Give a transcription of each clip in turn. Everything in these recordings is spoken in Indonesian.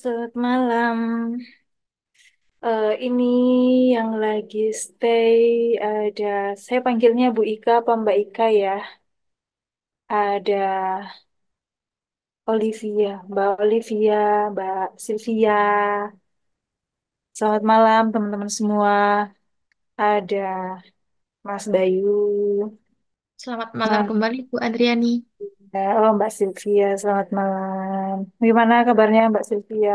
selamat malam. Uh, ini yang lagi stay ada, saya panggilnya Bu Ika apa Mbak Ika ya? Ada Olivia, Mbak Olivia, Mbak Sylvia. Selamat malam teman-teman semua. Ada Mas Bayu. Selamat malam kembali Bu Adriani. Halo Mbak Sylvia, selamat malam. Gimana kabarnya Mbak Sylvia?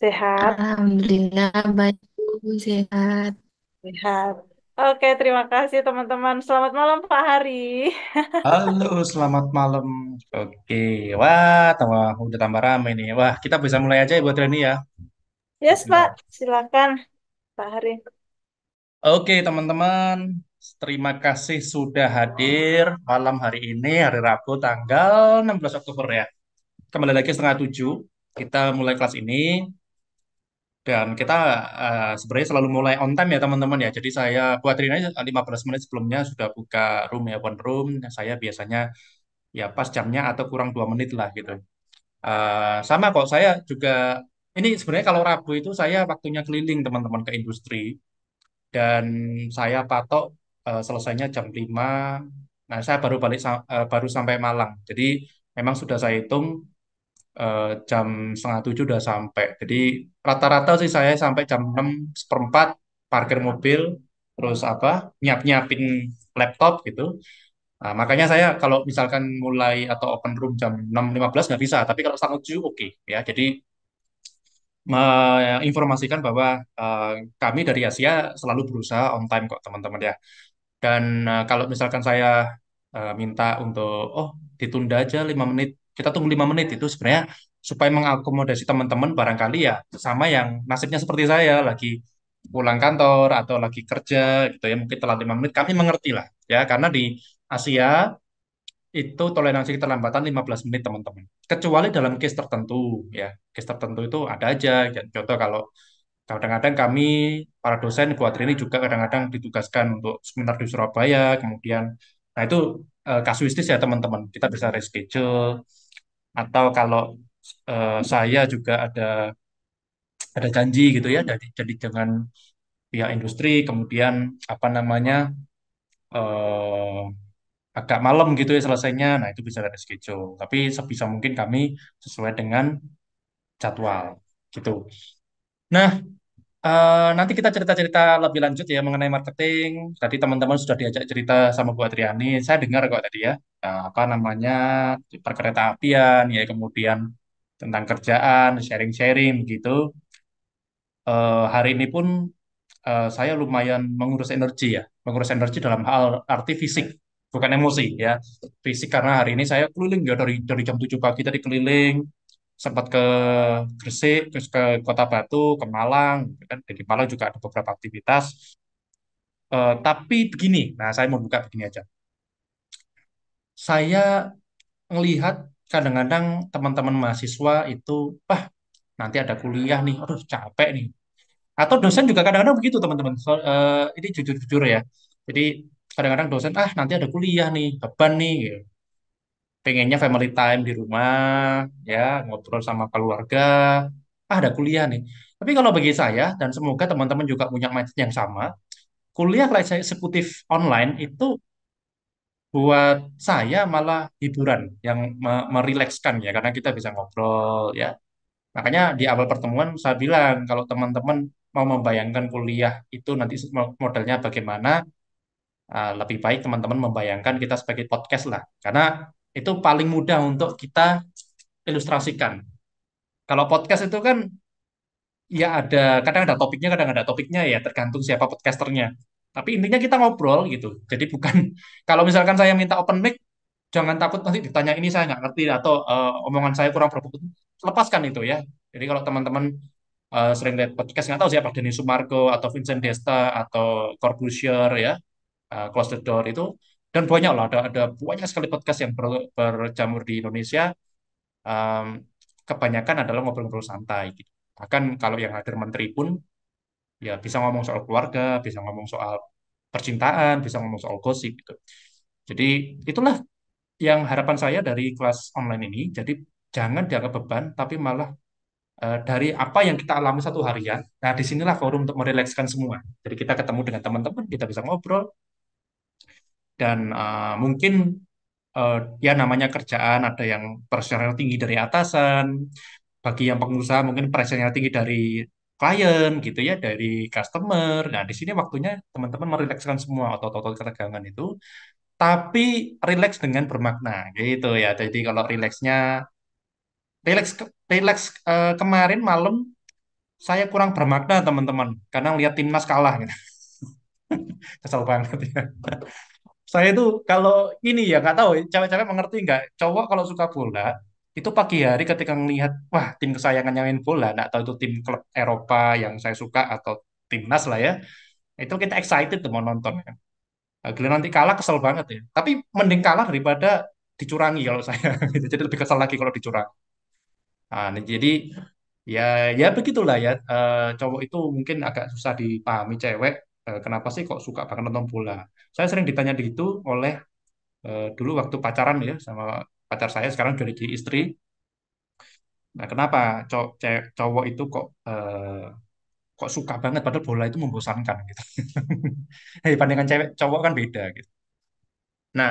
Sehat? Alhamdulillah, baik Bu, sehat. Sehat. Oke, terima kasih teman-teman. Selamat malam Pak Hari. Halo, selamat malam. Oke, wah, tambah, udah tambah ramai nih. Wah, kita bisa mulai aja ya buat Reni ya. Yes Pak, silakan Pak Hari. Oke, teman-teman. Terima kasih sudah hadir malam hari ini, hari Rabu, tanggal 16 Oktober ya. Kembali lagi setengah tujuh, kita mulai kelas ini. Dan kita uh, sebenarnya selalu mulai on time ya teman-teman ya. Jadi saya buat ini 15 menit sebelumnya sudah buka room ya, one room. Saya biasanya ya pas jamnya atau kurang dua menit lah gitu. Uh, sama kok saya juga ini sebenarnya kalau Rabu itu saya waktunya keliling teman-teman ke industri dan saya patok uh, selesainya jam 5. Nah, saya baru balik uh, baru sampai Malang. Jadi memang sudah saya hitung uh, jam setengah tujuh sudah sampai. Jadi rata-rata sih saya sampai jam enam seperempat parkir mobil, terus apa nyiap-nyiapin laptop gitu. Nah, makanya saya kalau misalkan mulai atau open room jam 6.15 nggak bisa, tapi kalau setengah tujuh oke okay, ya. Jadi menginformasikan bahwa uh, kami dari Asia selalu berusaha on time kok teman-teman ya. Dan uh, kalau misalkan saya uh, minta untuk oh ditunda aja lima menit, kita tunggu lima menit itu sebenarnya supaya mengakomodasi teman-teman barangkali ya sama yang nasibnya seperti saya lagi pulang kantor atau lagi kerja gitu ya mungkin telat lima menit kami mengerti lah ya karena di Asia itu toleransi keterlambatan 15 menit teman-teman kecuali dalam case tertentu ya case tertentu itu ada aja contoh kalau kadang-kadang kami para dosen buat ini juga kadang-kadang ditugaskan untuk seminar di Surabaya kemudian nah itu uh, kasuistis ya teman-teman kita bisa reschedule atau kalau uh, saya juga ada ada janji gitu ya jadi jadi dengan pihak industri kemudian apa namanya uh, agak malam gitu ya selesainya nah itu bisa reschedule tapi sebisa mungkin kami sesuai dengan jadwal gitu nah Eh, nanti kita cerita-cerita lebih lanjut ya mengenai marketing. Tadi teman-teman sudah diajak cerita sama Bu Atriani. Saya dengar kok tadi ya, eh, apa namanya, perkereta apian, ya kemudian tentang kerjaan, sharing-sharing gitu. Uh, hari ini pun uh, saya lumayan mengurus energi ya. Mengurus energi dalam hal arti fisik, bukan emosi ya. Fisik karena hari ini saya keliling ya dari, dari jam 7 pagi tadi keliling, sempat ke Gresik terus ke Kota Batu ke Malang kan di Malang juga ada beberapa aktivitas uh, tapi begini nah saya mau buka begini aja saya melihat kadang-kadang teman-teman mahasiswa itu wah nanti ada kuliah nih aduh capek nih atau dosen juga kadang-kadang begitu teman-teman so, uh, ini jujur-jujur ya jadi kadang-kadang dosen ah nanti ada kuliah nih beban nih gitu pengennya family time di rumah, ya ngobrol sama keluarga. Ah, ada kuliah nih. Tapi kalau bagi saya dan semoga teman-teman juga punya mindset yang sama, kuliah kelas eksekutif online itu buat saya malah hiburan yang merilekskan ya karena kita bisa ngobrol ya. Makanya di awal pertemuan saya bilang kalau teman-teman mau membayangkan kuliah itu nanti modelnya bagaimana, ah, lebih baik teman-teman membayangkan kita sebagai podcast lah. Karena itu paling mudah untuk kita ilustrasikan. Kalau podcast itu kan ya ada kadang ada topiknya, kadang ada topiknya ya tergantung siapa podcasternya. Tapi intinya kita ngobrol gitu. Jadi bukan kalau misalkan saya minta open mic jangan takut nanti ditanya ini saya nggak ngerti atau uh, omongan saya kurang berbobot lepaskan itu ya jadi kalau teman-teman uh, sering lihat podcast nggak tahu siapa Denny Sumargo atau Vincent Desta atau Corbusier ya uh, eh, Close the Door itu dan banyak lah ada ada banyak sekali podcast yang ber, berjamur di Indonesia um, kebanyakan adalah ngobrol-ngobrol santai gitu. bahkan kalau yang hadir menteri pun ya bisa ngomong soal keluarga bisa ngomong soal percintaan bisa ngomong soal gosip gitu jadi itulah yang harapan saya dari kelas online ini jadi jangan dianggap beban tapi malah eh, dari apa yang kita alami satu harian. Nah, disinilah forum untuk merilekskan semua. Jadi kita ketemu dengan teman-teman, kita bisa ngobrol, dan uh, mungkin uh, ya namanya kerjaan ada yang pressure tinggi dari atasan bagi yang pengusaha mungkin pressure tinggi dari klien gitu ya dari customer nah di sini waktunya teman-teman merilekskan semua otot-otot ketegangan itu tapi rileks dengan bermakna gitu ya jadi kalau relaxnya relax relax uh, eh, kemarin malam saya kurang bermakna teman-teman karena lihat timnas kalah gitu kesel banget ya saya itu kalau ini ya nggak tahu cewek-cewek mengerti nggak cowok kalau suka bola itu pagi hari ketika melihat wah tim kesayangannya main bola nggak tahu itu tim klub Eropa yang saya suka atau timnas lah ya itu kita excited tuh mau nonton ya nah, Gila nanti kalah kesel banget ya tapi mending kalah daripada dicurangi kalau saya gitu, jadi lebih kesel lagi kalau dicurangi nah, jadi ya ya begitulah ya uh, cowok itu mungkin agak susah dipahami cewek Eh, kenapa sih kok suka banget nonton bola? Saya sering ditanya begitu oleh eh, dulu waktu pacaran ya sama pacar saya sekarang sudah jadi istri. Nah, kenapa cowok, cowok itu kok eh, kok suka banget padahal bola itu membosankan gitu. Hei, pandangan cewek cowok kan beda gitu. Nah,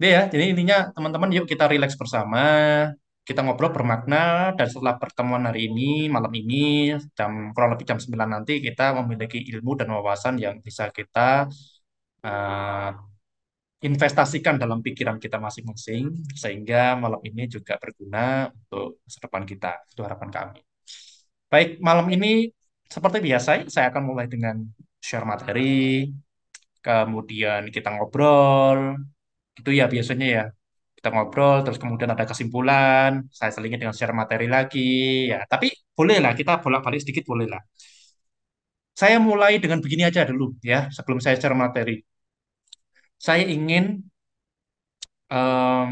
dia ya, jadi intinya teman-teman yuk kita rileks bersama, kita ngobrol bermakna dan setelah pertemuan hari ini malam ini jam kurang lebih jam 9 nanti kita memiliki ilmu dan wawasan yang bisa kita uh, investasikan dalam pikiran kita masing-masing sehingga malam ini juga berguna untuk masa depan kita itu harapan kami. Baik, malam ini seperti biasa saya akan mulai dengan share materi, kemudian kita ngobrol, itu ya biasanya ya kita ngobrol terus kemudian ada kesimpulan saya selingi dengan share materi lagi ya tapi bolehlah kita bolak-balik sedikit bolehlah saya mulai dengan begini aja dulu ya sebelum saya share materi saya ingin um,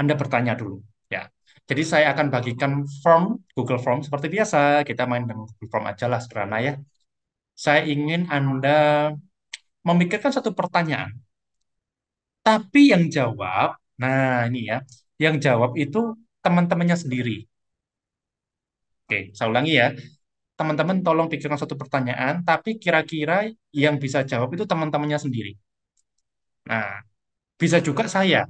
anda bertanya dulu ya jadi saya akan bagikan form Google Form seperti biasa kita main dengan Google Form aja lah sederhana ya saya ingin anda memikirkan satu pertanyaan tapi yang jawab, nah ini ya, yang jawab itu teman-temannya sendiri. Oke, saya ulangi ya. Teman-teman tolong pikirkan satu pertanyaan, tapi kira-kira yang bisa jawab itu teman-temannya sendiri. Nah, bisa juga saya.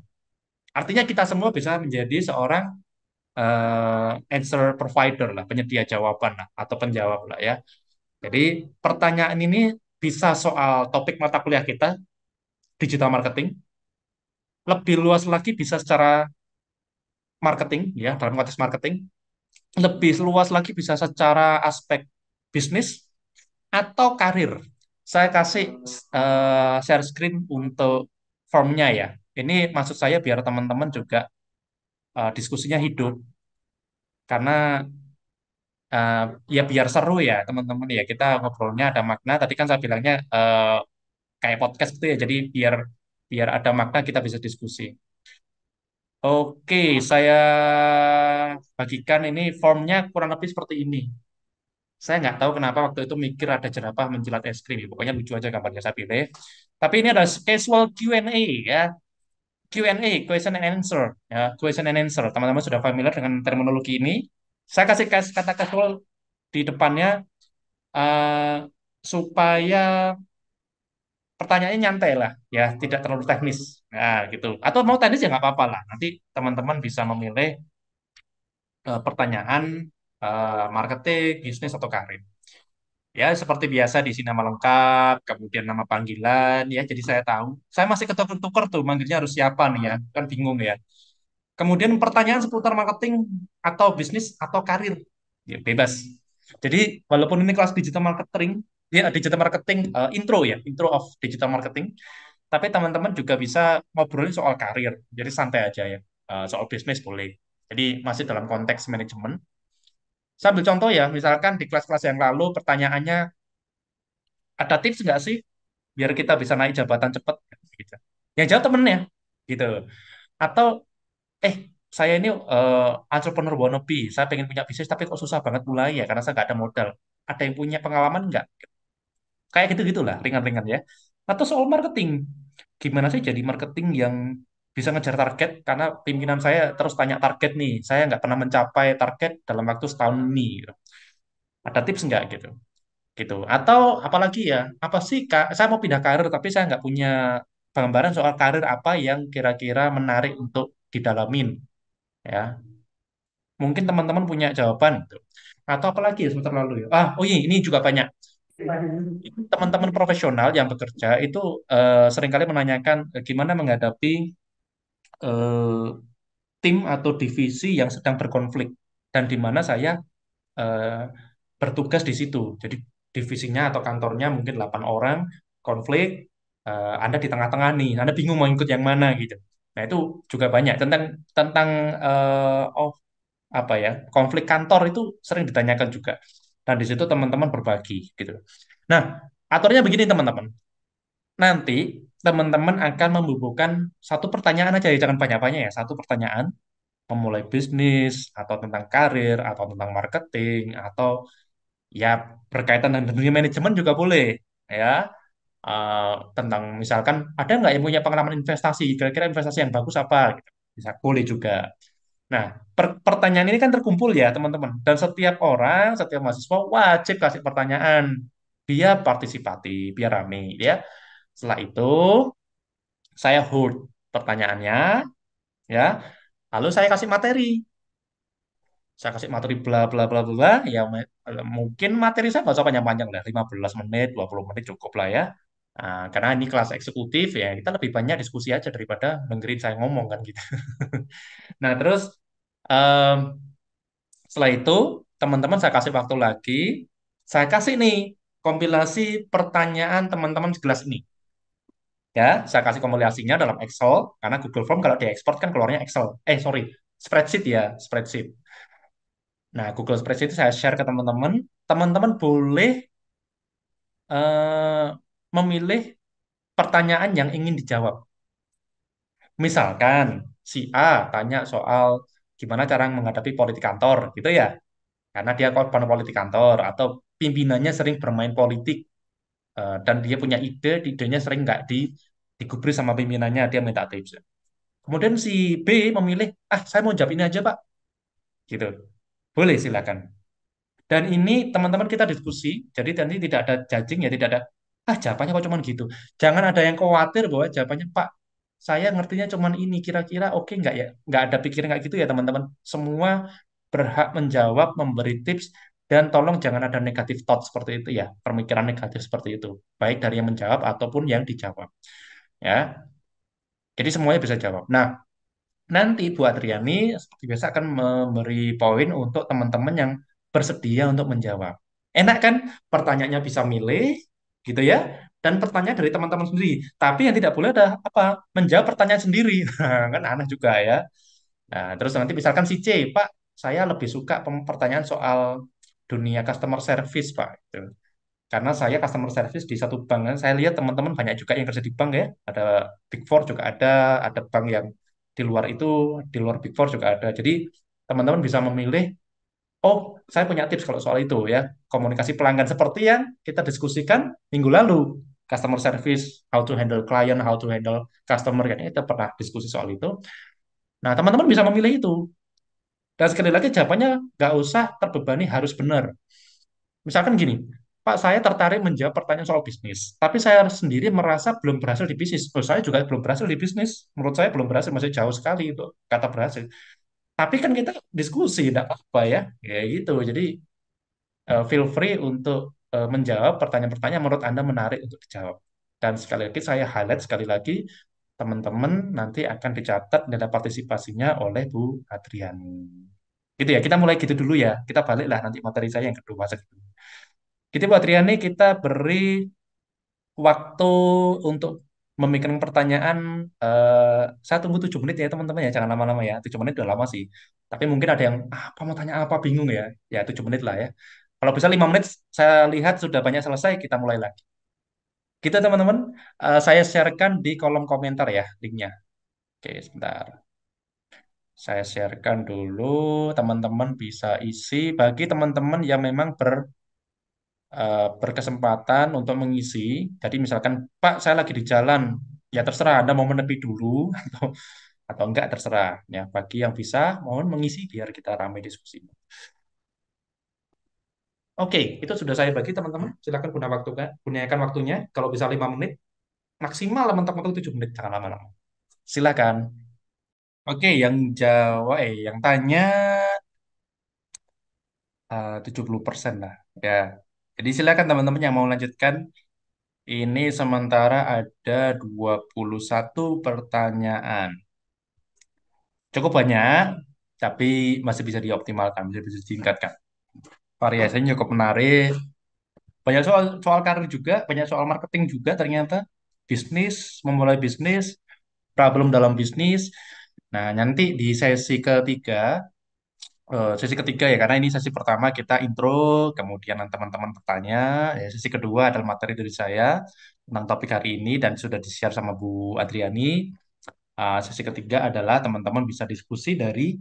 Artinya kita semua bisa menjadi seorang uh, answer provider lah, penyedia jawaban lah, atau penjawab lah ya. Jadi pertanyaan ini bisa soal topik mata kuliah kita, digital marketing, lebih luas lagi bisa secara marketing ya dalam konteks marketing lebih luas lagi bisa secara aspek bisnis atau karir. Saya kasih uh, share screen untuk formnya ya. Ini maksud saya biar teman-teman juga uh, diskusinya hidup karena uh, ya biar seru ya teman-teman ya kita ngobrolnya ada makna. Tadi kan saya bilangnya uh, kayak podcast gitu ya. Jadi biar biar ada makna kita bisa diskusi. Oke, saya bagikan ini formnya kurang lebih seperti ini. Saya nggak tahu kenapa waktu itu mikir ada jerapah menjilat es krim. Ya, pokoknya lucu aja gambarnya saya pilih. Tapi ini adalah casual Q&A ya. Q&A, question and answer. Ya, question and answer. Teman-teman sudah familiar dengan terminologi ini. Saya kasih kata casual di depannya uh, supaya pertanyaannya nyantai lah ya hmm. tidak terlalu teknis nah gitu atau mau teknis ya nggak apa-apa lah nanti teman-teman bisa memilih uh, pertanyaan uh, marketing bisnis atau karir ya seperti biasa di sini nama lengkap kemudian nama panggilan ya jadi saya tahu saya masih ketuker-tuker tuh manggilnya harus siapa nih ya hmm. kan bingung ya kemudian pertanyaan seputar marketing atau bisnis atau karir ya, bebas jadi walaupun ini kelas digital marketing ya, digital marketing uh, intro ya, intro of digital marketing. Tapi teman-teman juga bisa ngobrolin soal karir. Jadi santai aja ya. Uh, soal bisnis boleh. Jadi masih dalam konteks manajemen. saya ambil contoh ya, misalkan di kelas-kelas yang lalu pertanyaannya ada tips nggak sih biar kita bisa naik jabatan cepat gitu. Yang jawab ya gitu. Atau eh saya ini uh, entrepreneur wannabe, saya pengen punya bisnis tapi kok susah banget mulai ya karena saya nggak ada modal. Ada yang punya pengalaman nggak? kayak gitu gitulah ringan-ringan ya atau nah, soal marketing gimana sih jadi marketing yang bisa ngejar target karena pimpinan saya terus tanya target nih saya nggak pernah mencapai target dalam waktu setahun ini gitu. ada tips nggak gitu gitu atau apalagi ya apa sih kak saya mau pindah karir tapi saya nggak punya penggambaran soal karir apa yang kira-kira menarik untuk didalamin ya mungkin teman-teman punya jawaban gitu. atau apalagi ya sebentar lalu ya ah oh iya ini juga banyak teman-teman profesional yang bekerja itu uh, seringkali menanyakan eh, gimana menghadapi uh, tim atau divisi yang sedang berkonflik dan di mana saya uh, bertugas di situ. Jadi divisinya atau kantornya mungkin 8 orang, konflik, uh, Anda di tengah-tengah nih, Anda bingung mau ikut yang mana gitu. Nah, itu juga banyak tentang tentang uh, oh apa ya? konflik kantor itu sering ditanyakan juga dan di situ teman-teman berbagi gitu. Nah, aturnya begini teman-teman. Nanti teman-teman akan membubuhkan satu pertanyaan aja, ya, jangan banyak-banyak ya, satu pertanyaan memulai bisnis atau tentang karir atau tentang marketing atau ya berkaitan dengan dunia manajemen juga boleh ya. Uh, tentang misalkan ada nggak yang punya pengalaman investasi kira-kira investasi yang bagus apa bisa boleh juga Nah, per pertanyaan ini kan terkumpul ya, teman-teman. Dan setiap orang, setiap mahasiswa wajib kasih pertanyaan. Biar partisipatif, biar rame, ya. Setelah itu, saya hold pertanyaannya, ya. Lalu saya kasih materi. Saya kasih materi bla bla bla bla, ya e, mungkin materi saya nggak usah panjang-panjang lah, 15 menit, 20 menit cukup lah ya. Nah, karena ini kelas eksekutif ya, kita lebih banyak diskusi aja daripada dengerin saya ngomong kan gitu. nah, terus Um, setelah itu teman-teman saya kasih waktu lagi, saya kasih nih kompilasi pertanyaan teman-teman sekelas ini. Ya, saya kasih kompilasinya dalam Excel karena Google Form kalau diekspor kan keluarnya Excel. Eh sorry, spreadsheet ya, spreadsheet. Nah, Google Spreadsheet itu saya share ke teman-teman. Teman-teman boleh uh, memilih pertanyaan yang ingin dijawab. Misalkan si A tanya soal gimana cara menghadapi politik kantor gitu ya karena dia korban politik kantor atau pimpinannya sering bermain politik uh, dan dia punya ide idenya sering nggak di digubris sama pimpinannya dia minta tips kemudian si B memilih ah saya mau jawab ini aja pak gitu boleh silakan dan ini teman-teman kita diskusi jadi nanti tidak ada judging ya tidak ada ah jawabannya kok cuma gitu jangan ada yang khawatir bahwa jawabannya pak saya ngertinya cuman ini kira-kira oke nggak ya nggak ada pikiran kayak gitu ya teman-teman semua berhak menjawab memberi tips dan tolong jangan ada negatif thought seperti itu ya pemikiran negatif seperti itu baik dari yang menjawab ataupun yang dijawab ya jadi semuanya bisa jawab nah nanti Bu Adriani seperti biasa akan memberi poin untuk teman-teman yang bersedia untuk menjawab enak kan pertanyaannya bisa milih gitu ya dan pertanyaan dari teman-teman sendiri. Tapi yang tidak boleh adalah apa? Menjawab pertanyaan sendiri. Nah, kan aneh juga ya. Nah, terus nanti misalkan si C, Pak, saya lebih suka pertanyaan soal dunia customer service, Pak. Gitu. Karena saya customer service di satu bank, kan saya lihat teman-teman banyak juga yang kerja di bank ya. Ada Big Four juga ada, ada bank yang di luar itu, di luar Big Four juga ada. Jadi teman-teman bisa memilih Oh, saya punya tips kalau soal itu ya. Komunikasi pelanggan seperti yang kita diskusikan minggu lalu customer service, how to handle client, how to handle customer, kan kita pernah diskusi soal itu. Nah, teman-teman bisa memilih itu. Dan sekali lagi jawabannya nggak usah terbebani harus benar. Misalkan gini, Pak, saya tertarik menjawab pertanyaan soal bisnis, tapi saya sendiri merasa belum berhasil di bisnis. Oh, saya juga belum berhasil di bisnis. Menurut saya belum berhasil, masih jauh sekali itu kata berhasil. Tapi kan kita diskusi, tidak apa ya, ya gitu. Jadi eh, feel free untuk Eh, menjawab pertanyaan-pertanyaan menurut Anda menarik untuk dijawab. Dan sekali lagi saya highlight sekali lagi teman-teman nanti akan dicatat nilai partisipasinya oleh Bu Adriani. Gitu ya, kita mulai gitu dulu ya. Kita baliklah nanti materi saya yang kedua. Gitu Bu Adriani, kita beri waktu untuk memikirkan pertanyaan. Uh, saya tunggu 7 menit ya teman-teman ya, jangan lama-lama ya. 7 menit udah lama sih. Tapi mungkin ada yang, apa ah, mau tanya apa, bingung ya. Ya 7 menit lah ya. Kalau bisa lima menit, saya lihat sudah banyak selesai, kita mulai lagi. Kita gitu, teman-teman, uh, saya sharekan di kolom komentar ya linknya. Oke, sebentar. Saya sharekan dulu, teman-teman bisa isi. Bagi teman-teman yang memang ber uh, berkesempatan untuk mengisi, jadi misalkan Pak saya lagi di jalan, ya terserah Anda mau menepi dulu atau atau enggak terserah. Ya, bagi yang bisa mohon mengisi biar kita ramai diskusinya. Oke, itu sudah saya bagi teman-teman. Silakan guna waktu, gunakan waktunya. Kalau bisa lima menit, maksimal mentok-mentok 7 menit, jangan lama-lama. Silakan. Oke, yang jawab eh yang tanya eh, uh, 70% lah ya. Jadi silakan teman-teman yang mau lanjutkan. Ini sementara ada 21 pertanyaan. Cukup banyak, tapi masih bisa dioptimalkan, masih bisa ditingkatkan variasinya cukup menarik banyak soal soal karir juga banyak soal marketing juga ternyata bisnis memulai bisnis problem dalam bisnis nah nanti di sesi ketiga eh, sesi ketiga ya karena ini sesi pertama kita intro kemudian teman-teman bertanya ya, sesi kedua adalah materi dari saya tentang topik hari ini dan sudah disiar sama Bu Adriani ah, sesi ketiga adalah teman-teman bisa diskusi dari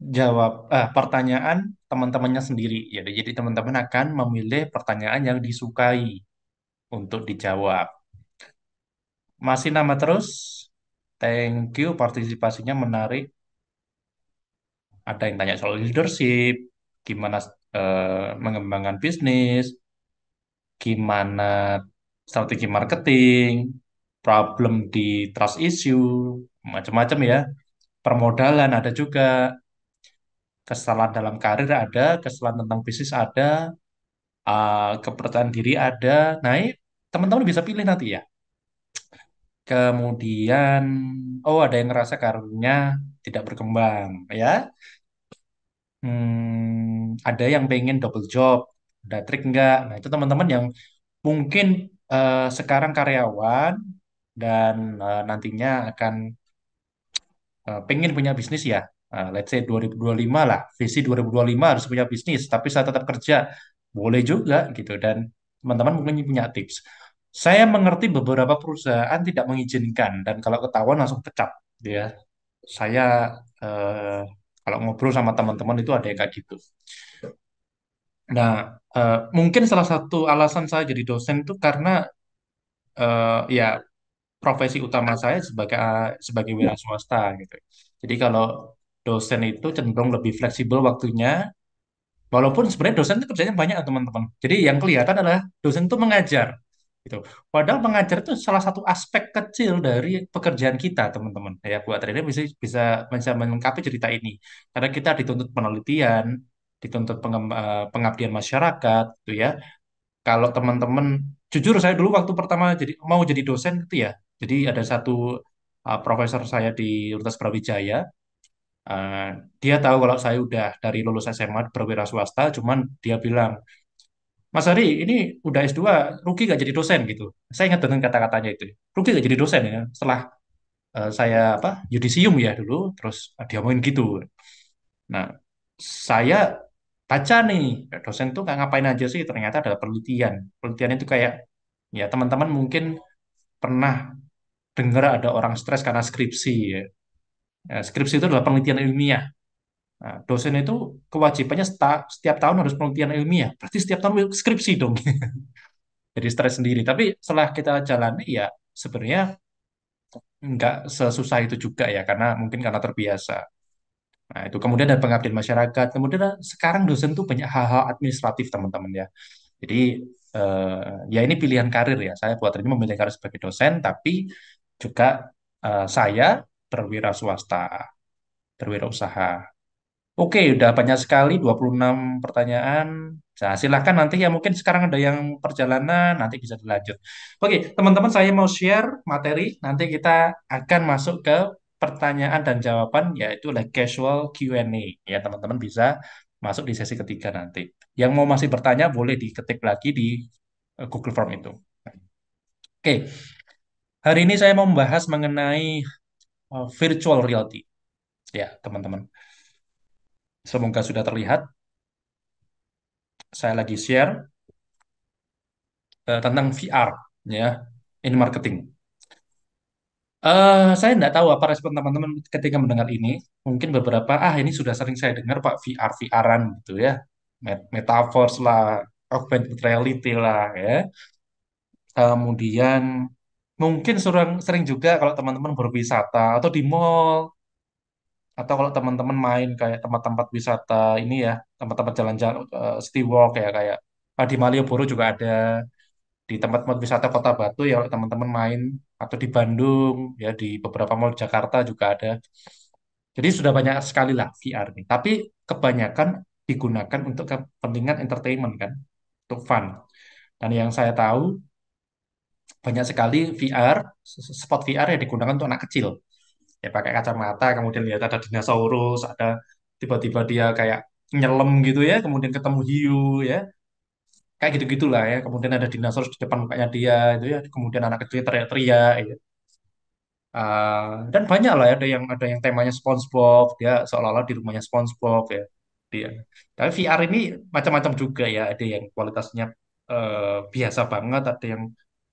jawab eh, pertanyaan teman-temannya sendiri. Ya, jadi teman-teman akan memilih pertanyaan yang disukai untuk dijawab. Masih nama terus. Thank you partisipasinya menarik. Ada yang tanya soal leadership, gimana uh, mengembangkan bisnis, gimana strategi marketing, problem di trust issue, macam-macam ya. Permodalan ada juga, kesalahan dalam karir ada, kesalahan tentang bisnis ada, uh, kepercayaan diri ada. Nah, teman-teman bisa pilih nanti ya. Kemudian, oh ada yang ngerasa karirnya tidak berkembang, ya. Hmm, ada yang pengen double job, ada trik nggak? Nah, itu teman-teman yang mungkin uh, sekarang karyawan dan uh, nantinya akan uh, pengen punya bisnis ya uh, let's say 2025 lah, visi 2025 harus punya bisnis, tapi saya tetap kerja, boleh juga gitu. Dan teman-teman mungkin punya tips. Saya mengerti beberapa perusahaan tidak mengizinkan dan kalau ketahuan langsung pecat, ya. Saya uh, kalau ngobrol sama teman-teman itu ada yang kayak gitu. Nah, uh, mungkin salah satu alasan saya jadi dosen itu karena uh, ya profesi utama saya sebagai sebagai wira swasta gitu. Jadi kalau dosen itu cenderung lebih fleksibel waktunya. Walaupun sebenarnya dosen itu kerjanya banyak teman-teman. Jadi yang kelihatan adalah dosen itu mengajar. Gitu. Padahal mengajar itu salah satu aspek kecil dari pekerjaan kita, teman-teman. Ya, Bu Atrina bisa bisa bisa melengkapi cerita ini. Karena kita dituntut penelitian, dituntut eh, pengabdian masyarakat, gitu ya. Kalau teman-teman, jujur saya dulu waktu pertama jadi mau jadi dosen gitu ya. Jadi ada satu uh, profesor saya di Universitas Brawijaya, Uh, dia tahu kalau saya udah dari lulus SMA berwira swasta, cuman dia bilang, Mas Hari, ini udah S2, rugi gak jadi dosen gitu. Saya ingat dengan kata-katanya itu. Rugi gak jadi dosen ya, setelah uh, saya apa yudisium ya dulu, terus uh, dia mauin gitu. Nah, saya baca nih, dosen tuh ngapain aja sih, ternyata ada penelitian. Penelitian itu kayak, ya teman-teman mungkin pernah dengar ada orang stres karena skripsi ya. Ya, skripsi itu adalah penelitian ilmiah. Nah, dosen itu kewajibannya setiap, setiap tahun harus penelitian ilmiah. Berarti setiap tahun skripsi dong. Jadi stres sendiri. Tapi setelah kita jalani ya sebenarnya nggak sesusah itu juga ya karena mungkin karena terbiasa. Nah, itu kemudian ada pengabdian masyarakat. Kemudian eh, sekarang dosen tuh banyak hal-hal administratif, teman-teman ya. Jadi eh, ya ini pilihan karir ya. Saya buat ini memilih karir sebagai dosen tapi juga eh, saya perwira swasta, perwira usaha. Oke, udah banyak sekali 26 pertanyaan. Nah, silahkan nanti ya mungkin sekarang ada yang perjalanan, nanti bisa dilanjut. Oke, teman-teman saya mau share materi, nanti kita akan masuk ke pertanyaan dan jawaban, yaitu casual Q&A. Ya, teman-teman bisa masuk di sesi ketiga nanti. Yang mau masih bertanya boleh diketik lagi di eh, Google Form itu. Oke, hari ini saya mau membahas mengenai Eh, virtual reality. Ya, teman-teman. Semoga sudah terlihat. Saya lagi share uh, tentang VR, ya, in marketing. Uh, saya tidak tahu apa respon teman-teman ketika mendengar ini. Mungkin beberapa, ah ini sudah sering saya dengar Pak VR, VR-an gitu ya. Metaverse lah, augmented reality lah ya. Kemudian Mungkin sering, sering juga kalau teman-teman berwisata atau di mall atau kalau teman-teman main kayak tempat-tempat wisata ini ya, tempat-tempat jalan-jalan uh, city walk ya kayak ah, di Malioboro juga ada di tempat-tempat wisata Kota Batu ya kalau teman-teman main atau di Bandung ya di beberapa mall Jakarta juga ada. Jadi sudah banyak sekali lah VR ini. tapi kebanyakan digunakan untuk kepentingan entertainment kan, untuk fun. Dan yang saya tahu banyak sekali VR, spot VR yang digunakan untuk anak kecil. Ya pakai kacamata, kemudian lihat ada dinosaurus, ada tiba-tiba dia kayak nyelam gitu ya, kemudian ketemu hiu ya. Kayak gitu-gitulah ya, kemudian ada dinosaurus di depan mukanya dia itu ya, kemudian anak kecil teriak-teriak ya. Uh, dan banyak lah ya, ada yang ada yang temanya SpongeBob, dia seolah-olah di rumahnya SpongeBob ya. Dia. Tapi VR ini macam-macam juga ya, ada yang kualitasnya uh, biasa banget, ada yang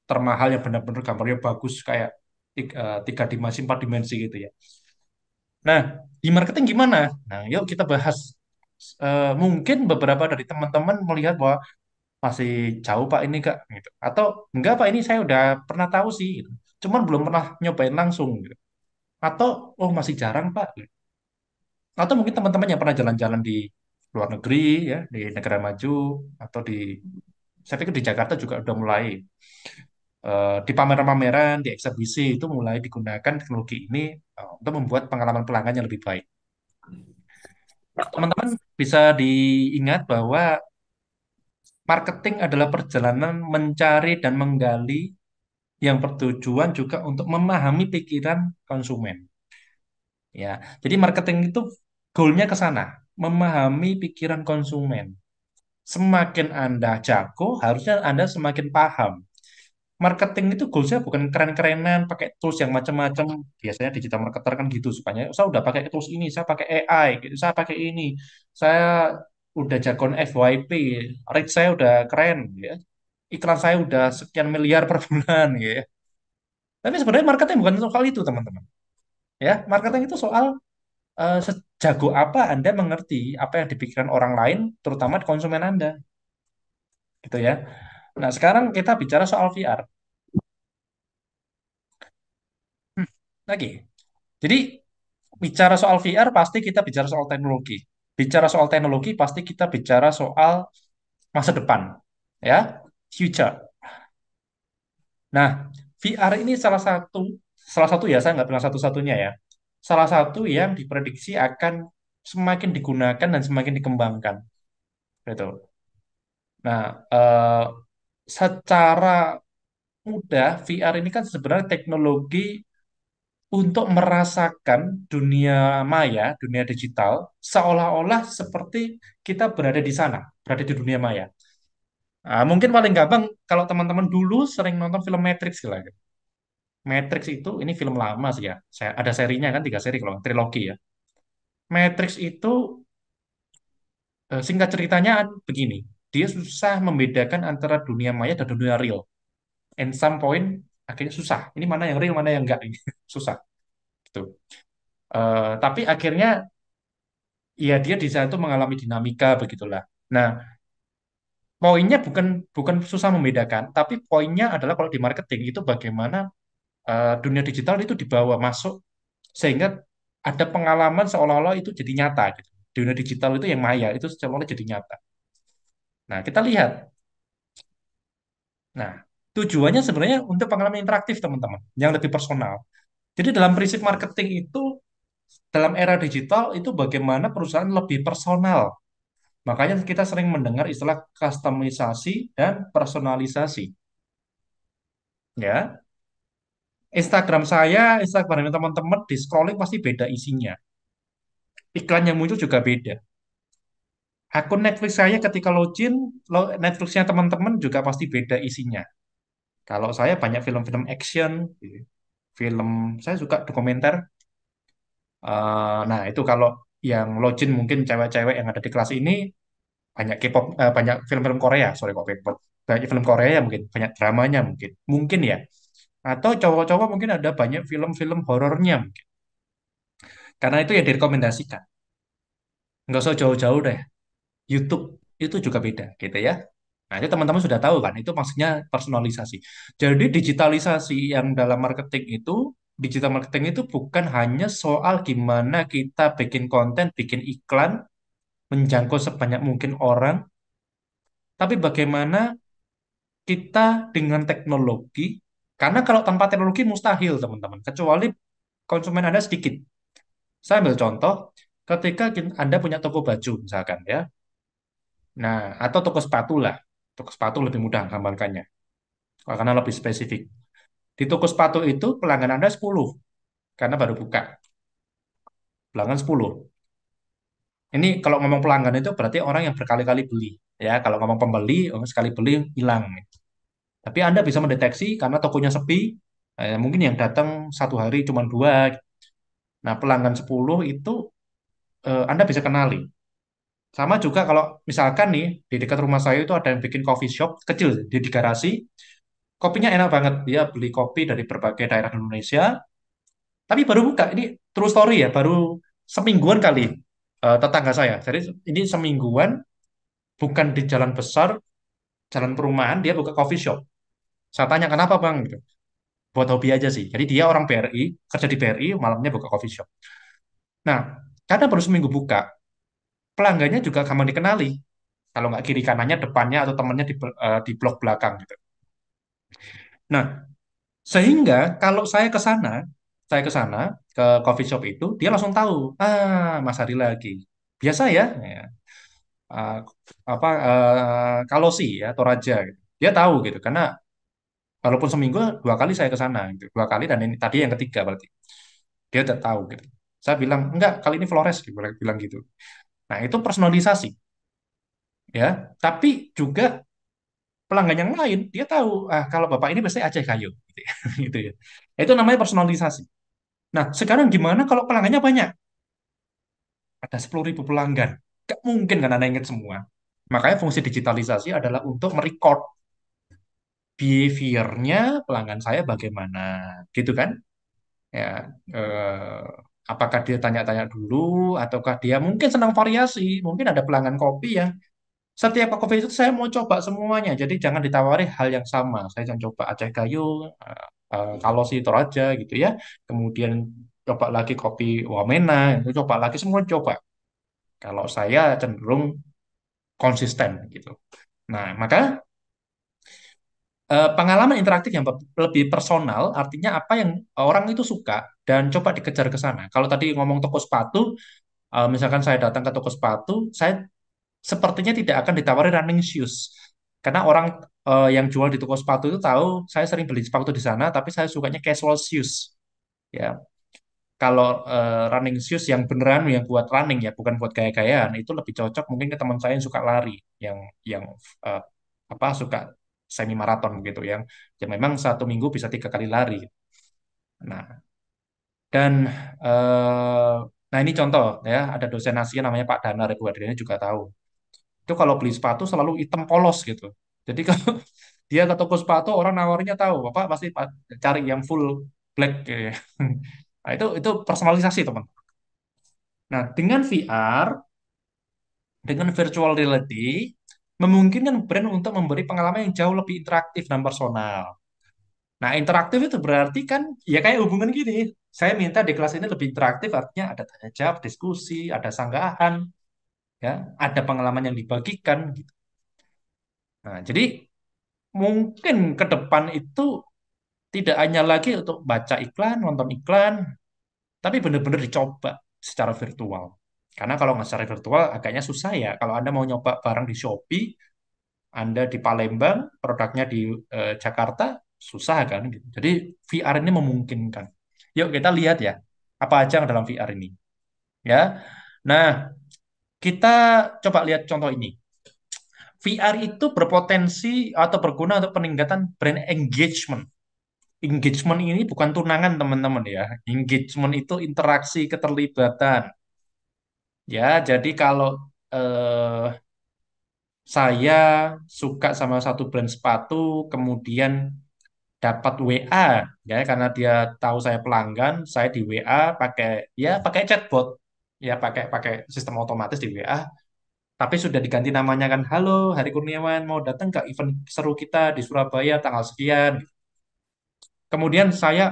termahal yang benar-benar gambarnya bagus kayak tiga, eh, tiga dimensi empat dimensi gitu ya nah di marketing gimana nah yuk kita bahas uh, mungkin beberapa dari teman-teman melihat bahwa masih jauh pak ini kak gitu atau enggak pak ini saya udah pernah tahu sih gitu. cuman belum pernah nyobain langsung gitu atau oh masih jarang pak gitu. atau mungkin teman-teman yang pernah jalan-jalan di luar negeri ya di negara maju atau di saya pikir di Jakarta juga udah mulai Eh, di pameran-pameran, di eksebisi itu mulai digunakan teknologi ini eh, untuk membuat pengalaman pelanggan yang lebih baik. Teman-teman bisa diingat bahwa marketing adalah perjalanan mencari dan menggali yang bertujuan juga untuk memahami pikiran konsumen. Ya, jadi marketing itu goalnya ke sana, memahami pikiran konsumen. Semakin Anda jago, harusnya Anda semakin paham marketing itu goalsnya bukan keren-kerenan pakai tools yang macam-macam biasanya digital marketer kan gitu sukanya oh, saya udah pakai tools ini saya pakai AI gitu, saya pakai ini saya udah jagon FYP rate saya udah keren ya iklan saya udah sekian miliar per bulan ya tapi sebenarnya marketing bukan soal itu teman-teman ya marketing itu soal uh, sejago apa anda mengerti apa yang dipikirkan orang lain terutama konsumen anda gitu ya Nah, sekarang kita bicara soal VR. Hmm, lagi. Jadi, bicara soal VR pasti kita bicara soal teknologi. Bicara soal teknologi pasti kita bicara soal masa depan, ya, future. Nah, VR ini salah satu salah satu ya, saya nggak bilang satu-satunya ya. Salah satu yang diprediksi akan semakin digunakan dan semakin dikembangkan. Gitu. Nah, uh, secara mudah VR ini kan sebenarnya teknologi untuk merasakan dunia maya, dunia digital, seolah-olah seperti kita berada di sana, berada di dunia maya. Nah, mungkin paling gampang kalau teman-teman dulu sering nonton film Matrix gitu. Matrix itu ini film lama sih ya. Saya ada serinya kan tiga seri kalau trilogi ya. Matrix itu eh, singkat ceritanya begini dia susah membedakan antara dunia maya dan dunia real. And some point akhirnya susah. Ini mana yang real, mana yang enggak ini susah. Gitu. Uh, tapi akhirnya ya dia di sana itu mengalami dinamika begitulah. Nah, poinnya bukan bukan susah membedakan, tapi poinnya adalah kalau di marketing itu bagaimana uh, dunia digital itu dibawa masuk sehingga ada pengalaman seolah-olah itu jadi nyata gitu. Dunia digital itu yang maya itu seolah-olah jadi nyata. Nah, kita lihat. Nah, tujuannya sebenarnya untuk pengalaman interaktif, teman-teman, yang lebih personal. Jadi dalam prinsip marketing itu, dalam era digital itu bagaimana perusahaan lebih personal. Makanya kita sering mendengar istilah customisasi dan personalisasi. Ya, Instagram saya, Instagram teman-teman di scrolling pasti beda isinya. Iklan yang muncul juga beda akun Netflix saya ketika login Netflixnya teman-teman juga pasti beda isinya kalau saya banyak film-film action film saya suka dokumenter eh, nah itu kalau yang login mungkin cewek-cewek yang ada di kelas ini banyak K-pop eh, banyak film-film Korea sorry kok K-pop banyak film Korea ya mungkin banyak dramanya mungkin mungkin ya atau cowok-cowok mungkin ada banyak film-film horornya mungkin karena itu yang direkomendasikan nggak usah jauh-jauh deh YouTube itu juga beda gitu ya. Nah, itu teman-teman sudah tahu kan, itu maksudnya personalisasi. Jadi digitalisasi yang dalam marketing itu, digital marketing itu bukan hanya soal gimana kita bikin konten, bikin iklan, menjangkau sebanyak mungkin orang, tapi bagaimana kita dengan teknologi, karena kalau tanpa teknologi mustahil teman-teman, kecuali konsumen Anda sedikit. Saya ambil contoh, ketika Anda punya toko baju misalkan ya, Nah, atau toko sepatu lah. Toko sepatu lebih mudah gambarkannya. Karena lebih spesifik. Di toko sepatu itu pelanggan Anda 10. Karena baru buka. Pelanggan 10. Ini kalau ngomong pelanggan itu berarti orang yang berkali-kali beli. Ya, kalau ngomong pembeli, sekali beli hilang. Tapi Anda bisa mendeteksi karena tokonya sepi, eh, mungkin yang datang satu hari cuma dua. Nah, pelanggan 10 itu eh, Anda bisa kenali sama juga kalau misalkan nih di dekat rumah saya itu ada yang bikin coffee shop kecil di, di garasi, kopinya enak banget. Dia beli kopi dari berbagai daerah Indonesia, tapi baru buka. Ini true story ya, baru semingguan kali uh, tetangga saya. Jadi ini semingguan bukan di jalan besar, jalan perumahan, dia buka coffee shop. Saya tanya kenapa bang? Gitu. Buat hobi aja sih. Jadi dia orang BRI, kerja di BRI, malamnya buka coffee shop. Nah, karena baru seminggu buka, pelanggannya juga gampang dikenali. Kalau nggak kiri kanannya, depannya atau temannya di, uh, di blok belakang gitu. Nah, sehingga kalau saya ke sana, saya ke sana ke coffee shop itu, dia langsung tahu, ah Mas Hari lagi. Biasa ya, ya. Uh, apa uh, eh, kalau sih ya Toraja gitu. Dia tahu gitu karena walaupun seminggu dua kali saya ke sana gitu. Dua kali dan ini tadi yang ketiga berarti. Dia tidak tahu gitu. Saya bilang, enggak, kali ini Flores, gitu, bilang gitu. Nah, itu personalisasi. Ya, tapi juga pelanggan yang lain dia tahu ah kalau Bapak ini biasanya Aceh Kayu gitu, ya, gitu ya. Itu namanya personalisasi. Nah, sekarang gimana kalau pelanggannya banyak? Ada 10.000 pelanggan. Gak mungkin kan Anda ingat semua. Makanya fungsi digitalisasi adalah untuk merecord behaviornya pelanggan saya bagaimana, gitu kan? Ya, eh, apakah dia tanya-tanya dulu ataukah dia mungkin senang variasi mungkin ada pelanggan kopi yang setiap kopi itu saya mau coba semuanya jadi jangan ditawari hal yang sama saya jangan coba Aceh Gayo uh, kalau si Toraja gitu ya kemudian coba lagi kopi Wamena itu coba lagi semua coba kalau saya cenderung konsisten gitu nah maka Eh, pengalaman interaktif yang lebih personal, artinya apa yang orang itu suka dan coba dikejar ke sana. Kalau tadi ngomong toko sepatu, uh, misalkan saya datang ke toko sepatu, saya sepertinya tidak akan ditawari running shoes. Karena orang uh, yang jual di toko sepatu itu tahu saya sering beli sepatu di sana, tapi saya sukanya casual shoes. Ya. Kalau uh, running shoes yang beneran yang buat running ya, bukan buat gaya-gayaan, itu lebih cocok mungkin ke teman saya yang suka lari, yang yang uh, apa suka semi maraton gitu yang yang memang satu minggu bisa tiga kali lari. Nah dan eh, nah ini contoh ya ada dosen Asia namanya Pak Dana Bu juga tahu itu kalau beli sepatu selalu hitam polos gitu. Jadi kalau dia ke toko sepatu orang nawarnya tahu bapak pasti cari yang full black gitu ya. Nah, itu itu personalisasi teman. Nah dengan VR dengan virtual reality memungkinkan brand untuk memberi pengalaman yang jauh lebih interaktif dan personal. Nah, interaktif itu berarti kan ya kayak hubungan gini. Saya minta di kelas ini lebih interaktif artinya ada tanya jawab, diskusi, ada sanggahan, ya, ada pengalaman yang dibagikan gitu. Nah, jadi mungkin ke depan itu tidak hanya lagi untuk baca iklan, nonton iklan, tapi benar-benar dicoba secara virtual. Karena kalau nggak secara virtual agaknya susah ya. Kalau Anda mau nyoba barang di Shopee, Anda di Palembang, produknya di eh, Jakarta, susah kan. Gitu. Jadi VR ini memungkinkan. Yuk kita lihat ya, apa aja yang dalam VR ini. Ya, Nah, kita coba lihat contoh ini. VR itu berpotensi atau berguna untuk peningkatan brand engagement. Engagement ini bukan tunangan teman-teman ya. Engagement itu interaksi, keterlibatan Ya, jadi kalau eh, saya suka sama satu brand sepatu, kemudian dapat WA, ya karena dia tahu saya pelanggan, saya di WA pakai ya pakai chatbot, ya pakai pakai sistem otomatis di WA. Tapi sudah diganti namanya kan, halo Hari Kurniawan mau datang ke event seru kita di Surabaya tanggal sekian. Kemudian saya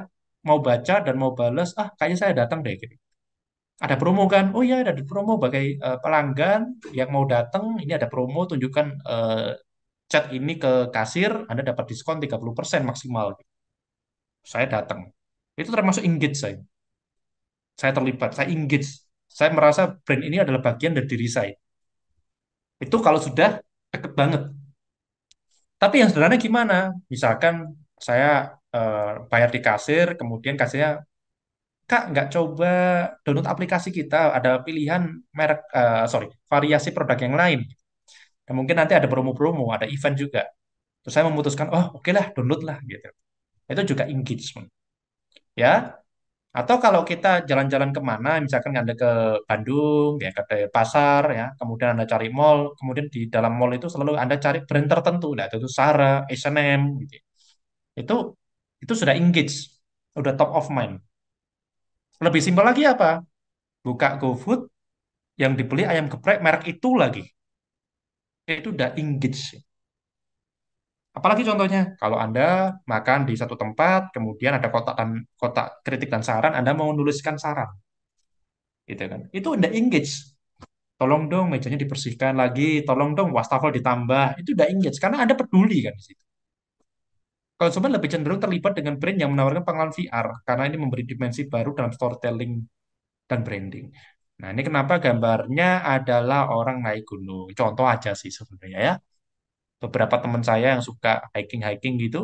mau baca dan mau bales, ah kayaknya saya datang deh gitu ada promo kan oh iya ada promo bagai uh, pelanggan yang mau datang ini ada promo tunjukkan uh, chat ini ke kasir Anda dapat diskon 30% maksimal saya datang itu termasuk engage saya saya terlibat saya engage saya merasa brand ini adalah bagian dari diri saya itu kalau sudah deket banget tapi yang sederhana gimana misalkan saya uh, bayar di kasir kemudian kasirnya Kak, nggak coba download aplikasi kita, ada pilihan merek, eh, sorry, variasi produk yang lain. Dan mungkin nanti ada promo-promo, ada event juga. Terus saya memutuskan, oh oke okay lah, download lah gitu. Itu juga engagement. Ya, atau kalau kita jalan-jalan kemana, misalkan Anda ke Bandung, ya ke eh, pasar, ya, kemudian Anda cari mall, kemudian di dalam mall itu selalu Anda cari brand tertentu, lah, itu Sarah, H&M, gitu. Itu itu sudah engage, sudah top of mind. Lebih simpel lagi apa? Buka GoFood, yang dibeli ayam geprek merek itu lagi. Itu udah engage. Apalagi contohnya, kalau Anda makan di satu tempat, kemudian ada kotak dan kotak kritik dan saran, Anda mau menuliskan saran. Gitu kan. Itu udah engage. Tolong dong mejanya dibersihkan lagi, tolong dong wastafel ditambah. Itu udah engage karena Anda peduli kan di situ konsumen lebih cenderung terlibat dengan brand yang menawarkan pengalaman VR karena ini memberi dimensi baru dalam storytelling dan branding. Nah, ini kenapa gambarnya adalah orang naik gunung. Contoh aja sih sebenarnya ya. Beberapa teman saya yang suka hiking-hiking gitu,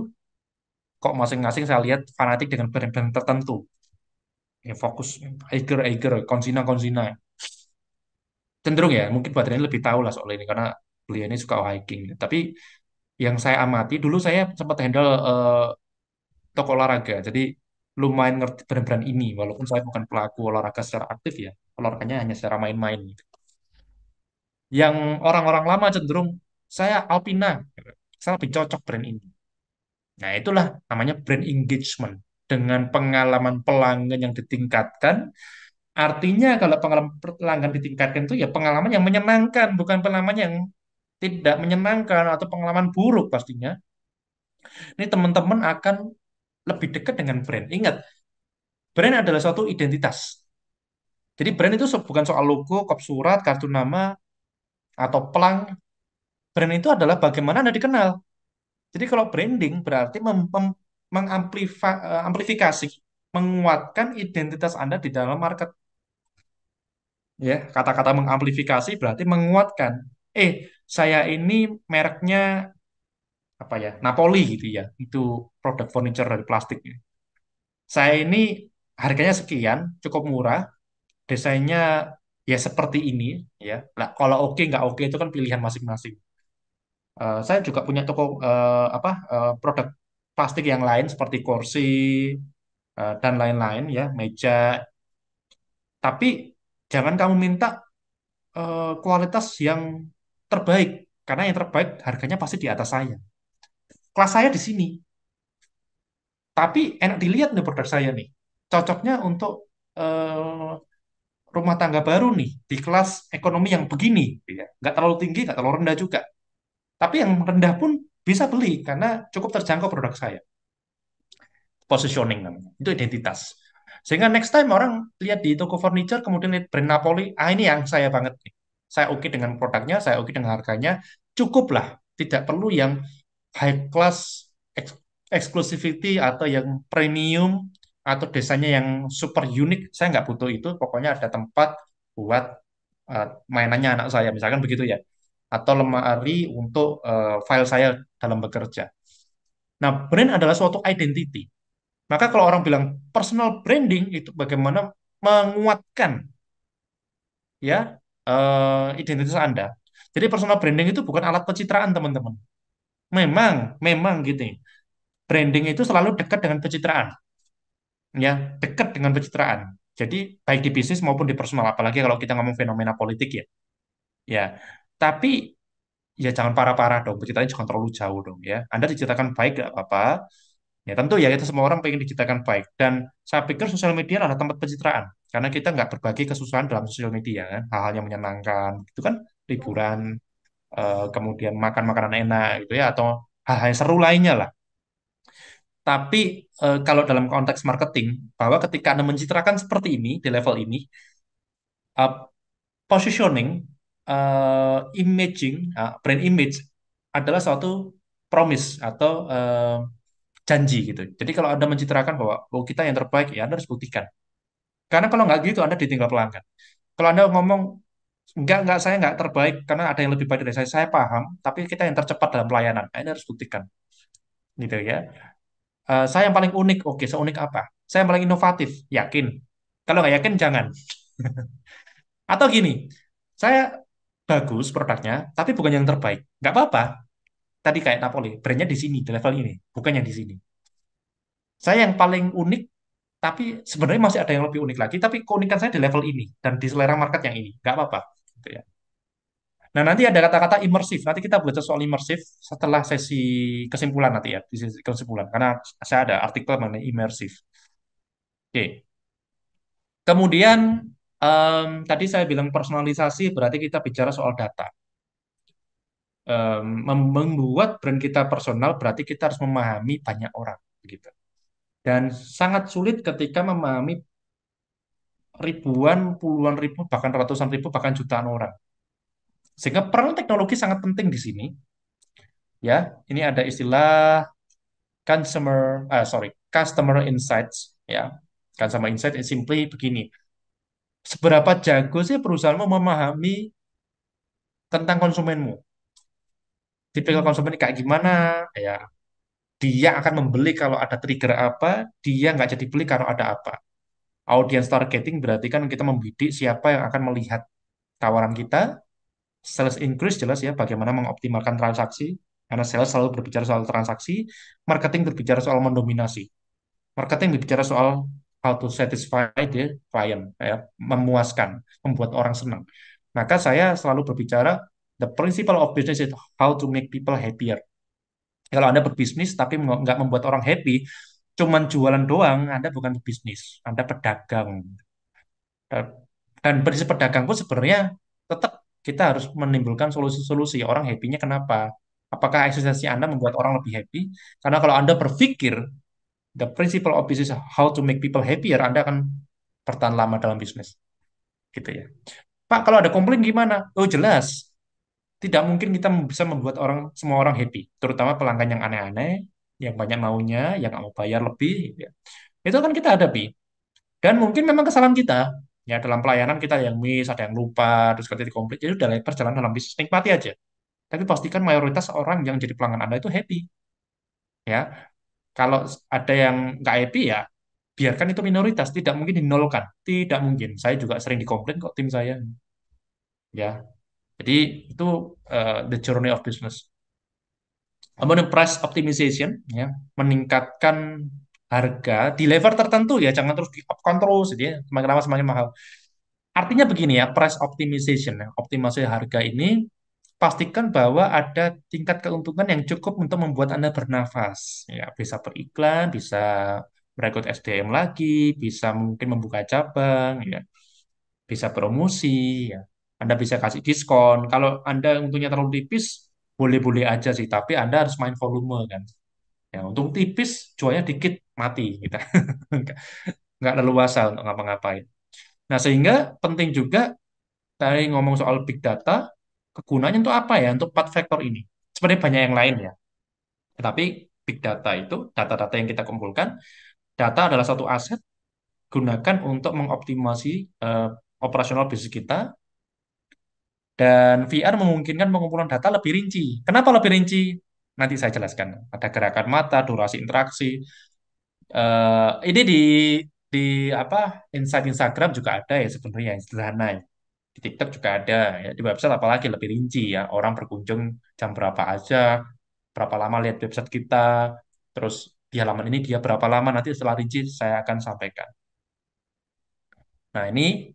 kok masing-masing saya lihat fanatik dengan brand-brand tertentu. Ya, fokus eager-eager, konsina-konsina. Cenderung ya, mungkin badannya lebih tahu lah soal ini karena beliau ini suka hiking. Tapi yang saya amati dulu saya sempat handle uh, toko olahraga jadi lumayan ngerti brand-brand ini walaupun saya bukan pelaku olahraga secara aktif ya olahraganya hanya secara main-main gitu. yang orang-orang lama cenderung saya Alpina saya lebih cocok brand ini nah itulah namanya brand engagement dengan pengalaman pelanggan yang ditingkatkan artinya kalau pengalaman pelanggan ditingkatkan itu ya pengalaman yang menyenangkan bukan pengalaman yang tidak menyenangkan atau pengalaman buruk pastinya, ini teman-teman akan lebih dekat dengan brand. Ingat, brand adalah suatu identitas. Jadi brand itu bukan soal logo, kop surat, kartu nama, atau pelang. Brand itu adalah bagaimana Anda dikenal. Jadi kalau branding berarti mengamplifikasi, eh, menguatkan identitas Anda di dalam market. Ya, kata-kata mengamplifikasi berarti menguatkan. Eh, saya ini mereknya apa ya Napoli gitu ya itu produk furniture dari plastiknya saya ini harganya sekian cukup murah desainnya ya seperti ini ya nah, kalau oke okay, nggak oke okay, itu kan pilihan masing-masing uh, saya juga punya toko uh, apa uh, produk plastik yang lain seperti kursi uh, dan lain-lain ya meja tapi jangan kamu minta uh, kualitas yang terbaik karena yang terbaik harganya pasti di atas saya. Kelas saya di sini. Tapi enak dilihat nih produk saya nih. Cocoknya untuk uh, rumah tangga baru nih di kelas ekonomi yang begini, ya. nggak terlalu tinggi, nggak terlalu rendah juga. Tapi yang rendah pun bisa beli karena cukup terjangkau produk saya. Positioning namanya, itu identitas. Sehingga next time orang lihat di toko furniture kemudian lihat brand Napoli, ah ini yang saya banget nih saya oke okay dengan produknya, saya oke okay dengan harganya, cukuplah. Tidak perlu yang high class exclusivity atau yang premium atau desanya yang super unik. Saya nggak butuh itu. Pokoknya ada tempat buat uh, mainannya anak saya, misalkan begitu ya. Atau lemari untuk uh, file saya dalam bekerja. Nah, brand adalah suatu identity. Maka kalau orang bilang personal branding itu bagaimana menguatkan ya uh, identitas Anda. Jadi personal branding itu bukan alat pencitraan, teman-teman. Memang, memang gitu. Ya. Branding itu selalu dekat dengan pencitraan. Ya, dekat dengan pencitraan. Jadi baik di bisnis maupun di personal, apalagi kalau kita ngomong fenomena politik ya. Ya, tapi ya jangan parah-parah dong, pencitraan jangan terlalu jauh dong ya. Anda diciptakan baik gak apa-apa. Ya tentu ya kita semua orang pengen diciptakan baik dan saya pikir sosial media adalah tempat pencitraan karena kita nggak berbagi kesusahan dalam sosial media kan hal-hal yang menyenangkan itu kan liburan eh, kemudian makan makanan enak gitu ya atau hal-hal yang seru lainnya lah tapi eh, kalau dalam konteks marketing bahwa ketika anda mencitrakan seperti ini di level ini eh, positioning eh, imaging eh, brand image adalah suatu promise atau eh, janji gitu. Jadi kalau Anda mencitrakan bahwa oh kita yang terbaik ya Anda harus buktikan. Karena kalau nggak gitu, Anda ditinggal pelanggan. Kalau Anda ngomong, nggak enggak, saya nggak terbaik, karena ada yang lebih baik dari saya, saya paham, tapi kita yang tercepat dalam pelayanan. Nah, harus buktikan. Gitu ya. Uh, saya yang paling unik, oke, seunik apa? Saya yang paling inovatif, yakin. Kalau nggak yakin, jangan. Atau gini, saya bagus produknya, tapi bukan yang terbaik. Nggak apa-apa. Tadi kayak Napoli, brandnya di sini, di level ini, bukan yang di sini. Saya yang paling unik, tapi sebenarnya masih ada yang lebih unik lagi tapi keunikan saya di level ini dan di selera market yang ini nggak apa-apa gitu ya nah nanti ada kata-kata imersif nanti kita belajar soal imersif setelah sesi kesimpulan nanti ya di sesi kesimpulan karena saya ada artikel mengenai imersif oke kemudian um, tadi saya bilang personalisasi berarti kita bicara soal data um, membuat brand kita personal berarti kita harus memahami banyak orang begitu dan sangat sulit ketika memahami ribuan, puluhan ribu, bahkan ratusan ribu, bahkan jutaan orang. Sehingga peran teknologi sangat penting di sini. Ya, ini ada istilah consumer, uh, sorry, customer insights. Ya, customer insight, is simply begini. Seberapa jago sih perusahaanmu memahami tentang konsumenmu? Tipikal hmm. konsumen kayak gimana? Ya, dia akan membeli kalau ada trigger apa, dia nggak jadi beli kalau ada apa. Audience targeting berarti kan kita membidik siapa yang akan melihat tawaran kita. Sales increase jelas ya bagaimana mengoptimalkan transaksi, karena sales selalu berbicara soal transaksi, marketing berbicara soal mendominasi. Marketing berbicara soal how to satisfy the client, ya, memuaskan, membuat orang senang. Maka saya selalu berbicara the principle of business is how to make people happier. Ya, kalau Anda berbisnis tapi nggak membuat orang happy, cuman jualan doang, Anda bukan berbisnis, Anda pedagang. Dan berisi pedagang pun sebenarnya tetap kita harus menimbulkan solusi-solusi. Orang happy-nya kenapa? Apakah eksistensi Anda membuat orang lebih happy? Karena kalau Anda berpikir the principle of business how to make people happier, Anda akan bertahan lama dalam bisnis. Gitu ya. Pak, kalau ada komplain gimana? Oh, jelas tidak mungkin kita bisa membuat orang semua orang happy, terutama pelanggan yang aneh-aneh, yang banyak maunya, yang nggak mau bayar lebih, gitu ya. itu kan kita hadapi. Dan mungkin memang kesalahan kita, ya dalam pelayanan kita yang miss, ada yang lupa, terus ketika komplit, jadi ya dalam perjalanan dalam bisnis nikmati aja. Tapi pastikan mayoritas orang yang jadi pelanggan Anda itu happy, ya. Kalau ada yang nggak happy ya biarkan itu minoritas, tidak mungkin dinolkan, tidak mungkin. Saya juga sering dikomplain kok tim saya, ya jadi itu uh, the journey of business. Kemudian price optimization, ya, meningkatkan harga di level tertentu ya, jangan terus di up control jadi semakin lama semakin mahal. Artinya begini ya, price optimization, ya, optimasi harga ini pastikan bahwa ada tingkat keuntungan yang cukup untuk membuat Anda bernafas. Ya, bisa beriklan, bisa merekrut SDM lagi, bisa mungkin membuka cabang, ya, bisa promosi, ya, anda bisa kasih diskon. Kalau Anda untungnya terlalu tipis, boleh-boleh aja sih, tapi Anda harus main volume kan. Ya, untung tipis, cuanya dikit, mati kita. Gitu. nggak leluasa untuk ngapa-ngapain. Nah, sehingga penting juga tadi ngomong soal big data, kegunaannya untuk apa ya? Untuk empat faktor ini. seperti banyak yang lain ya. Tetapi big data itu, data-data yang kita kumpulkan, data adalah satu aset, gunakan untuk mengoptimasi uh, operasional bisnis kita, dan VR memungkinkan pengumpulan data lebih rinci. Kenapa lebih rinci? Nanti saya jelaskan. Ada gerakan mata, durasi interaksi. Uh, ini di di apa insight Instagram juga ada ya sebenarnya yang sederhana. Di TikTok juga ada. Ya. Di website apalagi lebih rinci ya. Orang berkunjung jam berapa aja, berapa lama lihat website kita, terus di halaman ini dia berapa lama nanti setelah rinci saya akan sampaikan. Nah, ini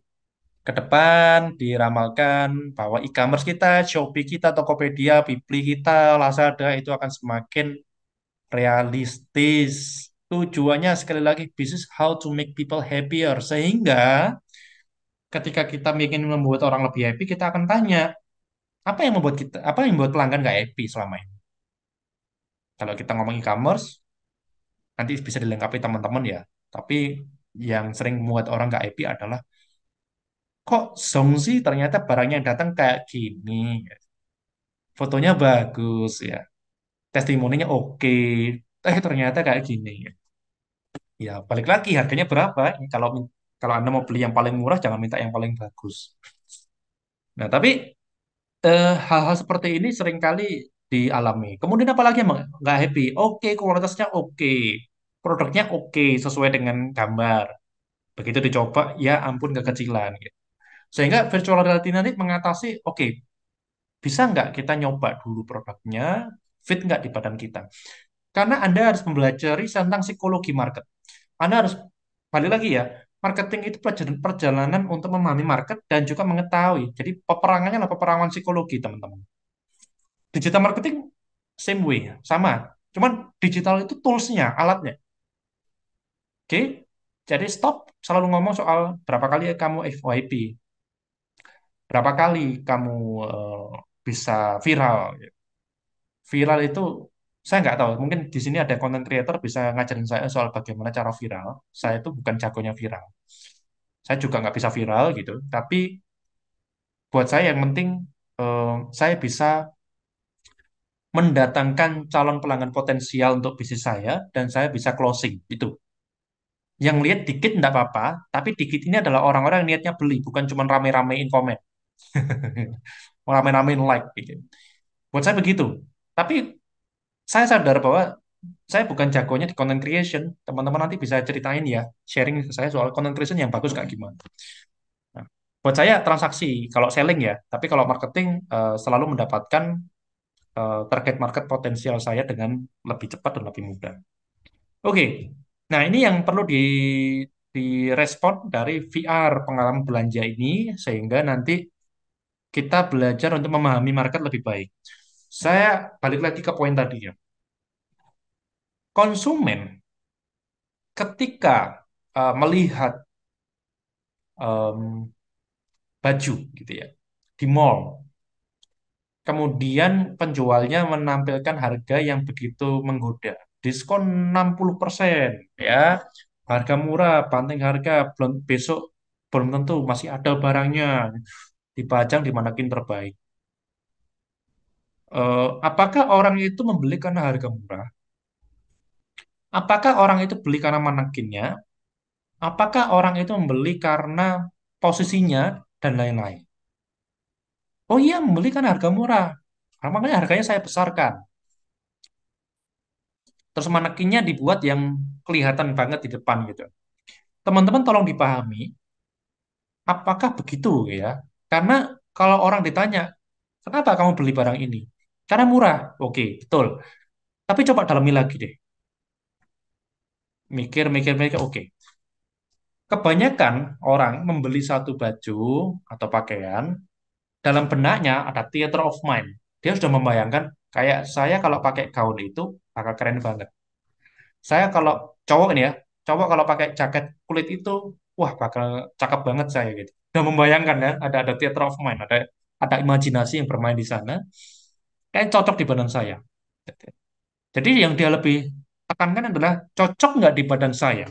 ke depan diramalkan bahwa e-commerce kita, Shopee kita, Tokopedia, Bibli kita, Lazada itu akan semakin realistis. Tujuannya sekali lagi bisnis how to make people happier sehingga ketika kita ingin membuat orang lebih happy, kita akan tanya apa yang membuat kita apa yang membuat pelanggan nggak happy selama ini. Kalau kita ngomong e-commerce, nanti bisa dilengkapi teman-teman ya. Tapi yang sering membuat orang nggak happy adalah kok Zongzi ternyata barangnya yang datang kayak gini fotonya bagus ya testimoninya oke eh ternyata kayak gini ya, ya balik lagi harganya berapa kalau kalau anda mau beli yang paling murah jangan minta yang paling bagus nah tapi hal eh, hal-hal seperti ini seringkali dialami kemudian apalagi emang nggak happy oke kualitasnya oke produknya oke sesuai dengan gambar begitu dicoba ya ampun kekecilan gitu sehingga virtual reality nanti mengatasi, oke, okay, bisa nggak kita nyoba dulu produknya, fit nggak di badan kita. Karena Anda harus mempelajari tentang psikologi market. Anda harus, balik lagi ya, marketing itu perjalanan untuk memahami market dan juga mengetahui. Jadi peperangannya adalah peperangan psikologi, teman-teman. Digital marketing, same way, sama. Cuman digital itu toolsnya, alatnya. Oke, okay? jadi stop selalu ngomong soal berapa kali kamu FYP, berapa kali kamu eh, bisa viral viral itu saya nggak tahu mungkin di sini ada content creator bisa ngajarin saya soal bagaimana cara viral saya itu bukan jagonya viral saya juga nggak bisa viral gitu tapi buat saya yang penting eh, saya bisa mendatangkan calon pelanggan potensial untuk bisnis saya dan saya bisa closing itu yang lihat dikit nggak apa-apa, tapi dikit ini adalah orang-orang yang niatnya beli, bukan cuma rame-ramein komen. Rame-ramein like gitu. Buat saya begitu. Tapi saya sadar bahwa saya bukan jagonya di content creation. Teman-teman nanti bisa ceritain ya, sharing ke saya soal content creation yang bagus kayak gimana. Nah, buat saya transaksi kalau selling ya, tapi kalau marketing uh, selalu mendapatkan uh, target market potensial saya dengan lebih cepat dan lebih mudah. Oke, okay. nah ini yang perlu di direspon dari VR pengalaman belanja ini sehingga nanti kita belajar untuk memahami market lebih baik. Saya balik lagi ke poin tadi Konsumen ketika uh, melihat um, baju gitu ya di mall, kemudian penjualnya menampilkan harga yang begitu menggoda. Diskon 60% ya. Harga murah, panting harga, belum besok belum tentu masih ada barangnya dipajang di manekin terbaik. Uh, apakah orang itu membeli karena harga murah? Apakah orang itu beli karena manekinnya? Apakah orang itu membeli karena posisinya dan lain-lain? Oh iya, membeli karena harga murah. Makanya harganya saya besarkan. Terus manekinnya dibuat yang kelihatan banget di depan gitu. Teman-teman tolong dipahami, apakah begitu ya karena kalau orang ditanya, kenapa kamu beli barang ini? Karena murah. Oke, betul. Tapi coba dalami lagi deh. Mikir, mikir, mikir. Oke. Kebanyakan orang membeli satu baju atau pakaian, dalam benaknya ada theater of mind. Dia sudah membayangkan, kayak saya kalau pakai gaun itu bakal keren banget. Saya kalau cowok ini ya, cowok kalau pakai jaket kulit itu, wah bakal cakep banget saya gitu sudah membayangkan ya ada ada theater of mind ada ada imajinasi yang bermain di sana kayak cocok di badan saya jadi yang dia lebih tekankan adalah cocok nggak di badan saya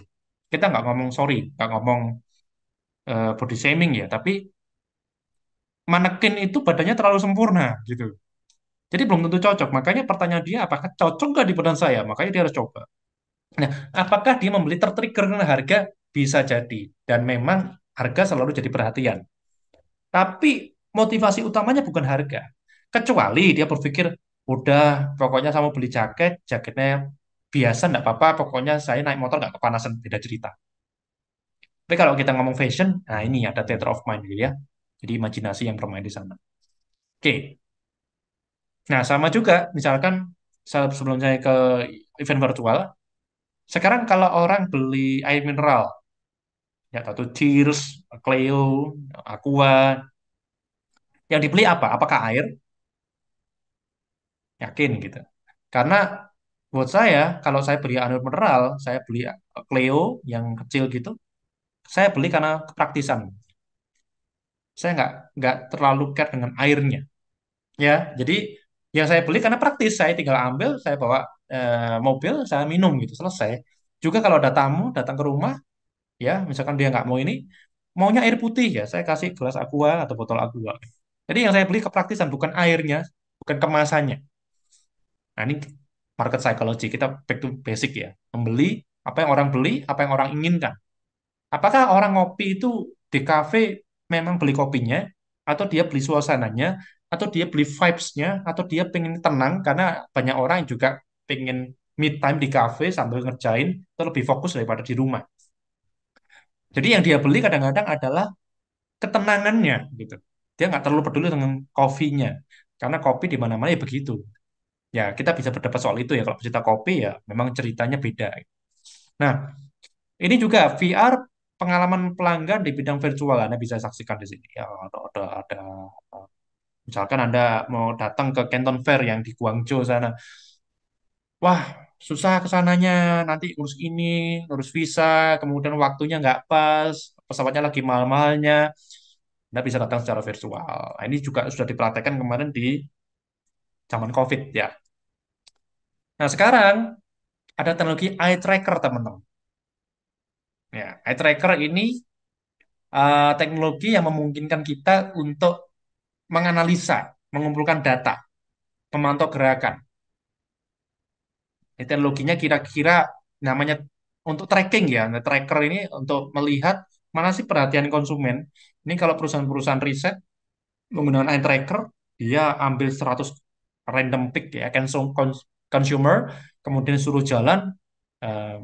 kita nggak ngomong sorry nggak ngomong uh, body shaming ya tapi manekin itu badannya terlalu sempurna gitu jadi belum tentu cocok makanya pertanyaan dia apakah cocok nggak di badan saya makanya dia harus coba nah apakah dia membeli tertrigger dengan harga bisa jadi dan memang harga selalu jadi perhatian. Tapi motivasi utamanya bukan harga. Kecuali dia berpikir, udah pokoknya sama beli jaket, jaketnya biasa nggak apa-apa, pokoknya saya naik motor nggak kepanasan, beda cerita. Tapi kalau kita ngomong fashion, nah ini ada theater of mind gitu ya. Jadi imajinasi yang bermain di sana. Oke. Nah, sama juga misalkan sebelum saya ke event virtual, sekarang kalau orang beli air mineral ya atau Cheers, Cleo, Aqua. Yang dibeli apa? Apakah air? Yakin gitu. Karena buat saya kalau saya beli air mineral, saya beli eh, Cleo yang kecil gitu, saya beli karena kepraktisan. Saya nggak nggak terlalu care dengan airnya. Ya, jadi yang saya beli karena praktis, saya tinggal ambil, saya bawa eh, mobil, saya minum gitu, selesai. Juga kalau ada tamu datang ke rumah, ya misalkan dia nggak mau ini maunya air putih ya saya kasih gelas aqua atau botol aqua jadi yang saya beli kepraktisan bukan airnya bukan kemasannya nah ini market psychology kita back to basic ya membeli apa yang orang beli apa yang orang inginkan apakah orang ngopi itu di kafe memang beli kopinya atau dia beli suasananya atau dia beli vibes-nya atau dia pengen tenang karena banyak orang yang juga pengen mid time di kafe sambil ngerjain terlebih lebih fokus daripada di rumah jadi yang dia beli kadang-kadang adalah ketenangannya gitu. Dia nggak terlalu peduli dengan kopinya karena kopi di mana-mana ya begitu. Ya kita bisa berdebat soal itu ya kalau cerita kopi ya memang ceritanya beda. Nah ini juga VR pengalaman pelanggan di bidang virtual Anda bisa saksikan di sini. Ya, ada, ada, ada eh, misalkan Anda mau datang ke Canton Fair yang di Guangzhou sana. Wah, susah kesananya nanti urus ini urus visa kemudian waktunya nggak pas pesawatnya lagi mahal-mahalnya nggak bisa datang secara virtual nah, ini juga sudah dipraktekkan kemarin di zaman covid ya nah sekarang ada teknologi eye tracker teman-teman ya eye tracker ini uh, teknologi yang memungkinkan kita untuk menganalisa mengumpulkan data memantau gerakan teknologinya kira-kira namanya untuk tracking ya. Nah, tracker ini untuk melihat mana sih perhatian konsumen. Ini kalau perusahaan-perusahaan riset menggunakan eye tracker, dia ambil 100 random pick ya, consumer, kemudian suruh jalan, eh,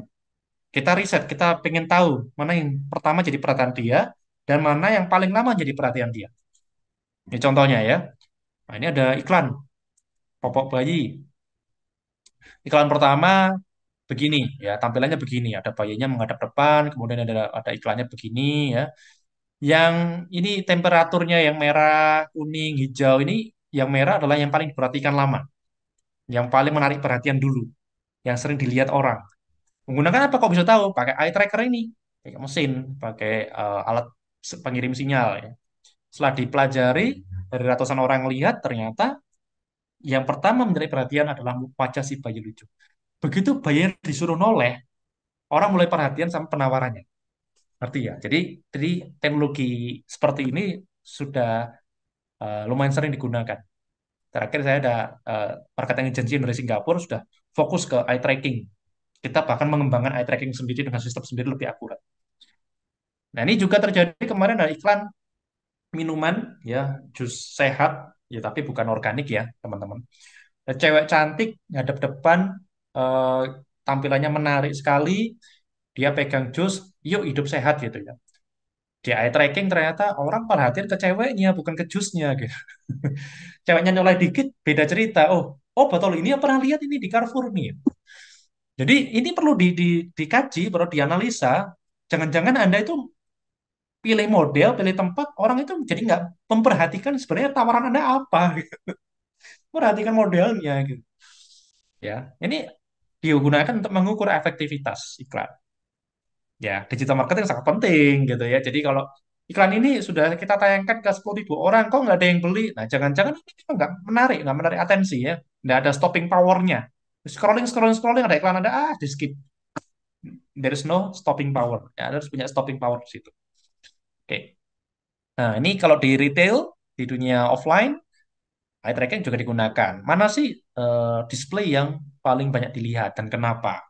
kita riset, kita pengen tahu mana yang pertama jadi perhatian dia, dan mana yang paling lama jadi perhatian dia. Ini contohnya ya. Nah, ini ada iklan, popok bayi, Iklan pertama begini ya, tampilannya begini, ada bayinya menghadap depan, kemudian ada ada iklannya begini ya. Yang ini temperaturnya yang merah, kuning, hijau ini yang merah adalah yang paling diperhatikan lama. Yang paling menarik perhatian dulu, yang sering dilihat orang. Menggunakan apa kok bisa tahu? Pakai eye tracker ini, pakai mesin, pakai uh, alat pengirim sinyal ya. Setelah dipelajari dari ratusan orang lihat ternyata yang pertama menjadi perhatian adalah wajah si bayi lucu. Begitu bayi disuruh noleh, orang mulai perhatian sama penawarannya. Ngerti ya? Jadi, jadi teknologi seperti ini sudah uh, lumayan sering digunakan. Terakhir saya ada uh, marketing agency dari Singapura sudah fokus ke eye tracking. Kita bahkan mengembangkan eye tracking sendiri dengan sistem sendiri lebih akurat. Nah ini juga terjadi kemarin ada iklan minuman ya jus sehat ya tapi bukan organik ya teman-teman eh, cewek cantik ngadep depan eh, tampilannya menarik sekali dia pegang jus yuk hidup sehat gitu ya di eye tracking ternyata orang perhatian ke ceweknya bukan ke jusnya gitu ceweknya nyolai dikit beda cerita oh oh betul, ini pernah lihat ini di Carrefour nih jadi ini perlu di, di, dikaji perlu dianalisa jangan-jangan anda itu pilih model, pilih tempat, orang itu jadi nggak memperhatikan sebenarnya tawaran Anda apa. Gitu. Perhatikan modelnya. Gitu. Ya, ini digunakan untuk mengukur efektivitas iklan. Ya, digital marketing sangat penting gitu ya. Jadi kalau iklan ini sudah kita tayangkan ke 10 ribu orang, kok nggak ada yang beli? Nah, jangan-jangan ini nggak menarik, nggak menarik atensi ya. Nggak ada stopping powernya. Scrolling, scrolling, scrolling, ada iklan ada, ah, di skip. There is no stopping power. Ya, harus punya stopping power di situ. Oke. Nah, ini kalau di retail, di dunia offline, eye tracking juga digunakan. Mana sih uh, display yang paling banyak dilihat dan kenapa?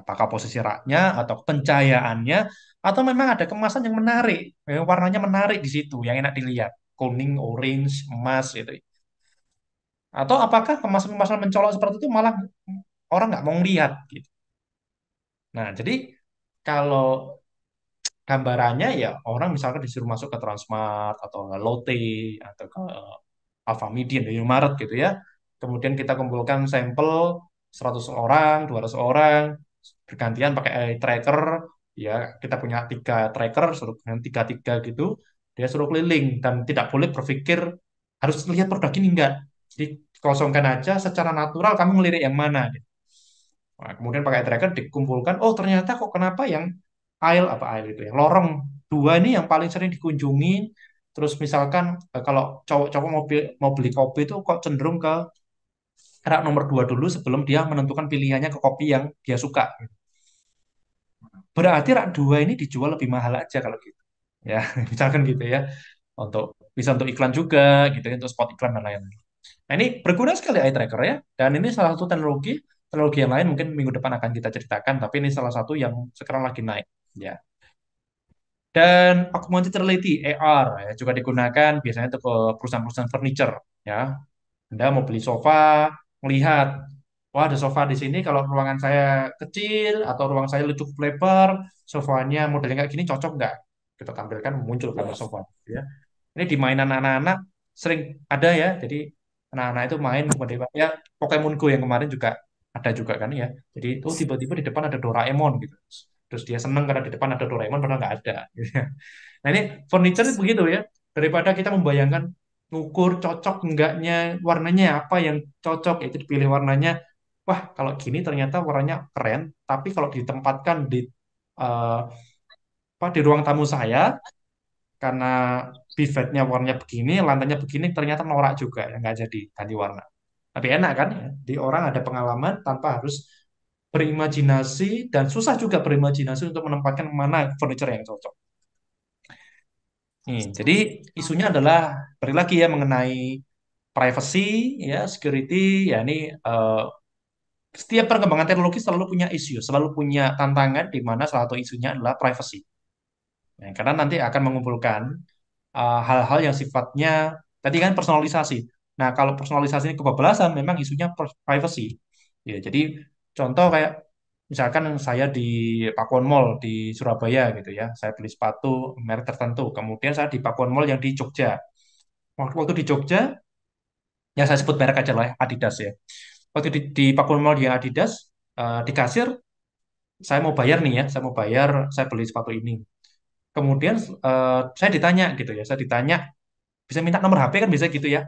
Apakah posisi raknya atau pencahayaannya atau memang ada kemasan yang menarik, yang eh, warnanya menarik di situ, yang enak dilihat, kuning, orange, emas gitu. Atau apakah kemasan-kemasan mencolok seperti itu malah orang nggak mau lihat gitu. Nah, jadi kalau gambarannya ya orang misalkan disuruh masuk ke Transmart atau ke Lotte atau ke eh, Alfamidi di Maret gitu ya. Kemudian kita kumpulkan sampel 100 orang, 200 orang, bergantian pakai AI tracker, ya kita punya tiga tracker, suruh tiga-tiga gitu, dia suruh keliling, dan tidak boleh berpikir harus lihat produk ini enggak. Jadi kosongkan aja secara natural kamu ngelirik yang mana. Gitu. Nah, kemudian pakai tracker dikumpulkan, oh ternyata kok kenapa yang aisle apa aisle itu yang lorong dua ini yang paling sering dikunjungi terus misalkan eh, kalau cowok-cowok mau, mau beli kopi itu kok cenderung ke rak nomor dua dulu sebelum dia menentukan pilihannya ke kopi yang dia suka berarti rak dua ini dijual lebih mahal aja kalau gitu ya misalkan gitu ya untuk bisa untuk iklan juga gitu ya, untuk spot iklan dan lain-lain nah ini berguna sekali eye tracker ya dan ini salah satu teknologi teknologi yang lain mungkin minggu depan akan kita ceritakan tapi ini salah satu yang sekarang lagi naik ya. Dan augmented reality AR ya, juga digunakan biasanya untuk eh, perusahaan-perusahaan furniture ya. Anda mau beli sofa, melihat wah ada sofa di sini kalau ruangan saya kecil atau ruang saya lucu, flavor sofanya modelnya kayak gini cocok nggak? Kita tampilkan muncul gambar sofa ya. Ini di mainan anak-anak sering ada ya. Jadi anak-anak itu main ya Pokemon Go yang kemarin juga ada juga kan ya. Jadi itu oh, tiba-tiba di depan ada Doraemon gitu terus dia seneng karena di depan ada Doraemon padahal nggak ada nah ini furniture begitu ya daripada kita membayangkan ngukur cocok enggaknya warnanya apa yang cocok itu dipilih warnanya wah kalau gini ternyata warnanya keren tapi kalau ditempatkan di uh, apa di ruang tamu saya karena pivotnya warnanya begini lantainya begini ternyata norak juga ya nggak jadi tadi warna tapi enak kan ya di orang ada pengalaman tanpa harus berimajinasi dan susah juga berimajinasi untuk menempatkan mana furniture yang cocok. Hmm, jadi isunya adalah beri lagi ya mengenai privacy, ya security, ya ini uh, setiap perkembangan teknologi selalu punya isu, selalu punya tantangan di mana salah satu isunya adalah privacy. ya, karena nanti akan mengumpulkan eh, hal-hal uh, yang sifatnya tadi kan personalisasi. Nah kalau personalisasi ini kebablasan, memang isunya privacy. Ya, jadi Contoh kayak misalkan saya di Pakuan Mall di Surabaya gitu ya, saya beli sepatu merek tertentu, kemudian saya di Pakuan Mall yang di Jogja. Waktu, di Jogja, ya saya sebut merek aja lah ya, Adidas ya. Waktu di, di Pakuan Mall yang Adidas, uh, di kasir, saya mau bayar nih ya, saya mau bayar, saya beli sepatu ini. Kemudian uh, saya ditanya gitu ya, saya ditanya, bisa minta nomor HP kan bisa gitu ya,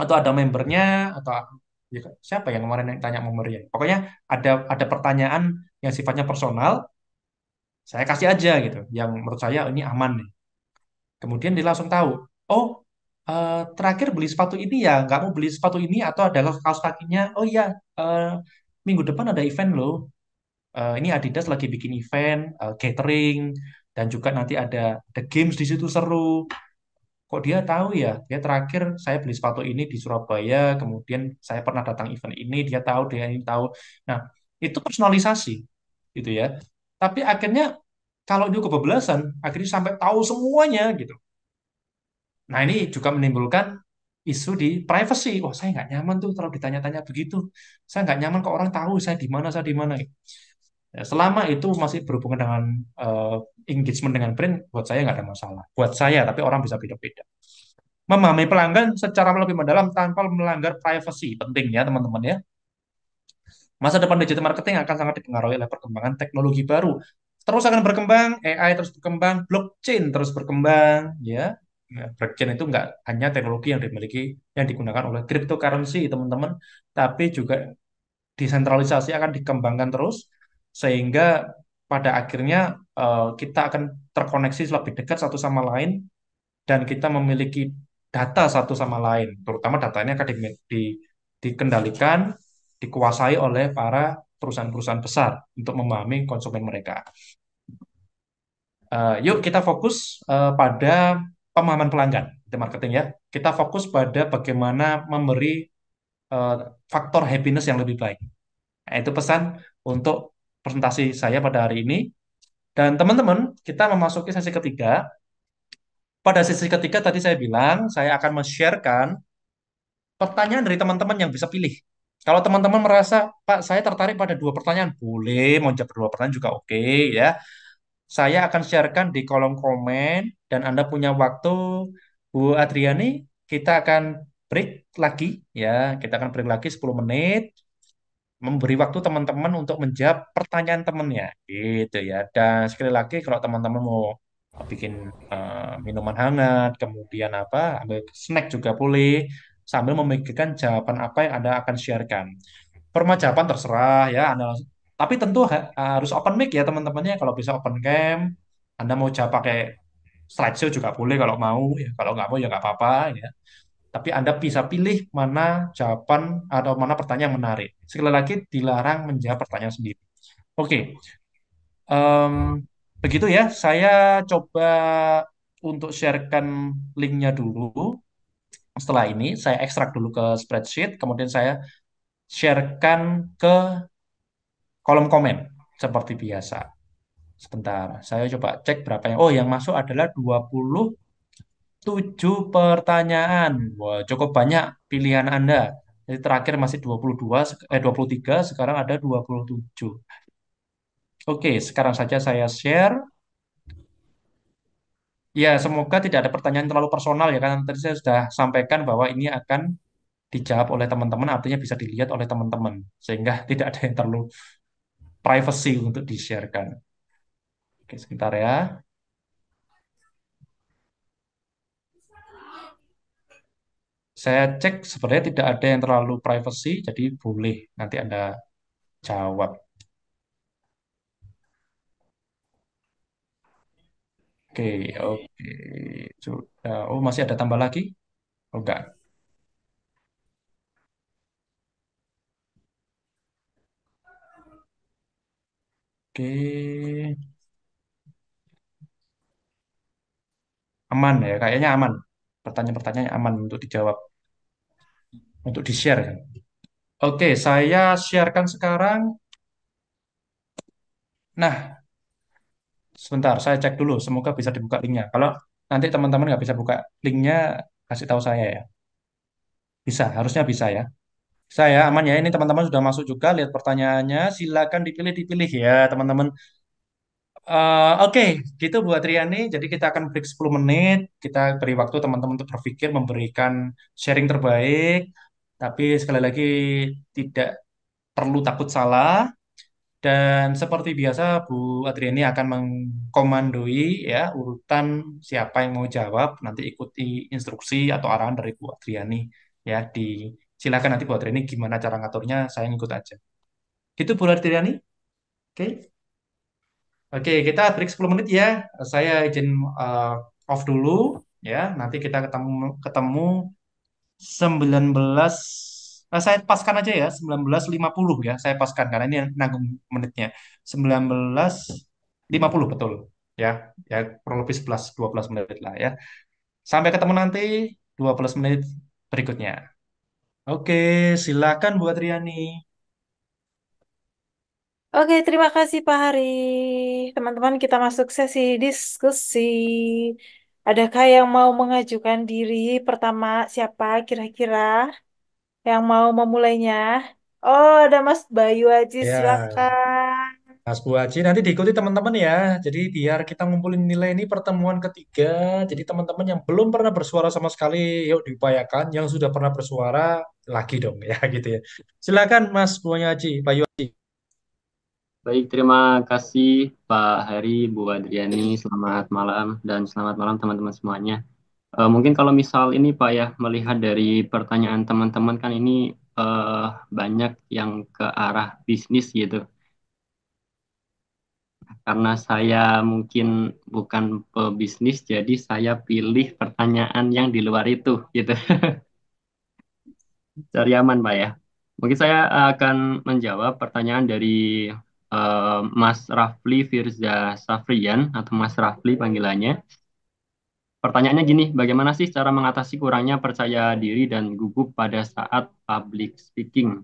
atau ada membernya atau Ya, siapa yang kemarin yang tanya memberi ya pokoknya ada ada pertanyaan yang sifatnya personal saya kasih aja gitu yang menurut saya ini aman nih kemudian dia langsung tahu oh eh, terakhir beli sepatu ini ya nggak mau beli sepatu ini atau adalah kaos kakinya oh iya eh, minggu depan ada event loh eh, ini Adidas lagi bikin event catering dan juga nanti ada the games di situ seru kok dia tahu ya dia terakhir saya beli sepatu ini di Surabaya kemudian saya pernah datang event ini dia tahu dia ini tahu nah itu personalisasi gitu ya tapi akhirnya kalau dia kebebelasan akhirnya sampai tahu semuanya gitu nah ini juga menimbulkan isu di privacy wah saya nggak nyaman tuh kalau ditanya-tanya begitu saya nggak nyaman kok orang tahu saya di mana saya di mana nah, selama itu masih berhubungan dengan uh, engagement dengan brand buat saya nggak ada masalah. Buat saya, tapi orang bisa beda-beda. Memahami pelanggan secara lebih mendalam tanpa melanggar privacy, penting ya teman-teman ya. Masa depan digital marketing akan sangat dipengaruhi oleh perkembangan teknologi baru. Terus akan berkembang, AI terus berkembang, blockchain terus berkembang, ya. ya. blockchain itu nggak hanya teknologi yang dimiliki, yang digunakan oleh cryptocurrency, teman-teman, tapi juga desentralisasi akan dikembangkan terus sehingga pada akhirnya uh, kita akan terkoneksi lebih dekat satu sama lain dan kita memiliki data satu sama lain, terutama datanya akan di, dikendalikan, dikuasai oleh para perusahaan-perusahaan besar untuk memahami konsumen mereka. Uh, yuk kita fokus uh, pada pemahaman pelanggan di marketing ya. Kita fokus pada bagaimana memberi uh, faktor happiness yang lebih baik. Nah, itu pesan untuk presentasi saya pada hari ini. Dan teman-teman, kita memasuki sesi ketiga. Pada sesi ketiga tadi saya bilang, saya akan men-sharekan pertanyaan dari teman-teman yang bisa pilih. Kalau teman-teman merasa, Pak, saya tertarik pada dua pertanyaan, boleh, mau jawab dua pertanyaan juga oke okay, ya. Saya akan sharekan di kolom komen, dan Anda punya waktu, Bu Adriani, kita akan break lagi ya. Kita akan break lagi 10 menit memberi waktu teman-teman untuk menjawab pertanyaan temannya gitu ya dan sekali lagi kalau teman-teman mau bikin uh, minuman hangat kemudian apa ambil snack juga boleh sambil memikirkan jawaban apa yang anda akan sharekan format jawaban terserah ya anda tapi tentu harus open mic ya teman-temannya kalau bisa open cam anda mau jawab pakai slideshow juga boleh kalau mau ya kalau nggak mau ya nggak apa-apa ya tapi Anda bisa pilih mana jawaban atau mana pertanyaan menarik. Sekali lagi, dilarang menjawab pertanyaan sendiri. Oke, okay. um, begitu ya. Saya coba untuk sharekan linknya dulu. Setelah ini, saya ekstrak dulu ke spreadsheet, kemudian saya sharekan ke kolom komen seperti biasa. Sebentar, saya coba cek berapa yang. Oh, yang masuk adalah 20 7 pertanyaan. Wah, cukup banyak pilihan Anda. Jadi terakhir masih 22, eh 23, sekarang ada 27. Oke, sekarang saja saya share. Ya, semoga tidak ada pertanyaan terlalu personal ya, kan tadi saya sudah sampaikan bahwa ini akan dijawab oleh teman-teman, artinya bisa dilihat oleh teman-teman. Sehingga tidak ada yang terlalu privacy untuk di-sharekan. Oke, sebentar ya. saya cek sebenarnya tidak ada yang terlalu privacy, jadi boleh nanti Anda jawab. Oke, oke. Sudah. Oh, masih ada tambah lagi? Oh, enggak. Oke. Aman ya, kayaknya aman. pertanyaan pertanyaan aman untuk dijawab untuk di-share kan? Oke, saya sharekan sekarang. Nah, sebentar, saya cek dulu. Semoga bisa dibuka linknya. Kalau nanti teman-teman nggak bisa buka linknya, kasih tahu saya ya. Bisa, harusnya bisa ya. Saya aman ya. Ini teman-teman sudah masuk juga. Lihat pertanyaannya, silakan dipilih-dipilih ya, teman-teman. Uh, Oke, okay. gitu buat Riani. Jadi kita akan break 10 menit. Kita beri waktu teman-teman untuk berpikir, memberikan sharing terbaik. Tapi sekali lagi tidak perlu takut salah dan seperti biasa Bu Adriani akan mengkomandoi ya urutan siapa yang mau jawab nanti ikuti instruksi atau arahan dari Bu Adriani ya di silakan nanti Bu Adriani gimana cara ngaturnya saya ngikut aja. Gitu Bu Adriani. Oke. Okay. Oke, okay, kita break 10 menit ya. Saya izin uh, off dulu ya. Nanti kita ketemu ketemu 19 nah eh, saya paskan aja ya 1950 ya saya paskan karena ini yang nanggung menitnya 1950 betul ya ya kurang lebih 11 12 menit lah ya sampai ketemu nanti 12 menit berikutnya oke silakan buat Riani Oke, terima kasih Pak Hari. Teman-teman, kita masuk sesi diskusi. Adakah yang mau mengajukan diri pertama? Siapa kira-kira yang mau memulainya? Oh, ada Mas Bayu Aji, Ya, silakan. Mas Bu Haji, nanti diikuti teman-teman ya. Jadi biar kita ngumpulin nilai ini pertemuan ketiga. Jadi teman-teman yang belum pernah bersuara sama sekali, yuk diupayakan. Yang sudah pernah bersuara, lagi dong ya gitu ya. Silakan Mas Bu Haji, Bayu Haji. Baik, terima kasih Pak Hari, Bu Adriani. Selamat malam dan selamat malam teman-teman semuanya. E, mungkin kalau misal ini Pak ya melihat dari pertanyaan teman-teman kan ini e, banyak yang ke arah bisnis gitu. Karena saya mungkin bukan pebisnis, jadi saya pilih pertanyaan yang di luar itu gitu. Cari aman Pak ya. Mungkin saya eh, akan menjawab pertanyaan dari uh, Mas Rafli Firza Safrian atau Mas Rafli panggilannya. Pertanyaannya gini, bagaimana sih cara mengatasi kurangnya percaya diri dan gugup pada saat public speaking?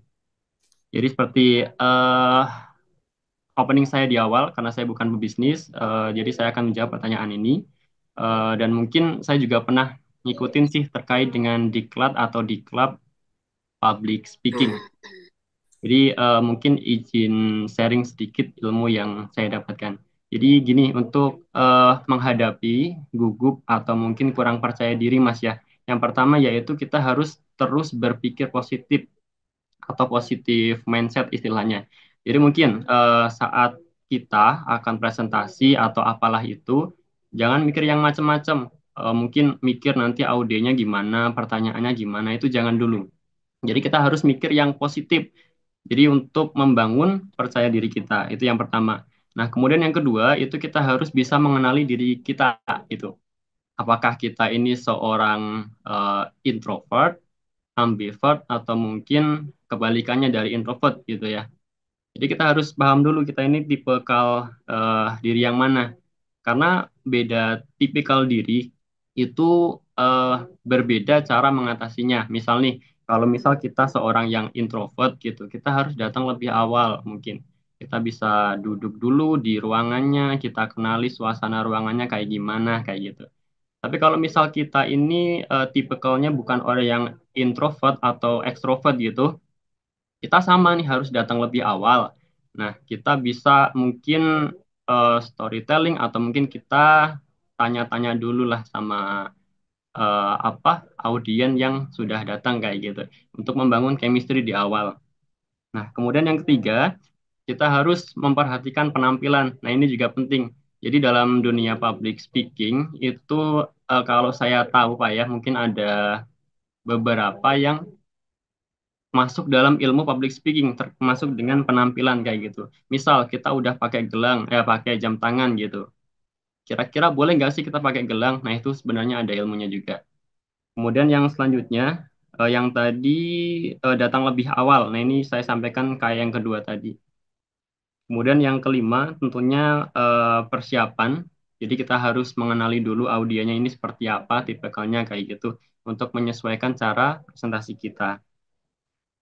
Jadi seperti uh, opening saya di awal, karena saya bukan pebisnis, uh, jadi saya akan menjawab pertanyaan ini. Uh, dan mungkin saya juga pernah ngikutin sih terkait dengan diklat atau diklat public speaking. Jadi uh, mungkin izin sharing sedikit ilmu yang saya dapatkan. Jadi gini untuk uh, menghadapi gugup atau mungkin kurang percaya diri Mas ya. Yang pertama yaitu kita harus terus berpikir positif atau positif mindset istilahnya. Jadi mungkin uh, saat kita akan presentasi atau apalah itu jangan mikir yang macam-macam. Uh, mungkin mikir nanti audenya gimana, pertanyaannya gimana itu jangan dulu. Jadi kita harus mikir yang positif. Jadi untuk membangun percaya diri kita itu yang pertama. Nah, kemudian yang kedua itu kita harus bisa mengenali diri kita itu. Apakah kita ini seorang uh, introvert, ambivert atau mungkin kebalikannya dari introvert gitu ya. Jadi kita harus paham dulu kita ini tipe kal uh, diri yang mana. Karena beda tipikal diri itu uh, berbeda cara mengatasinya. Misalnya kalau misal kita seorang yang introvert gitu, kita harus datang lebih awal mungkin. Kita bisa duduk dulu di ruangannya, kita kenali suasana ruangannya kayak gimana, kayak gitu. Tapi kalau misal kita ini uh, eh, tipikalnya bukan orang yang introvert atau extrovert gitu, kita sama nih harus datang lebih awal. Nah, kita bisa mungkin uh, storytelling atau mungkin kita tanya-tanya dulu lah sama uh, apa audien yang sudah datang kayak gitu untuk membangun chemistry di awal. Nah, kemudian yang ketiga, kita harus memperhatikan penampilan. Nah, ini juga penting. Jadi dalam dunia public speaking itu uh, kalau saya tahu Pak ya, mungkin ada beberapa yang masuk dalam ilmu public speaking termasuk dengan penampilan kayak gitu. Misal kita udah pakai gelang, ya pakai jam tangan gitu. Kira-kira boleh nggak sih kita pakai gelang? Nah, itu sebenarnya ada ilmunya juga. Kemudian yang selanjutnya, uh, yang tadi uh, datang lebih awal. Nah, ini saya sampaikan kayak yang kedua tadi. Kemudian yang kelima, tentunya uh, persiapan. Jadi kita harus mengenali dulu audionya ini seperti apa, tipikalnya kayak gitu, untuk menyesuaikan cara presentasi kita.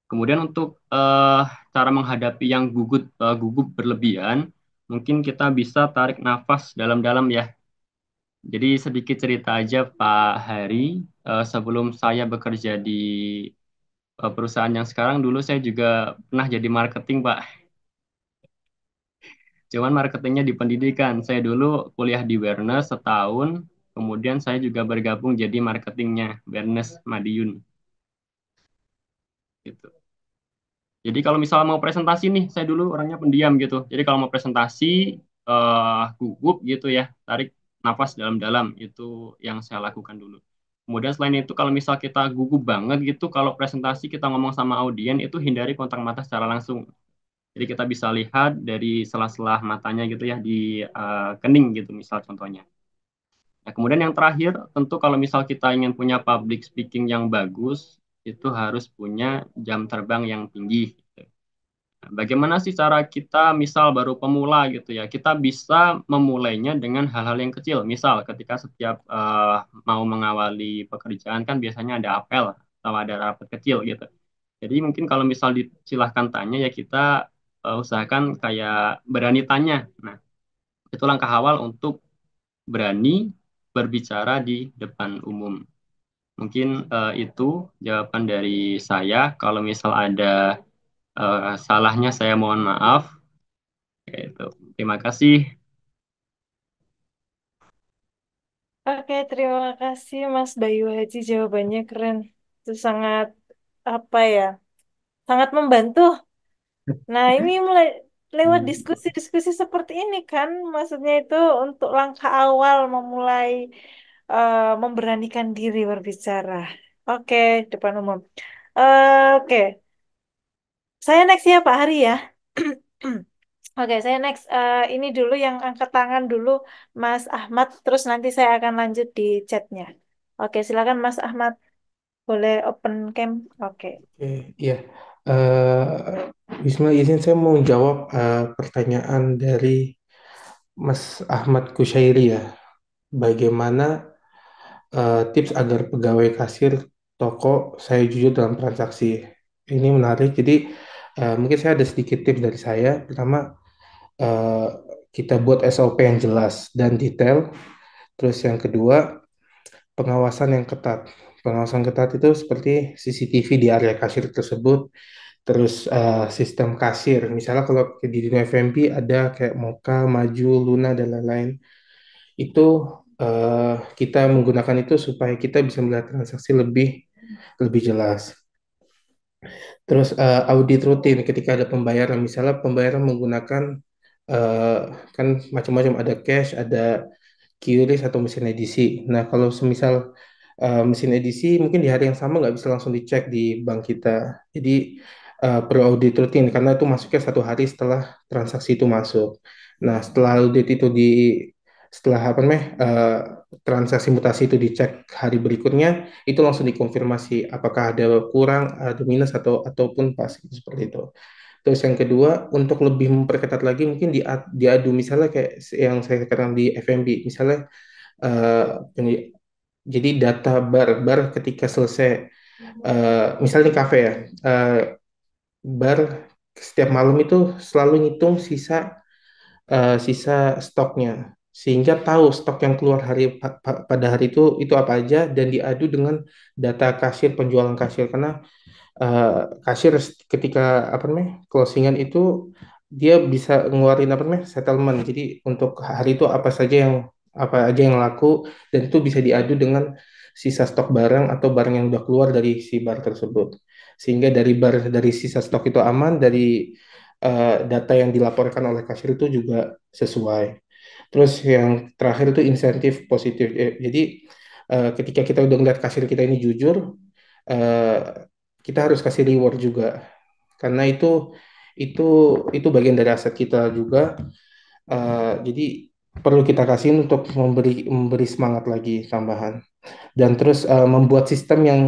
Kemudian untuk uh, cara menghadapi yang gugup, uh, gugup berlebihan, mungkin kita bisa tarik nafas dalam-dalam ya. Jadi sedikit cerita aja Pak Hari, uh, eh, sebelum saya bekerja di uh, perusahaan yang sekarang, dulu saya juga pernah jadi marketing Pak. Cuman marketingnya di pendidikan. Saya dulu kuliah di Werner setahun, kemudian saya juga bergabung jadi marketingnya Werner Madiun. Gitu. Jadi kalau misalnya mau presentasi nih, saya dulu orangnya pendiam gitu. Jadi kalau mau presentasi, uh, gugup gitu ya, tarik nafas dalam-dalam itu yang saya lakukan dulu. Kemudian selain itu kalau misal kita gugup banget gitu, kalau presentasi kita ngomong sama audien itu hindari kontak mata secara langsung. Jadi kita bisa lihat dari sela-sela matanya gitu ya di uh, kening gitu misal contohnya. Nah, kemudian yang terakhir tentu kalau misal kita ingin punya public speaking yang bagus, itu harus punya jam terbang yang tinggi. Gitu. Nah, bagaimana sih cara kita, misal baru pemula gitu ya, kita bisa memulainya dengan hal-hal yang kecil. Misal ketika setiap uh, mau mengawali pekerjaan kan biasanya ada apel atau ada rapat kecil gitu. Jadi mungkin kalau misal disilahkan tanya ya kita uh, usahakan kayak berani tanya. Nah itu langkah awal untuk berani berbicara di depan umum. Mungkin uh, itu jawaban dari saya. Kalau misal ada uh, salahnya saya mohon maaf. itu. Terima kasih. Oke, terima kasih Mas Bayu Haji. Jawabannya keren. Itu sangat apa ya? Sangat membantu. Nah, ini mulai lewat hmm. diskusi-diskusi seperti ini kan maksudnya itu untuk langkah awal memulai Eh, memberanikan diri berbicara. Oke, depan umum. Uh, Oke, saya next ya Pak Hari ya. Oke, saya next uh, ini dulu yang angkat tangan dulu Mas Ahmad, terus nanti saya akan lanjut di chatnya. Oke, silakan Mas Ahmad, boleh open cam. Oke. Oke, iya. Uh, izin saya mau jawab uh, pertanyaan dari Mas Ahmad Kusairi ya. Bagaimana uh, tips agar pegawai kasir toko saya jujur dalam transaksi. Ini menarik. Jadi uh, mungkin saya ada sedikit tips dari saya. Pertama uh, kita buat SOP yang jelas dan detail. Terus yang kedua pengawasan yang ketat. Pengawasan ketat itu seperti CCTV di area kasir tersebut terus uh, sistem kasir. Misalnya kalau di dunia FMP ada kayak Moka, Maju, Luna dan lain-lain. Itu uh, kita menggunakan itu supaya kita bisa melihat transaksi lebih lebih jelas. Terus uh, audit rutin ketika ada pembayaran, misalnya pembayaran menggunakan uh, kan macam-macam ada cash, ada QRIS atau mesin edisi. Nah kalau semisal uh, mesin edisi mungkin di hari yang sama nggak bisa langsung dicek di bank kita. Jadi uh, perlu audit rutin karena itu masuknya satu hari setelah transaksi itu masuk. Nah setelah audit itu di setelah apa namanya uh, transaksi mutasi itu dicek hari berikutnya itu langsung dikonfirmasi apakah ada kurang ada minus atau ataupun pas gitu, seperti itu terus yang kedua untuk lebih memperketat lagi mungkin di diadu misalnya kayak yang saya katakan di FMB misalnya uh, jadi data bar bar ketika selesai uh, misalnya kafe ya uh, bar setiap malam itu selalu ngitung sisa uh, sisa stoknya sehingga tahu stok yang keluar hari pada hari itu itu apa aja dan diadu dengan data kasir penjualan kasir karena uh, kasir ketika apa namanya closingan itu dia bisa ngeluarin apa namanya settlement jadi untuk hari itu apa saja yang apa aja yang laku dan itu bisa diadu dengan sisa stok barang atau barang yang udah keluar dari si bar tersebut sehingga dari bar dari sisa stok itu aman dari uh, data yang dilaporkan oleh kasir itu juga sesuai Terus yang terakhir itu insentif positif. Eh, jadi eh, ketika kita udah ngeliat kasir kita ini jujur, eh, kita harus kasih reward juga. Karena itu itu itu bagian dari aset kita juga. jadi perlu kita kasih untuk memberi memberi semangat lagi tambahan dan terus membuat sistem yang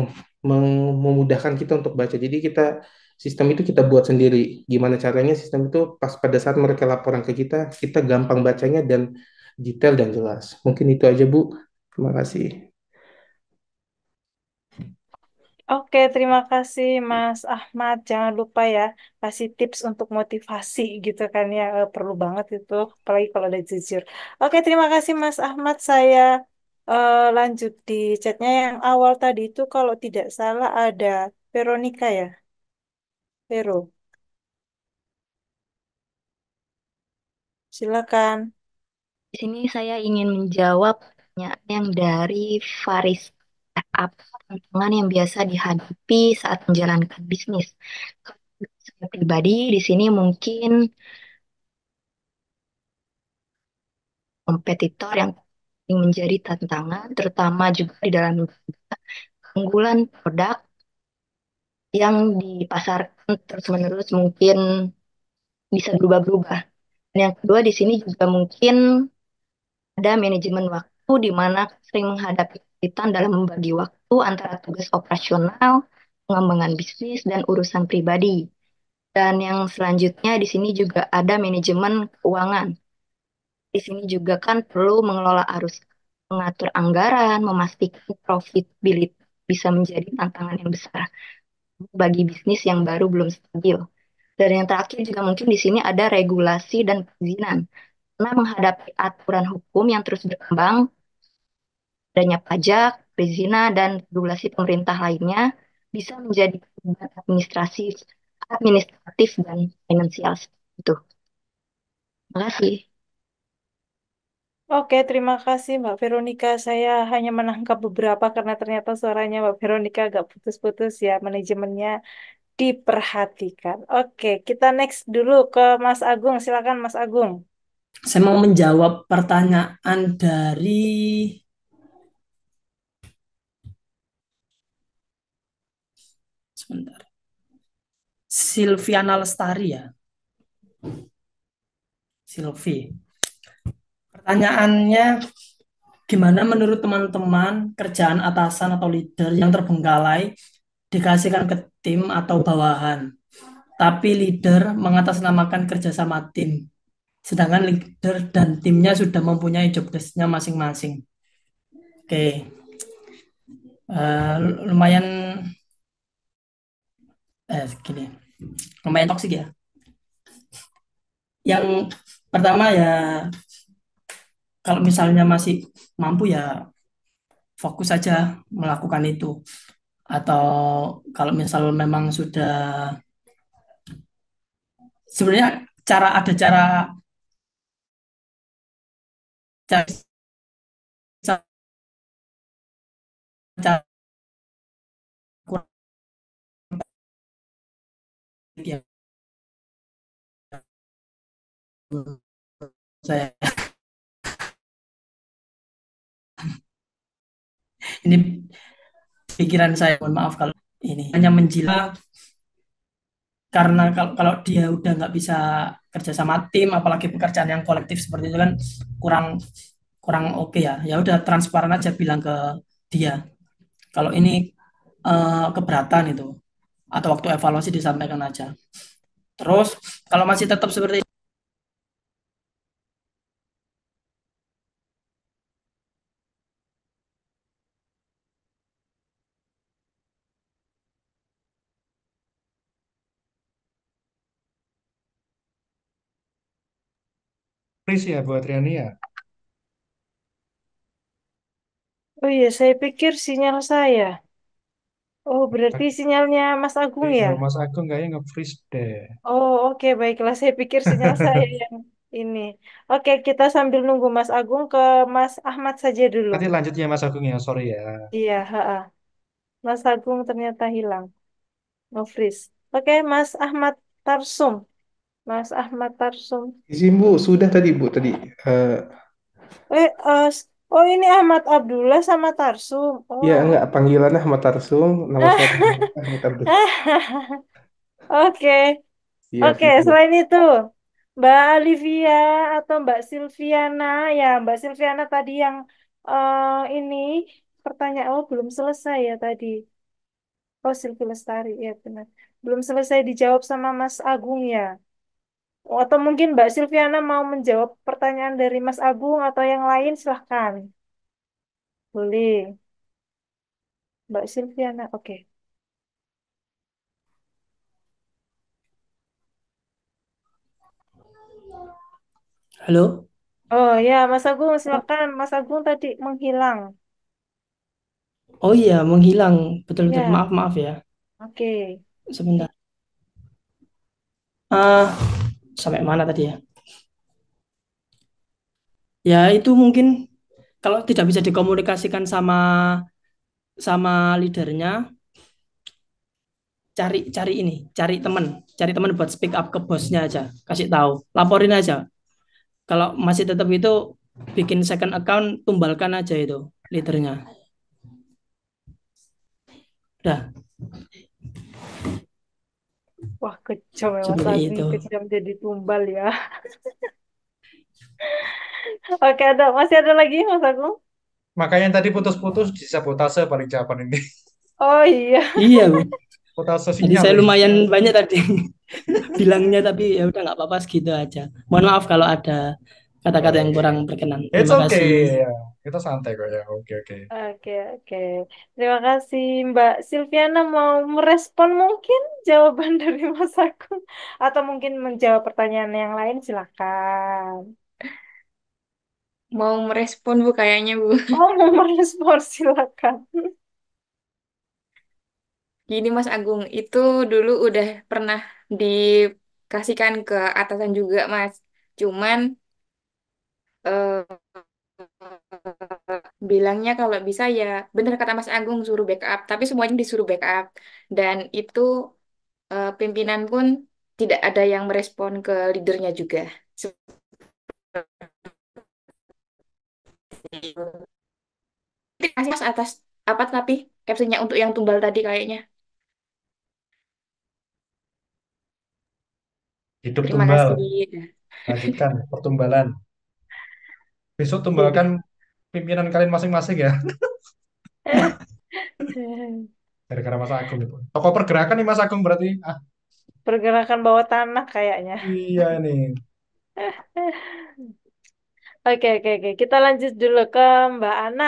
memudahkan kita untuk baca. Jadi kita sistem itu kita buat sendiri. Gimana caranya sistem itu pas pada saat mereka laporan ke kita, kita gampang bacanya dan detail dan jelas. Mungkin itu aja Bu. Terima kasih. Oke, terima kasih Mas Ahmad. Jangan lupa ya, kasih tips untuk motivasi gitu kan ya. Eh, perlu banget itu, apalagi kalau udah jujur. Oke, terima kasih Mas Ahmad. Saya uh, lanjut di chatnya yang awal tadi itu kalau tidak salah ada Veronica ya. Vero, silakan. Di sini saya ingin menjawab pertanyaan yang dari Faris. Apa tantangan yang biasa dihadapi saat menjalankan bisnis? Kalau saya pribadi di sini mungkin kompetitor yang menjadi tantangan, terutama juga di dalam keunggulan produk yang di pasar terus menerus mungkin bisa berubah-berubah. Dan yang kedua di sini juga mungkin ada manajemen waktu di mana sering menghadapi kesulitan dalam membagi waktu antara tugas operasional, pengembangan bisnis, dan urusan pribadi. Dan yang selanjutnya di sini juga ada manajemen keuangan. Di sini juga kan perlu mengelola arus, mengatur anggaran, memastikan profitability bisa menjadi tantangan yang besar bagi bisnis yang baru belum stabil. Dan yang terakhir juga mungkin di sini ada regulasi dan perizinan. Karena menghadapi aturan hukum yang terus berkembang, adanya pajak, perizinan, dan regulasi pemerintah lainnya bisa menjadi beban administrasi, administratif dan finansial. Itu. Terima kasih. Oke, terima kasih Mbak Veronica. Saya hanya menangkap beberapa karena ternyata suaranya Mbak Veronica agak putus-putus ya, manajemennya diperhatikan. Oke, kita next dulu ke Mas Agung. Silakan Mas Agung. Saya mau menjawab pertanyaan dari sebentar. Silviana Lestari ya. Silvi. Pertanyaannya, gimana menurut teman-teman kerjaan atasan atau leader yang terbengkalai dikasihkan ke tim atau bawahan, tapi leader mengatasnamakan kerja sama tim, sedangkan leader dan timnya sudah mempunyai job desknya masing-masing. Oke, okay. uh, eh, lumayan eh gini, lumayan toksik ya. Yang pertama ya kalau misalnya masih mampu ya fokus saja melakukan itu atau kalau misal memang sudah sebenarnya cara ada cara cara, saya ini pikiran saya mohon maaf kalau ini hanya menjilat karena kalau, kalau dia udah nggak bisa kerja sama tim apalagi pekerjaan yang kolektif seperti itu kan kurang kurang oke okay ya ya udah transparan aja bilang ke dia kalau ini uh, keberatan itu atau waktu evaluasi disampaikan aja terus kalau masih tetap seperti surprise ya buat Riania. ya. Oh iya, saya pikir sinyal saya. Oh, berarti sinyalnya Mas Agung iya, ya? Sinyal Mas Agung kayaknya nge-freeze deh. Oh, oke, Baiklah. Saya pikir sinyal saya yang ini. Oke, kita sambil nunggu Mas Agung ke Mas Ahmad saja dulu. Nanti lanjut ya Mas Agung ya, sorry ya. Iya, ha Mas Agung ternyata hilang. Nge-freeze. Oke, Mas Ahmad Tarsum. Mas Ahmad Tarsum. Izin Bu, sudah tadi Bu tadi. Uh... Eh, uh, oh ini Ahmad Abdullah sama Tarsum. Oh. Ya enggak panggilan Ahmad Tarsum, nama saya Ahmad Abdullah. Oke. Iya, Oke, gitu. selain itu Mbak Olivia atau Mbak Silviana ya Mbak Silviana tadi yang uh, ini pertanyaan oh belum selesai ya tadi. Oh Silvi Lestari ya benar. Belum selesai dijawab sama Mas Agung ya. Atau mungkin Mbak Silviana mau menjawab pertanyaan dari Mas Agung atau yang lain, silahkan. Boleh. Mbak Silviana, oke. Okay. Halo. Oh ya, Mas Agung, silahkan Mas Agung tadi menghilang. Oh iya, menghilang. Betul-betul. Ya. Maaf, maaf ya. Oke. Okay. Sebentar. uh, sampai mana tadi ya? Ya itu mungkin kalau tidak bisa dikomunikasikan sama sama leadernya, cari cari ini, cari teman, cari teman buat speak up ke bosnya aja, kasih tahu, laporin aja. Kalau masih tetap itu bikin second account, tumbalkan aja itu leadernya. Udah. Wah, kejam ya, Mas itu. Kejam jadi tumbal ya. Oke, ada masih ada lagi Mas Agung? Makanya tadi putus-putus di sabotase paling jawaban ini. Oh iya. Iya, Bu. Sabotase Jadi saya lumayan banyak tadi bilangnya tapi ya udah nggak apa-apa segitu aja. Mohon maaf kalau ada kata-kata yang kurang berkenan. It's Terima okay. kasih. Ya. Kita santai kok ya. Oke, okay, oke. Okay. Oke, okay, oke. Okay. Terima kasih Mbak Silviana mau merespon mungkin jawaban dari Mas Agung atau mungkin menjawab pertanyaan yang lain silakan. Mau merespon Bu kayaknya Bu. Oh, mau merespon silakan. Gini Mas Agung, itu dulu udah pernah dikasihkan ke atasan juga Mas. Cuman Eh, bilangnya kalau bisa ya bener kata Mas Agung suruh backup tapi semuanya disuruh backup dan itu uh, pimpinan pun tidak ada yang merespon ke leadernya juga kasih Mas atas apa tapi captionnya untuk yang tumbal tadi kayaknya Hidup terima tumbal, kasih lanjutkan pertumbalan. Besok iya. tumbalkan pimpinan kalian masing-masing ya. dari karena Mas Agung itu. Toko pergerakan nih Mas Agung berarti. Ah. Pergerakan bawah tanah kayaknya. Iya nih. Oke, oke, oke. Kita lanjut dulu ke Mbak Ana.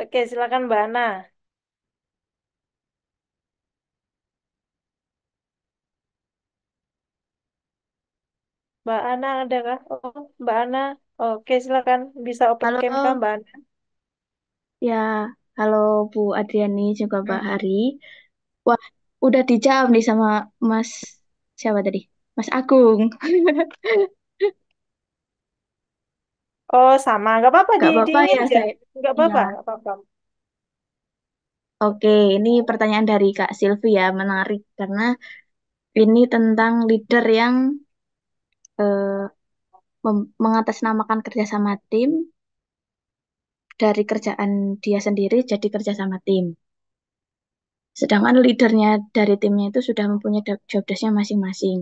Oke, silakan Mbak Ana. Mbak Ana ada kah? Oh, Mbak Ana. Oke, silakan. Bisa open cam Halo, Mbak Ana. ya, halo Bu Adriani juga Mbak Hari. Wah, udah dijawab nih sama Mas siapa tadi? Mas Agung. Oh, sama. Nggak apa-apa, Gak di, apa-apa ya aja. Ya. Nggak ya. apa-apa, nggak apa-apa. oke. Ini pertanyaan dari Kak Silvi ya, menarik karena ini tentang leader yang eh, mengatasnamakan kerjasama tim dari kerjaan dia sendiri jadi kerjasama tim. Sedangkan leadernya dari timnya itu sudah mempunyai job masing-masing.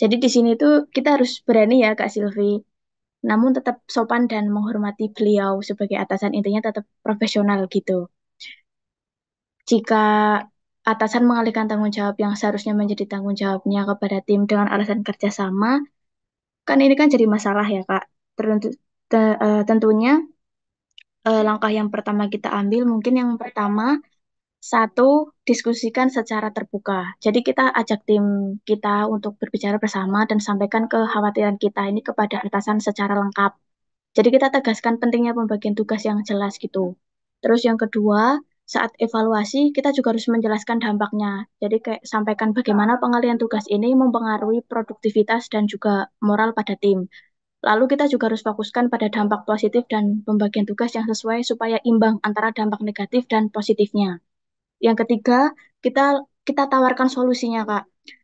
Jadi di sini tuh kita harus berani ya Kak Silvi, namun tetap sopan dan menghormati beliau sebagai atasan intinya tetap profesional gitu. Jika atasan mengalihkan tanggung jawab yang seharusnya menjadi tanggung jawabnya kepada tim dengan alasan kerjasama, kan ini kan jadi masalah ya Kak. Tentu, te, uh, tentunya uh, langkah yang pertama kita ambil mungkin yang pertama satu diskusikan secara terbuka. Jadi kita ajak tim kita untuk berbicara bersama dan sampaikan kekhawatiran kita ini kepada atasan secara lengkap. Jadi kita tegaskan pentingnya pembagian tugas yang jelas gitu. Terus yang kedua, saat evaluasi kita juga harus menjelaskan dampaknya. Jadi kayak sampaikan bagaimana pengalihan tugas ini mempengaruhi produktivitas dan juga moral pada tim. Lalu kita juga harus fokuskan pada dampak positif dan pembagian tugas yang sesuai supaya imbang antara dampak negatif dan positifnya. Yang ketiga, kita kita tawarkan solusinya, Kak.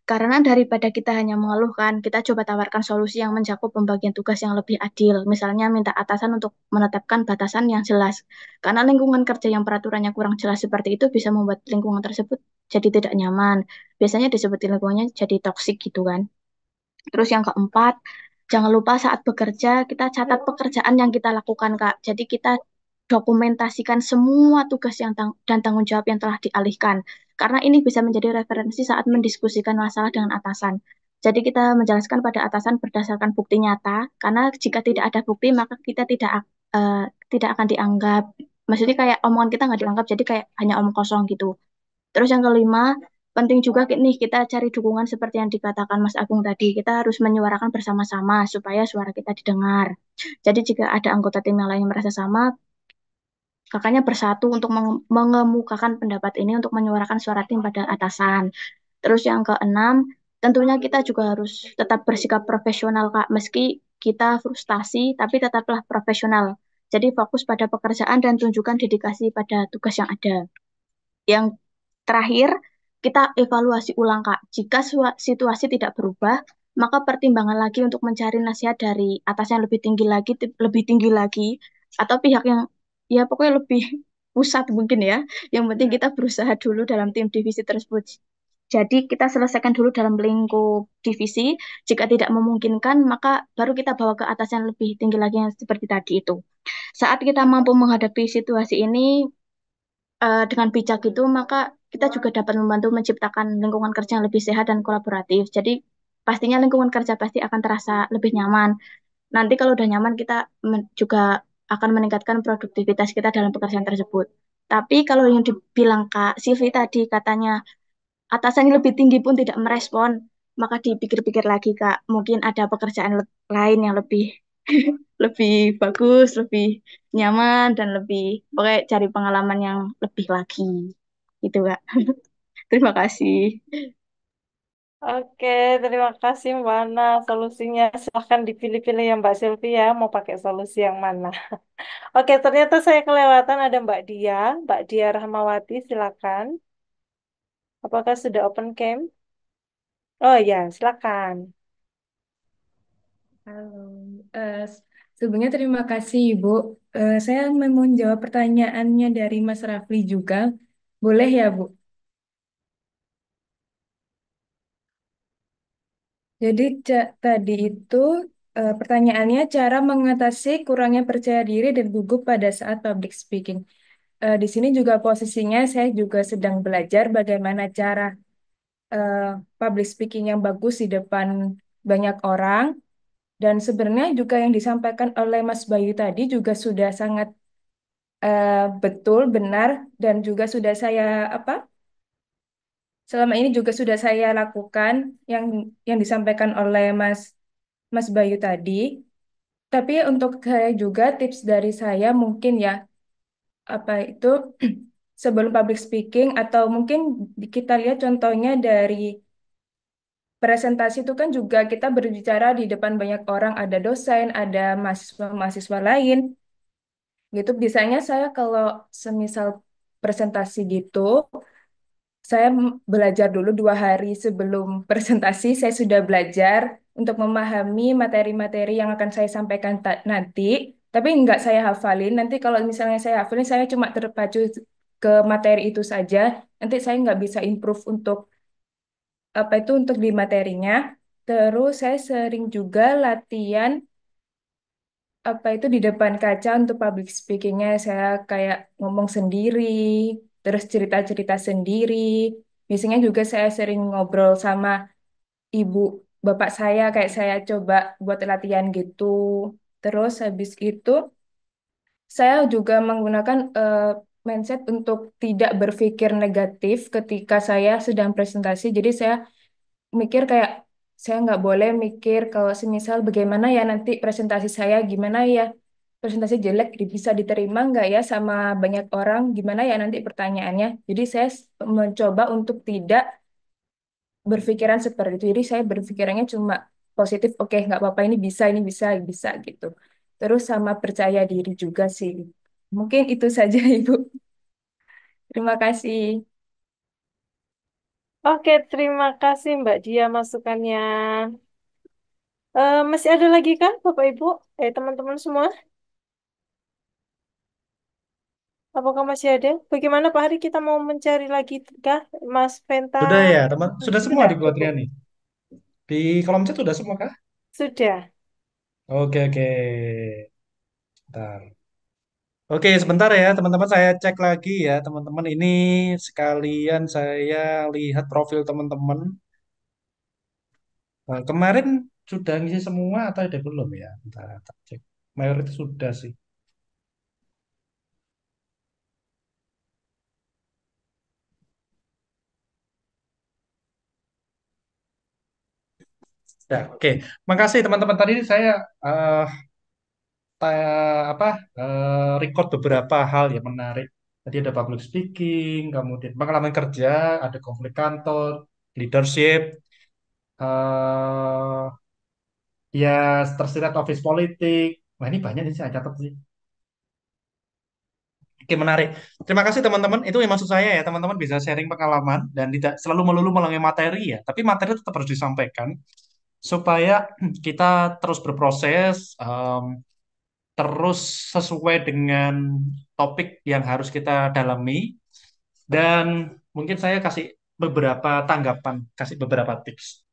Karena daripada kita hanya mengeluhkan, kita coba tawarkan solusi yang mencakup pembagian tugas yang lebih adil. Misalnya minta atasan untuk menetapkan batasan yang jelas. Karena lingkungan kerja yang peraturannya kurang jelas seperti itu bisa membuat lingkungan tersebut jadi tidak nyaman. Biasanya disebut lingkungannya jadi toksik gitu kan. Terus yang keempat, jangan lupa saat bekerja kita catat pekerjaan yang kita lakukan, Kak. Jadi kita dokumentasikan semua tugas yang tang dan tanggung jawab yang telah dialihkan karena ini bisa menjadi referensi saat mendiskusikan masalah dengan atasan. Jadi kita menjelaskan pada atasan berdasarkan bukti nyata, karena jika tidak ada bukti maka kita tidak uh, tidak akan dianggap. Maksudnya kayak omongan kita nggak dianggap, jadi kayak hanya omong kosong gitu. Terus yang kelima, penting juga nih kita cari dukungan seperti yang dikatakan Mas Agung tadi. Kita harus menyuarakan bersama-sama supaya suara kita didengar. Jadi jika ada anggota tim yang lain yang merasa sama, kakaknya bersatu untuk mengemukakan pendapat ini untuk menyuarakan suara tim pada atasan. Terus yang keenam, tentunya kita juga harus tetap bersikap profesional, Kak. Meski kita frustasi, tapi tetaplah profesional. Jadi fokus pada pekerjaan dan tunjukkan dedikasi pada tugas yang ada. Yang terakhir, kita evaluasi ulang, Kak. Jika situasi tidak berubah, maka pertimbangan lagi untuk mencari nasihat dari atas yang lebih tinggi lagi, lebih tinggi lagi, atau pihak yang ya pokoknya lebih pusat mungkin ya. Yang penting ya. kita berusaha dulu dalam tim divisi tersebut. Jadi kita selesaikan dulu dalam lingkup divisi. Jika tidak memungkinkan, maka baru kita bawa ke atas yang lebih tinggi lagi yang seperti tadi itu. Saat kita mampu menghadapi situasi ini uh, dengan bijak itu, maka kita juga dapat membantu menciptakan lingkungan kerja yang lebih sehat dan kolaboratif. Jadi pastinya lingkungan kerja pasti akan terasa lebih nyaman. Nanti kalau udah nyaman, kita juga akan meningkatkan produktivitas kita dalam pekerjaan tersebut. Tapi kalau yang dibilang Kak Sylvie tadi katanya atasan yang lebih tinggi pun tidak merespon, maka dipikir-pikir lagi Kak, mungkin ada pekerjaan lain yang lebih lebih bagus, lebih nyaman dan lebih pokoknya cari pengalaman yang lebih lagi. Gitu Kak. Terima kasih. Oke, terima kasih Mbak Ana. Solusinya silahkan dipilih-pilih ya Mbak Sylvia mau pakai solusi yang mana. Oke, ternyata saya kelewatan ada Mbak Dia, Mbak Dia Rahmawati, silakan. Apakah sudah open cam? Oh ya, silakan. Halo, uh, sebelumnya terima kasih Ibu. Uh, saya mau menjawab pertanyaannya dari Mas Rafli juga. Boleh ya, Bu? Jadi Cak, tadi itu e, pertanyaannya cara mengatasi kurangnya percaya diri dan gugup pada saat public speaking. E, di sini juga posisinya saya juga sedang belajar bagaimana cara e, public speaking yang bagus di depan banyak orang. Dan sebenarnya juga yang disampaikan oleh Mas Bayu tadi juga sudah sangat e, betul, benar, dan juga sudah saya apa selama ini juga sudah saya lakukan yang yang disampaikan oleh Mas Mas Bayu tadi. Tapi untuk saya juga tips dari saya mungkin ya apa itu sebelum public speaking atau mungkin kita lihat contohnya dari presentasi itu kan juga kita berbicara di depan banyak orang, ada dosen, ada mahasiswa-mahasiswa lain. Gitu biasanya saya kalau semisal presentasi gitu saya belajar dulu dua hari sebelum presentasi, saya sudah belajar untuk memahami materi-materi yang akan saya sampaikan nanti, tapi nggak saya hafalin. Nanti kalau misalnya saya hafalin, saya cuma terpacu ke materi itu saja. Nanti saya nggak bisa improve untuk apa itu untuk di materinya. Terus saya sering juga latihan apa itu di depan kaca untuk public speakingnya saya kayak ngomong sendiri terus cerita-cerita sendiri. Biasanya juga saya sering ngobrol sama ibu bapak saya, kayak saya coba buat latihan gitu. Terus habis itu saya juga menggunakan uh, mindset untuk tidak berpikir negatif ketika saya sedang presentasi. Jadi saya mikir kayak saya nggak boleh mikir kalau semisal bagaimana ya nanti presentasi saya gimana ya presentasi jelek bisa diterima nggak ya sama banyak orang gimana ya nanti pertanyaannya jadi saya mencoba untuk tidak berpikiran seperti itu jadi saya berpikirannya cuma positif oke okay, nggak apa-apa ini bisa ini bisa bisa gitu terus sama percaya diri juga sih mungkin itu saja ibu terima kasih oke terima kasih mbak Dia masukannya uh, masih ada lagi kan bapak ibu eh teman-teman semua Apakah masih ada? Bagaimana Pak Hari kita mau mencari lagi kah Mas Penta? Sudah ya, teman. Sudah semua Sudah. di Glotriani. Di kolom chat sudah semua kah? Sudah. Oke, oke. Bentar. Oke, sebentar ya, teman-teman. Saya cek lagi ya, teman-teman. Ini sekalian saya lihat profil teman-teman. Nah, kemarin sudah ngisi semua atau ada belum ya? Bentar, cek. Mayoritas sudah sih. Ya, oke. Makasih teman-teman tadi saya uh, apa uh, record beberapa hal yang menarik. Tadi ada public speaking, kemudian pengalaman kerja, ada konflik kantor, leadership, uh, ya tersirat office politik. Wah ini banyak sih saya catat sih. Oke, menarik. Terima kasih teman-teman. Itu yang maksud saya ya, teman-teman bisa sharing pengalaman dan tidak selalu melulu melalui materi ya, tapi materi tetap harus disampaikan supaya kita terus berproses um, terus sesuai dengan topik yang harus kita dalami dan mungkin saya kasih beberapa tanggapan kasih beberapa tips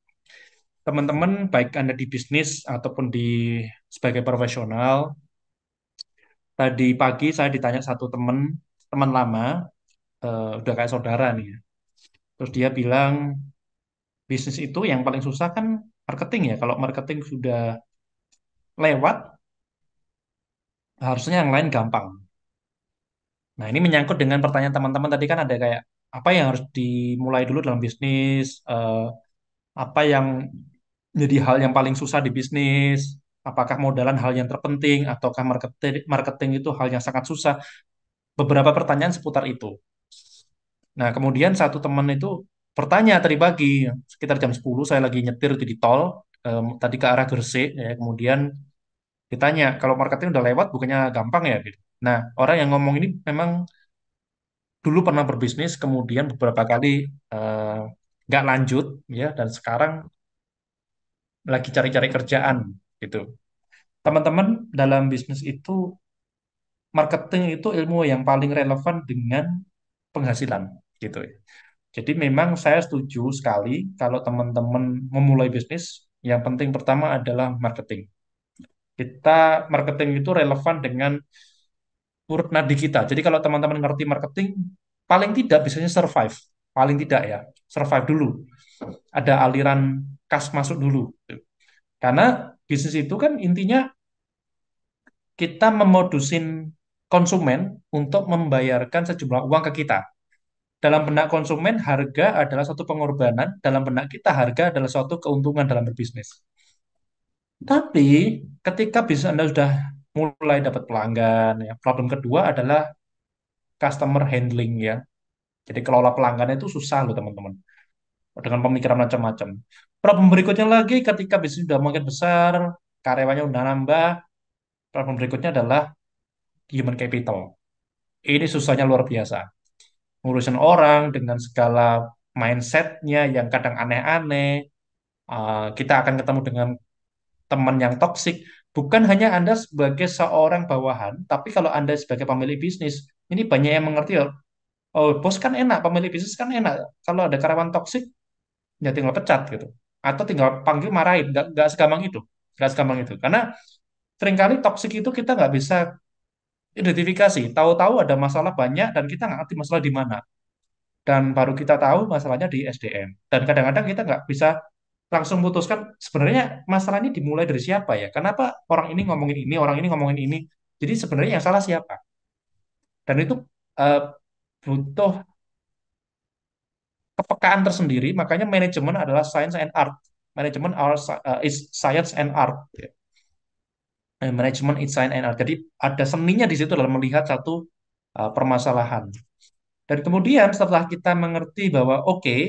teman-teman baik anda di bisnis ataupun di sebagai profesional tadi pagi saya ditanya satu teman teman lama uh, udah kayak saudara nih ya. terus dia bilang bisnis itu yang paling susah kan marketing ya. Kalau marketing sudah lewat, harusnya yang lain gampang. Nah, ini menyangkut dengan pertanyaan teman-teman tadi kan ada kayak apa yang harus dimulai dulu dalam bisnis, eh, apa yang jadi hal yang paling susah di bisnis, apakah modalan hal yang terpenting ataukah marketing marketing itu hal yang sangat susah. Beberapa pertanyaan seputar itu. Nah, kemudian satu teman itu bertanya tadi pagi sekitar jam 10 saya lagi nyetir di tol um, tadi ke arah Gresik ya kemudian ditanya kalau marketing udah lewat bukannya gampang ya gitu. Nah, orang yang ngomong ini memang dulu pernah berbisnis kemudian beberapa kali eh, nggak uh, lanjut ya dan sekarang lagi cari-cari kerjaan gitu. Teman-teman dalam bisnis itu marketing itu ilmu yang paling relevan dengan penghasilan gitu ya. Jadi memang saya setuju sekali kalau teman-teman memulai bisnis, yang penting pertama adalah marketing. Kita marketing itu relevan dengan urut nadi kita. Jadi kalau teman-teman ngerti marketing, paling tidak biasanya survive. Paling tidak ya, survive dulu. Ada aliran kas masuk dulu. Karena bisnis itu kan intinya kita memodusin konsumen untuk membayarkan sejumlah uang ke kita dalam benak konsumen harga adalah suatu pengorbanan, dalam benak kita harga adalah suatu keuntungan dalam berbisnis. Tapi ketika bisnis Anda sudah mulai dapat pelanggan, ya, problem kedua adalah customer handling ya. Jadi kelola pelanggan itu susah loh teman-teman. Dengan pemikiran macam-macam. Problem berikutnya lagi ketika bisnis sudah makin besar, karyawannya udah nambah, problem berikutnya adalah human capital. Ini susahnya luar biasa ngurusin orang dengan segala mindsetnya yang kadang aneh-aneh. Ah, kita akan ketemu dengan teman yang toksik. Bukan hanya Anda sebagai seorang bawahan, tapi kalau Anda sebagai pemilik bisnis, ini banyak yang mengerti Oh, bos kan enak, pemilik bisnis kan enak. Kalau ada karyawan toksik, ya tinggal pecat gitu. Atau tinggal panggil marahin, nggak, nggak segampang itu. Nggak segampang itu. Karena seringkali toksik itu kita nggak bisa identifikasi, tahu-tahu ada masalah banyak dan kita nggak ngerti masalah di mana. Dan baru kita tahu masalahnya di SDM. Dan kadang-kadang kita nggak bisa langsung putuskan sebenarnya masalah ini dimulai dari siapa ya? Kenapa orang ini ngomongin ini, orang ini ngomongin ini? Jadi sebenarnya yang salah siapa? Dan itu uh, butuh kepekaan tersendiri. Makanya manajemen adalah science and art. Manajemen uh, is science and art. Yeah. Eh, management insight and art. Jadi ada seninya di situ dalam melihat satu uh, permasalahan. Dan kemudian setelah kita mengerti bahwa oke okay,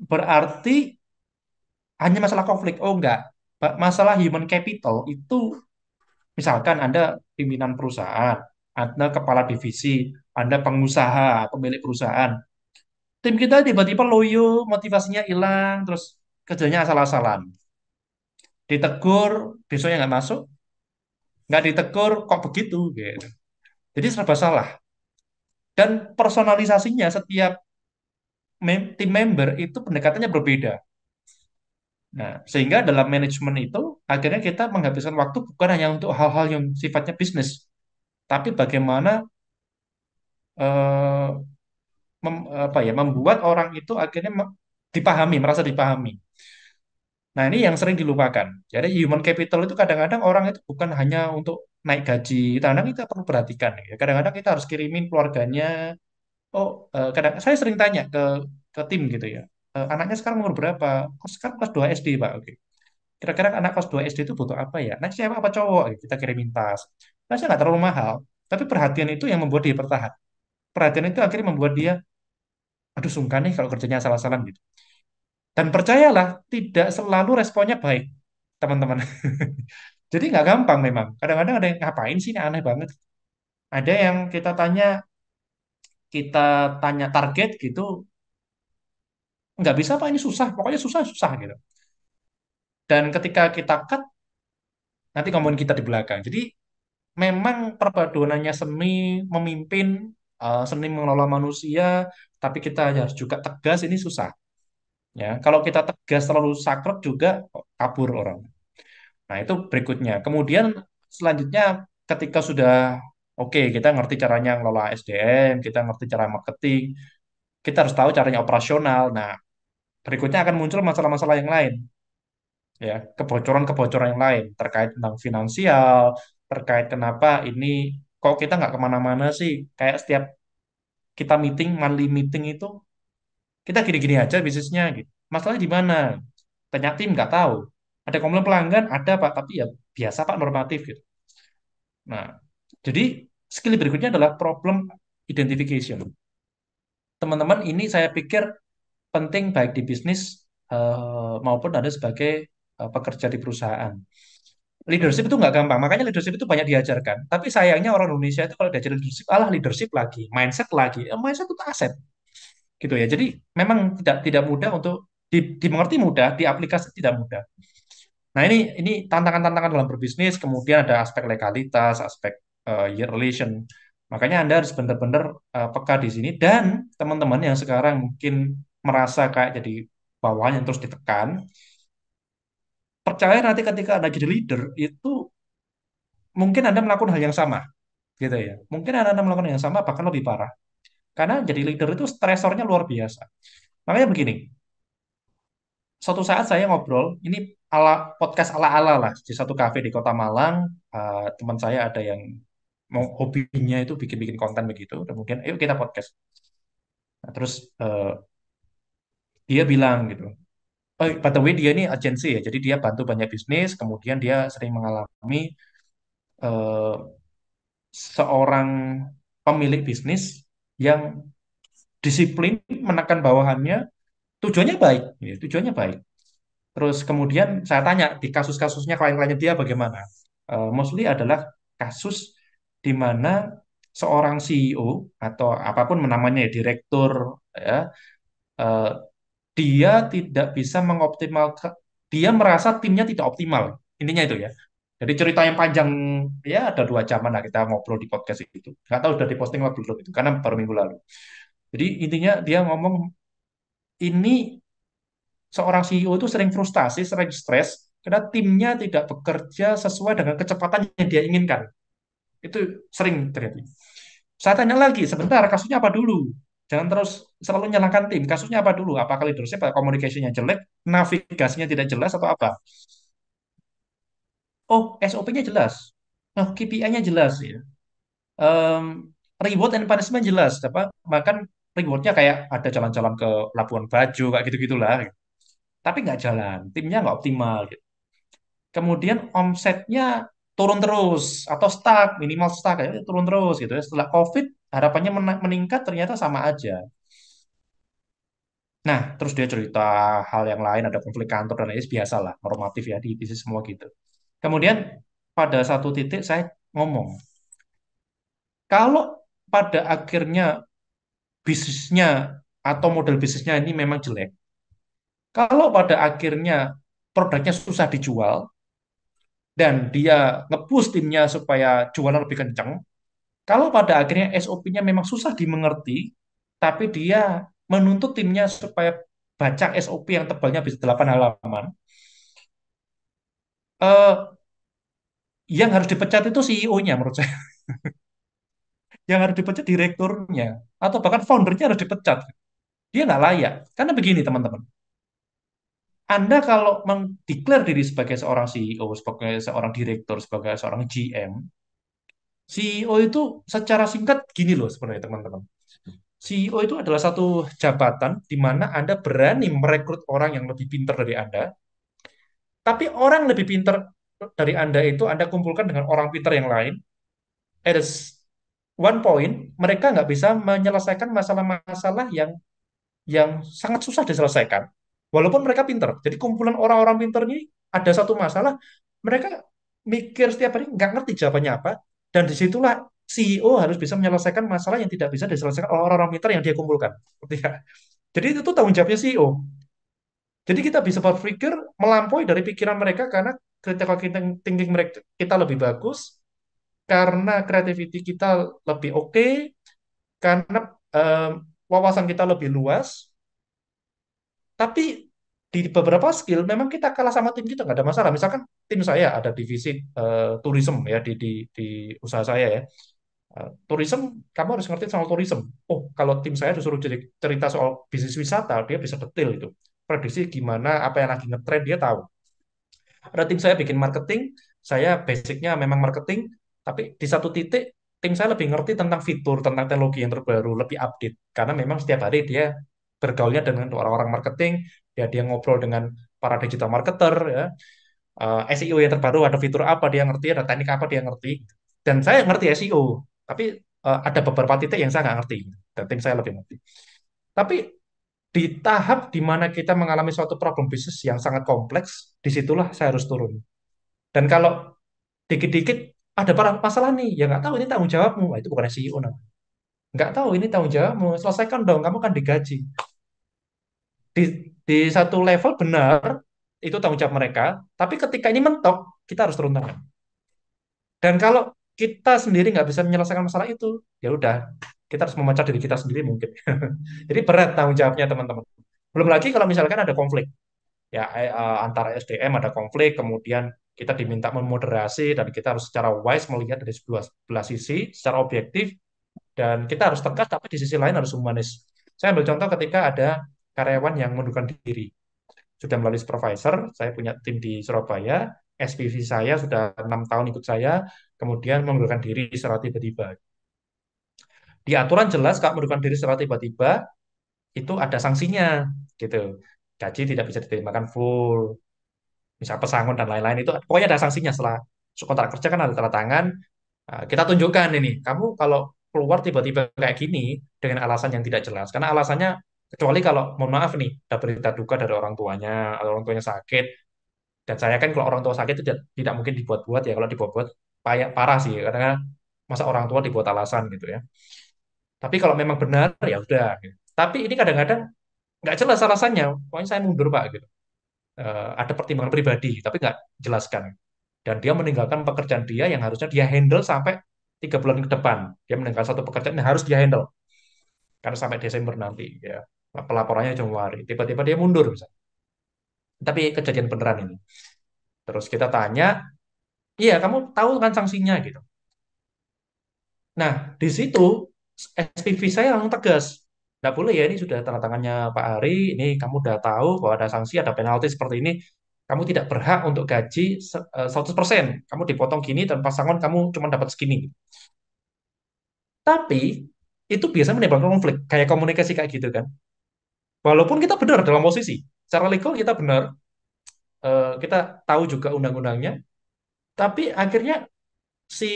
berarti hanya masalah konflik, oh enggak, masalah human capital itu misalkan Anda pimpinan perusahaan, Anda kepala divisi, Anda pengusaha, pemilik perusahaan. Tim kita tiba-tiba loyo, motivasinya hilang, terus kerjanya asal-asalan. Ditegur, besoknya nggak masuk, nggak ditegur kok begitu gitu. Jadi serba salah. Dan personalisasinya setiap mem tim member itu pendekatannya berbeda. Nah, sehingga dalam manajemen itu akhirnya kita menghabiskan waktu bukan hanya untuk hal-hal yang sifatnya bisnis, tapi bagaimana uh, mem, apa ya membuat orang itu akhirnya dipahami, merasa dipahami. Nah, ini yang sering dilupakan. Jadi human capital itu kadang-kadang orang itu bukan hanya untuk naik gaji. Kadang-kadang kita perlu perhatikan. Ya. Kadang-kadang kita harus kirimin keluarganya. Oh, eh, kadang saya sering tanya ke ke tim gitu ya. Eh, anaknya sekarang umur berapa? Oh, sekarang kelas 2 SD, Pak. Oke. Kira-kira anak kelas 2 SD itu butuh apa ya? Nah, siapa apa cowok? Gitu, kita kirimin tas. Tasnya nggak terlalu mahal. Tapi perhatian itu yang membuat dia bertahan. Perhatian itu akhirnya membuat dia, aduh sungkan nih kalau kerjanya salah-salah gitu. Dan percayalah, tidak selalu responnya baik, teman-teman. Jadi nggak gampang memang. Kadang-kadang ada yang ngapain sih ini aneh banget. Ada yang kita tanya, kita tanya target gitu, nggak bisa pak ini susah, pokoknya susah susah gitu. Dan ketika kita cut, nanti ngomongin kita di belakang. Jadi memang perpaduanannya semi memimpin, uh, seni mengelola manusia, tapi kita harus juga tegas ini susah. Ya, kalau kita tegas terlalu saklek juga kabur orang. Nah, itu berikutnya. Kemudian selanjutnya ketika sudah oke, okay, kita ngerti caranya ngelola SDM, kita ngerti cara marketing, kita harus tahu caranya operasional. Nah, berikutnya akan muncul masalah-masalah yang lain. Ya, kebocoran-kebocoran yang lain terkait tentang finansial, terkait kenapa ini kok kita nggak kemana-mana sih? Kayak setiap kita meeting, monthly meeting itu kita gini-gini aja bisnisnya gitu masalahnya di mana Tanya tim nggak tahu ada komplain pelanggan ada pak tapi ya biasa pak normatif gitu nah jadi skill berikutnya adalah problem identification teman-teman ini saya pikir penting baik di bisnis uh, maupun ada sebagai uh, pekerja di perusahaan leadership itu nggak gampang. Makanya leadership itu banyak diajarkan. Tapi sayangnya orang Indonesia itu kalau diajarin leadership, alah leadership lagi, mindset lagi. Eh, mindset itu aset gitu ya. Jadi memang tidak tidak mudah untuk di, dimengerti mudah, diaplikasi tidak mudah. Nah ini ini tantangan-tantangan dalam berbisnis, kemudian ada aspek legalitas, aspek uh, relation. Makanya Anda harus benar-benar uh, peka di sini. Dan teman-teman yang sekarang mungkin merasa kayak jadi bawahnya terus ditekan, percaya nanti ketika Anda jadi leader itu mungkin Anda melakukan hal yang sama, gitu ya. Mungkin Anda, melakukan hal yang sama bahkan lebih parah karena jadi leader itu stresornya luar biasa. Makanya begini, suatu saat saya ngobrol, ini ala podcast ala-ala lah di satu kafe di Kota Malang, uh, teman saya ada yang mau hobinya itu bikin-bikin konten begitu, kemudian ayo kita podcast. Nah, terus uh, dia bilang gitu, oh, by the way dia ini agensi ya, jadi dia bantu banyak bisnis, kemudian dia sering mengalami uh, seorang pemilik bisnis yang disiplin menekan bawahannya tujuannya baik ya, tujuannya baik terus kemudian saya tanya di kasus-kasusnya klien-kliennya dia bagaimana uh, mostly adalah kasus di mana seorang CEO atau apapun menamanya ya, direktur ya uh, dia tidak bisa mengoptimalkan dia merasa timnya tidak optimal intinya itu ya jadi cerita yang panjang ya ada dua jam lah kita ngobrol di podcast itu. Nggak tahu sudah diposting apa belum itu karena baru minggu lalu. Jadi intinya dia ngomong ini seorang CEO itu sering frustasi, sering stres karena timnya tidak bekerja sesuai dengan kecepatan yang dia inginkan. Itu sering terjadi. Saya tanya lagi, sebentar kasusnya apa dulu? Jangan terus selalu nyalahkan tim. Kasusnya apa dulu? Apakah leadership, communication-nya jelek, navigasinya tidak jelas atau apa? oh SOP-nya jelas, nah KPI-nya jelas ya, um, reward and punishment jelas, apa Bahkan rewardnya kayak ada jalan-jalan ke Labuan Bajo kayak gitu gitulah, gitu. tapi nggak jalan, timnya nggak optimal. Gitu. Kemudian omsetnya turun terus atau stuck minimal stuck ya turun terus gitu ya. Setelah COVID harapannya meningkat ternyata sama aja. Nah, terus dia cerita hal yang lain, ada konflik kantor dan lain lain biasalah, normatif ya di bisnis semua gitu. Kemudian pada satu titik saya ngomong, kalau pada akhirnya bisnisnya atau model bisnisnya ini memang jelek, kalau pada akhirnya produknya susah dijual dan dia ngepush timnya supaya jualan lebih kencang, kalau pada akhirnya SOP-nya memang susah dimengerti, tapi dia menuntut timnya supaya baca SOP yang tebalnya bisa 8 halaman, uh, yang harus dipecat itu CEO-nya menurut saya. yang harus dipecat direkturnya atau bahkan foundernya harus dipecat. Dia nggak layak. Karena begini teman-teman. Anda kalau mendeklar diri sebagai seorang CEO, sebagai seorang direktur, sebagai seorang GM, CEO itu secara singkat gini loh sebenarnya teman-teman. CEO itu adalah satu jabatan di mana Anda berani merekrut orang yang lebih pintar dari Anda, tapi orang lebih pintar dari Anda itu Anda kumpulkan dengan orang pintar yang lain. At one point, mereka nggak bisa menyelesaikan masalah-masalah yang yang sangat susah diselesaikan. Walaupun mereka pintar. Jadi kumpulan orang-orang pintar ini ada satu masalah, mereka mikir setiap hari nggak ngerti jawabannya apa. Dan disitulah CEO harus bisa menyelesaikan masalah yang tidak bisa diselesaikan oleh orang-orang pintar yang dia kumpulkan. Jadi itu tanggung jawabnya CEO. Jadi kita bisa berpikir melampaui dari pikiran mereka karena critical thinking mereka kita lebih bagus, karena creativity kita lebih oke, okay, karena um, wawasan kita lebih luas. Tapi di beberapa skill memang kita kalah sama tim kita nggak ada masalah. Misalkan tim saya ada divisi uh, tourism ya di, di di usaha saya ya. tourism kamu harus ngerti soal tourism. Oh kalau tim saya disuruh cerita soal bisnis wisata dia bisa detail itu prediksi gimana apa yang lagi ngetrend dia tahu ada tim saya bikin marketing saya basicnya memang marketing tapi di satu titik tim saya lebih ngerti tentang fitur tentang teknologi yang terbaru lebih update karena memang setiap hari dia bergaulnya dengan orang-orang marketing ya dia ngobrol dengan para digital marketer ya uh, eh, SEO yang terbaru ada fitur apa dia ngerti ada teknik apa dia ngerti dan saya ngerti SEO tapi uh, ada beberapa titik yang saya nggak ngerti dan tim saya lebih ngerti tapi di tahap di mana kita mengalami suatu problem bisnis yang sangat kompleks, disitulah saya harus turun. Dan kalau dikit-dikit ada para masalah nih, ya nggak tahu ini tanggung jawabmu, Nah, itu bukan CEO namanya. Nggak tahu ini tanggung jawabmu, selesaikan dong, kamu kan digaji. Di, di satu level benar, itu tanggung jawab mereka, tapi ketika ini mentok, kita harus turun tangan. Dan kalau kita sendiri nggak bisa menyelesaikan masalah itu, ya udah, kita harus memecah diri kita sendiri mungkin. Jadi berat tanggung jawabnya teman-teman. Belum lagi kalau misalkan ada konflik. Ya eh, eh, antara SDM ada konflik, kemudian kita diminta memoderasi dan kita harus secara wise melihat dari sebelah, sebelah sisi secara objektif dan kita harus tegas tapi di sisi lain harus humanis. Saya ambil contoh ketika ada karyawan yang mundurkan diri. Sudah melalui supervisor, saya punya tim di Surabaya, SPV saya sudah enam tahun ikut saya, kemudian mengundurkan diri secara tiba-tiba di aturan jelas kalau merugikan diri secara tiba-tiba itu ada sanksinya gitu gaji tidak bisa diterima kan full misal pesangon dan lain-lain itu pokoknya ada sanksinya setelah kontrak kerja kan ada tanda tangan ah, kita tunjukkan ini kamu kalau keluar tiba-tiba kayak gini dengan alasan yang tidak jelas karena alasannya kecuali kalau mohon maaf nih ada berita duka dari orang tuanya atau orang tuanya sakit dan saya kan kalau orang tua sakit itu tidak, tidak mungkin dibuat-buat ya kalau dibuat-buat payah parah sih karena masa orang tua dibuat alasan gitu ya tapi kalau memang benar ya udah. Gitu. Tapi ini kadang-kadang nggak jelas alasannya. Pokoknya saya mundur pak gitu. E, ada pertimbangan pribadi tapi nggak jelaskan. Dan dia meninggalkan pekerjaan dia yang harusnya dia handle sampai tiga bulan ke depan. Dia meninggalkan satu pekerjaan yang harus dia handle. Karena sampai Desember nanti ya pelaporannya Januari. Tiba-tiba dia mundur misalnya. Tapi kejadian beneran ini. Terus kita tanya, iya kamu tahu kan sanksinya gitu. Nah, di situ SPV saya langsung tegas. Tidak boleh ya, ini sudah tanda tangannya Pak Ari, ini kamu udah tahu bahwa ada sanksi, ada penalti seperti ini, kamu tidak berhak untuk gaji 100%, eh, kamu dipotong gini dan pasangan kamu cuma dapat segini. Tapi, itu biasanya menimbulkan konflik, kayak komunikasi kayak gitu kan. Walaupun kita benar dalam posisi, secara legal kita benar, eh, kita tahu juga undang-undangnya, tapi akhirnya si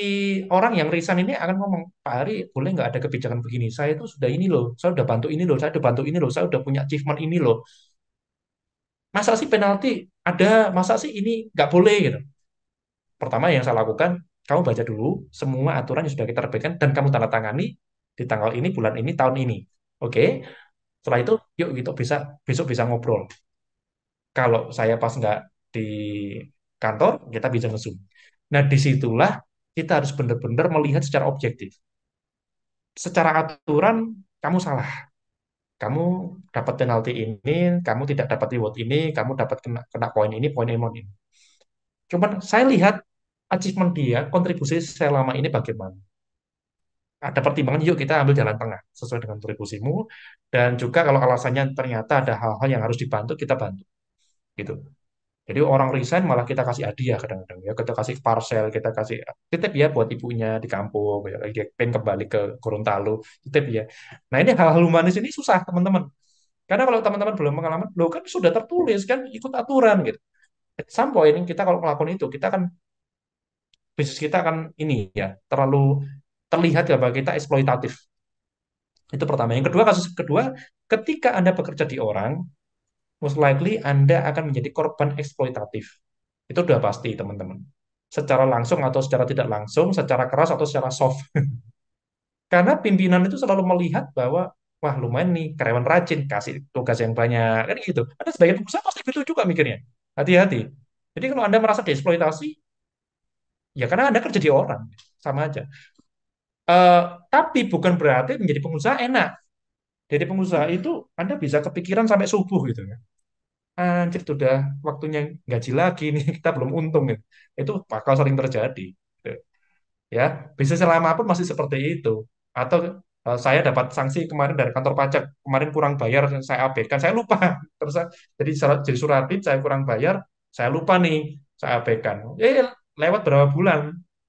orang yang resign ini akan ngomong, Pak Hari, boleh nggak ada kebijakan begini? Saya itu sudah ini loh, saya sudah bantu ini loh, saya udah bantu ini loh, saya udah punya achievement ini loh. Masa sih penalti ada, masa sih ini nggak boleh gitu? Pertama yang saya lakukan, kamu baca dulu semua aturan yang sudah kita terbitkan dan kamu tanda tangani di tanggal ini, bulan ini, tahun ini. Oke, setelah itu yuk kita gitu, bisa besok bisa ngobrol. Kalau saya pas nggak di kantor, kita bisa ngesum Nah disitulah kita harus benar-benar melihat secara objektif. Secara aturan, kamu salah. Kamu dapat penalti ini, kamu tidak dapat reward ini, kamu dapat kena, kena poin ini, poin emon ini. cuma saya lihat achievement dia, kontribusi selama ini bagaimana ada pertimbangan yuk kita ambil jalan tengah sesuai dengan kontribusimu dan juga kalau alasannya ternyata ada hal-hal yang harus dibantu kita bantu gitu jadi orang resign malah kita kasih hadiah kadang-kadang ya, kita kasih parcel, kita kasih titip ya buat ibunya di kampung, ya, dia pengen kembali ke Gorontalo, titip ya. Nah ini hal-hal humanis ini susah teman-teman. Karena kalau teman-teman belum pengalaman, lo kan sudah tertulis kan ikut aturan gitu. Sampai ini kita kalau melakukan itu, kita kan bisnis kita akan ini ya terlalu terlihat ya bahwa kita eksploitatif. Itu pertama. Yang kedua kasus kedua, ketika Anda bekerja di orang, most likely Anda akan menjadi korban eksploitatif. Itu sudah pasti, teman-teman. Secara langsung atau secara tidak langsung, secara keras atau secara soft. Karena pimpinan itu selalu melihat bahwa, wah lumayan nih, karyawan rajin, kasih tugas yang banyak, kan gitu. Ada sebagian pengusaha pasti begitu juga mikirnya. Hati-hati. Jadi kalau Anda merasa dieksploitasi, ya karena Anda kerja di orang. Sama aja. Uh, tapi bukan berarti menjadi pengusaha enak. Jadi pengusaha itu Anda bisa kepikiran sampai subuh gitu ya anjir eh, sudah waktunya gaji lagi nih kita belum untung gitu. itu bakal sering terjadi gitu. ya bisnis selama pun masih seperti itu atau uh, saya dapat sanksi kemarin dari kantor pajak kemarin kurang bayar saya abaikan saya lupa terus jadi jadi suratin saya kurang bayar saya lupa nih saya abaikan eh lewat berapa bulan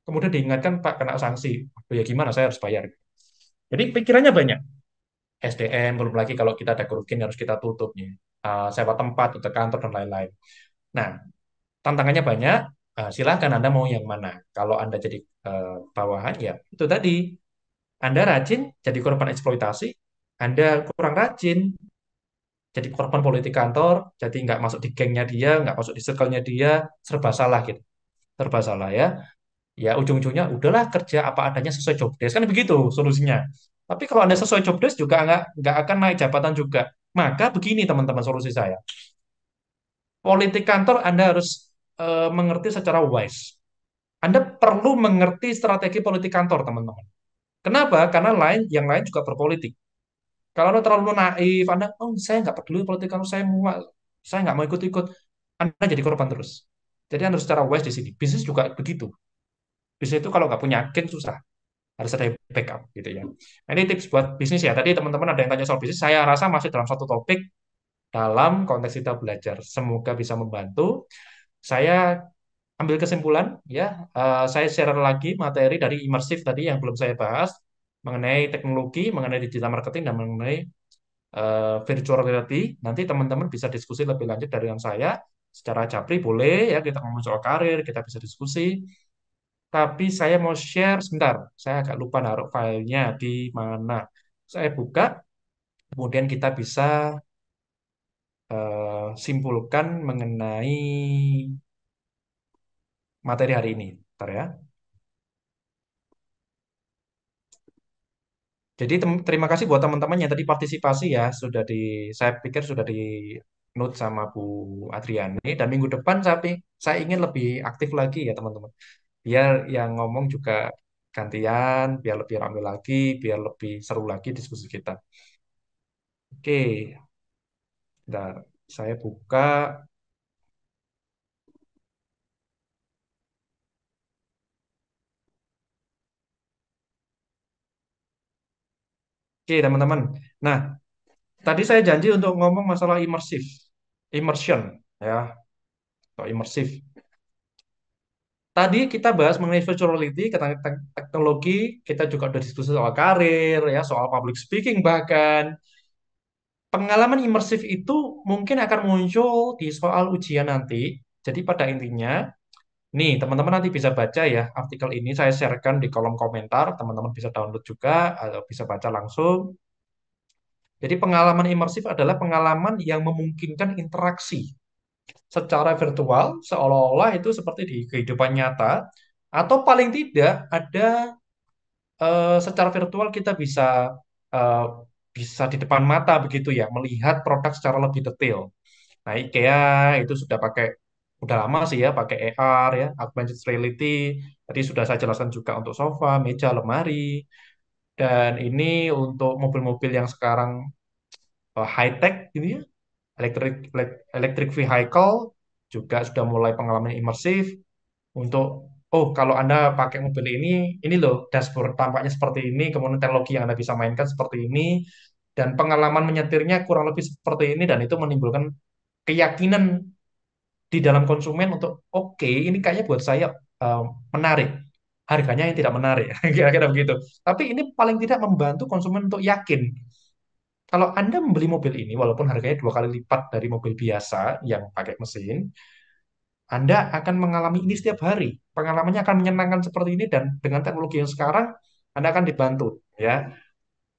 kemudian diingatkan pak kena sanksi oh, ya gimana saya harus bayar jadi pikirannya banyak SDM belum lagi kalau kita ada kerugian harus kita tutupnya uh, sewa tempat untuk kantor dan lain-lain. Nah, tantangannya banyak. Uh, silahkan Anda mau yang mana. Kalau Anda jadi uh, bawahan, ya itu tadi. Anda rajin jadi korban eksploitasi, Anda kurang rajin jadi korban politik kantor, jadi nggak masuk di gengnya dia, nggak masuk di circle-nya dia, serba salah gitu. Serba salah ya. Ya ujung-ujungnya udahlah kerja apa adanya sesuai job desk kan begitu solusinya. Tapi kalau Anda sesuai job desk juga nggak nggak akan naik jabatan juga. Maka begini teman-teman solusi saya. Politik kantor Anda harus e, mengerti secara wise. Anda perlu mengerti strategi politik kantor, teman-teman. Kenapa? Karena lain yang lain juga berpolitik. Kalau Anda terlalu naif, Anda, oh saya nggak peduli politik kantor, saya mau, saya nggak mau ikut-ikut. Anda jadi korban terus. Jadi Anda harus secara wise di sini. Bisnis juga begitu. Bisnis itu kalau nggak punya agen, susah harus ada backup gitu ya. Nah, ini tips buat bisnis ya. Tadi teman-teman ada yang tanya soal bisnis, saya rasa masih dalam satu topik dalam konteks kita belajar. Semoga bisa membantu. Saya ambil kesimpulan ya. Uh, saya share lagi materi dari imersif tadi yang belum saya bahas mengenai teknologi, mengenai digital marketing dan mengenai uh, virtual reality. Nanti teman-teman bisa diskusi lebih lanjut dari yang saya secara capri boleh ya kita ngomong soal karir, kita bisa diskusi tapi saya mau share sebentar. Saya agak lupa naruh filenya di mana. Saya buka, kemudian kita bisa uh, simpulkan mengenai materi hari ini. Bentar ya. Jadi terima kasih buat teman-teman yang tadi partisipasi ya. Sudah di, saya pikir sudah di note sama Bu Adriani dan minggu depan saya, saya ingin lebih aktif lagi ya teman-teman biar yang ngomong juga gantian, biar lebih ramai lagi, biar lebih seru lagi diskusi kita. Oke, bentar. saya buka. Oke, teman-teman. Nah, tadi saya janji untuk ngomong masalah imersif, immersion, ya, atau imersif. Tadi kita bahas mengenai virtuality, teknologi, kita juga sudah diskusi soal karir, ya, soal public speaking bahkan. Pengalaman imersif itu mungkin akan muncul di soal ujian nanti. Jadi pada intinya, nih teman-teman nanti bisa baca ya artikel ini, saya sharekan di kolom komentar, teman-teman bisa download juga atau bisa baca langsung. Jadi pengalaman imersif adalah pengalaman yang memungkinkan interaksi secara virtual seolah-olah itu seperti di kehidupan nyata atau paling tidak ada uh, secara virtual kita bisa uh, bisa di depan mata begitu ya melihat produk secara lebih detail. Nah IKEA itu sudah pakai udah lama sih ya pakai AR ya augmented reality tadi sudah saya jelaskan juga untuk sofa, meja, lemari dan ini untuk mobil-mobil yang sekarang eh, high tech gitu ya electric electric vehicle juga sudah mulai pengalaman imersif untuk oh kalau anda pakai mobil ini ini loh dashboard tampaknya seperti ini kemudian teknologi yang anda bisa mainkan seperti ini dan pengalaman menyetirnya kurang lebih seperti ini dan itu menimbulkan keyakinan di dalam konsumen untuk oke okay, ini kayaknya buat saya uh, menarik harganya yang tidak menarik kira-kira begitu tapi ini paling tidak membantu konsumen untuk yakin kalau Anda membeli mobil ini, walaupun harganya dua kali lipat dari mobil biasa yang pakai mesin, Anda akan mengalami ini setiap hari. Pengalamannya akan menyenangkan seperti ini dan dengan teknologi yang sekarang, Anda akan dibantu ya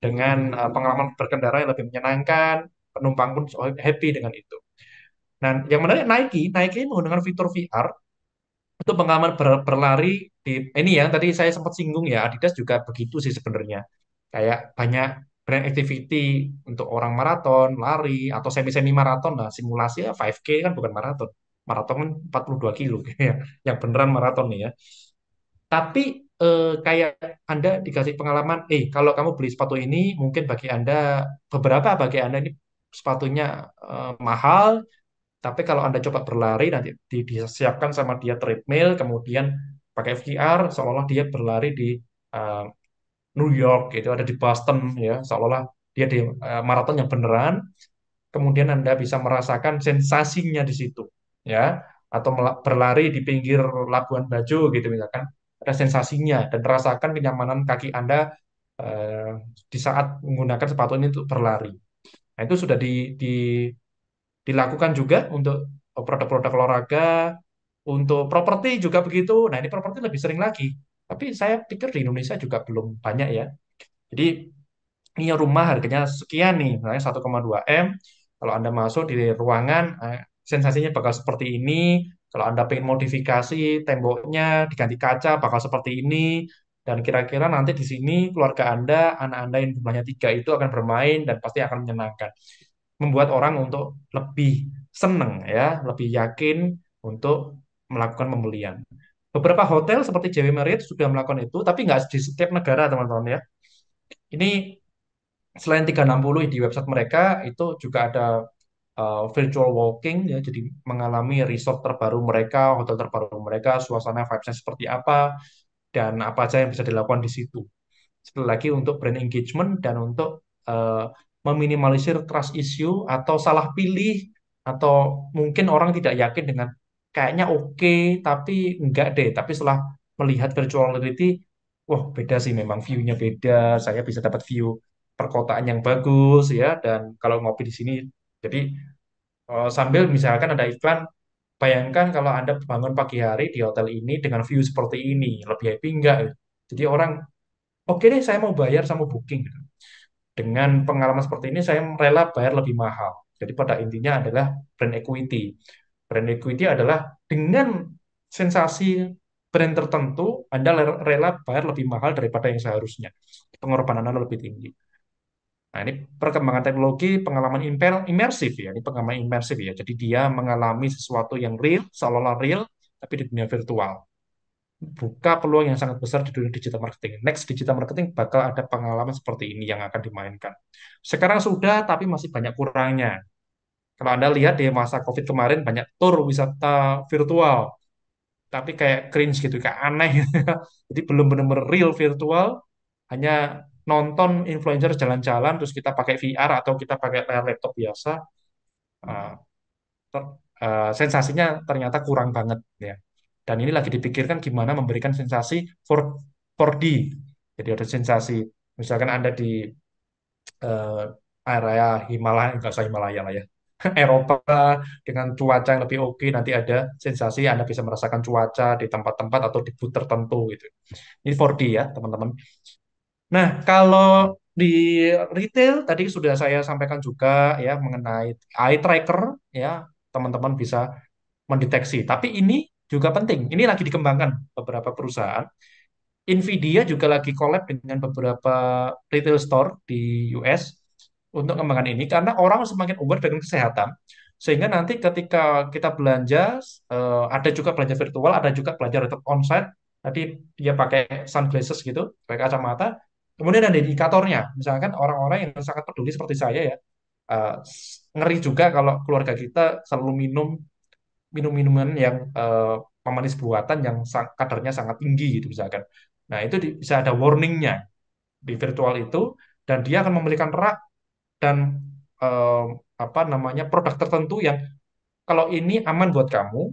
dengan eh, pengalaman berkendara yang lebih menyenangkan, penumpang pun happy dengan itu. Nah, yang menarik Nike, Nike menggunakan fitur VR itu pengalaman ber, berlari di ini yang tadi saya sempat singgung ya Adidas juga begitu sih sebenarnya kayak banyak brand activity untuk orang maraton, lari, atau semi-semi maraton lah. Simulasi ya 5K kan bukan maraton. Maraton kan 42 kilo ya. Yang beneran maraton nih ya. Tapi eh, kayak Anda dikasih pengalaman, eh kalau kamu beli sepatu ini mungkin bagi Anda, beberapa bagi Anda ini sepatunya eh, mahal, tapi kalau Anda coba berlari, nanti disiapkan sama dia treadmill, kemudian pakai VR, seolah-olah dia berlari di eh, New York gitu, ada di Boston ya, seolah-olah dia di uh, eh, maraton yang beneran. Kemudian Anda bisa merasakan sensasinya di situ ya, atau berlari di pinggir Labuan Bajo gitu misalkan, ada sensasinya dan rasakan kenyamanan kaki Anda uh, di saat menggunakan sepatu ini untuk berlari. Nah, itu sudah di, di dilakukan juga untuk oh, produk-produk olahraga, untuk properti juga begitu. Nah, ini properti lebih sering lagi tapi saya pikir di Indonesia juga belum banyak ya. Jadi ini rumah harganya sekian nih, misalnya 1,2 M. Kalau Anda masuk di ruangan, eh, sensasinya bakal seperti ini. Kalau Anda pengen modifikasi temboknya, diganti kaca, bakal seperti ini. Dan kira-kira nanti di sini keluarga Anda, anak Anda yang jumlahnya tiga itu akan bermain dan pasti akan menyenangkan. Membuat orang untuk lebih senang, ya, lebih yakin untuk melakukan pembelian. Beberapa hotel seperti JW Marriott sudah melakukan itu, tapi nggak di setiap negara, teman-teman ya. Ini selain 360 di website mereka, itu juga ada uh, virtual walking, ya, jadi mengalami resort terbaru mereka, hotel terbaru mereka, suasana vibes-nya seperti apa, dan apa aja yang bisa dilakukan di situ. Sekali lagi untuk brand engagement dan untuk uh, meminimalisir trust issue atau salah pilih atau mungkin orang tidak yakin dengan kayaknya oke tapi enggak deh tapi setelah melihat virtual reality wah beda sih memang view-nya beda saya bisa dapat view perkotaan yang bagus ya dan kalau ngopi di sini jadi uh, sambil misalkan ada iklan bayangkan kalau Anda bangun pagi hari di hotel ini dengan view seperti ini lebih happy enggak jadi orang oke deh saya mau bayar sama booking dengan pengalaman seperti ini saya rela bayar lebih mahal jadi pada intinya adalah brand equity Brand equity adalah dengan sensasi brand tertentu Anda rela bayar lebih mahal daripada yang seharusnya. Pengorbanan Anda lebih tinggi. Nah, ini perkembangan teknologi, pengalaman imersif ya, ini pengalaman imersif ya. Jadi dia mengalami sesuatu yang real, seolah-olah real, tapi di dunia virtual. Buka peluang yang sangat besar di dunia digital marketing. Next digital marketing bakal ada pengalaman seperti ini yang akan dimainkan. Sekarang sudah, tapi masih banyak kurangnya. Kalau Anda lihat di masa COVID kemarin banyak tur wisata virtual, tapi kayak cringe gitu, kayak aneh. Jadi belum benar-benar real virtual, hanya nonton influencer jalan-jalan, terus kita pakai VR atau kita pakai layar laptop biasa. Uh, ter, uh, sensasinya ternyata kurang banget ya. Dan ini lagi dipikirkan gimana memberikan sensasi 4, 4D. Jadi ada sensasi, misalkan Anda di uh, area Himalaya, nggak usah Himalaya lah ya, Eropa dengan cuaca yang lebih oke nanti ada sensasi Anda bisa merasakan cuaca di tempat-tempat atau di booth tertentu gitu. Ini 4D ya, teman-teman. Nah, kalau di retail tadi sudah saya sampaikan juga ya mengenai eye tracker ya, teman-teman bisa mendeteksi. Tapi ini juga penting. Ini lagi dikembangkan beberapa perusahaan. Nvidia juga lagi collab dengan beberapa retail store di US untuk mengembangkan ini karena orang semakin aware dengan kesehatan sehingga nanti ketika kita belanja eh, ada juga belanja virtual ada juga belanja tetap onsite tadi dia pakai sunglasses gitu pakai kacamata kemudian ada indikatornya misalkan orang-orang yang sangat peduli seperti saya ya eh, ngeri juga kalau keluarga kita selalu minum minum-minuman yang eh, pemanis buatan yang kadarnya sangat tinggi gitu misalkan nah itu bisa ada warningnya di virtual itu dan dia akan memberikan rak dan eh, apa namanya produk tertentu yang kalau ini aman buat kamu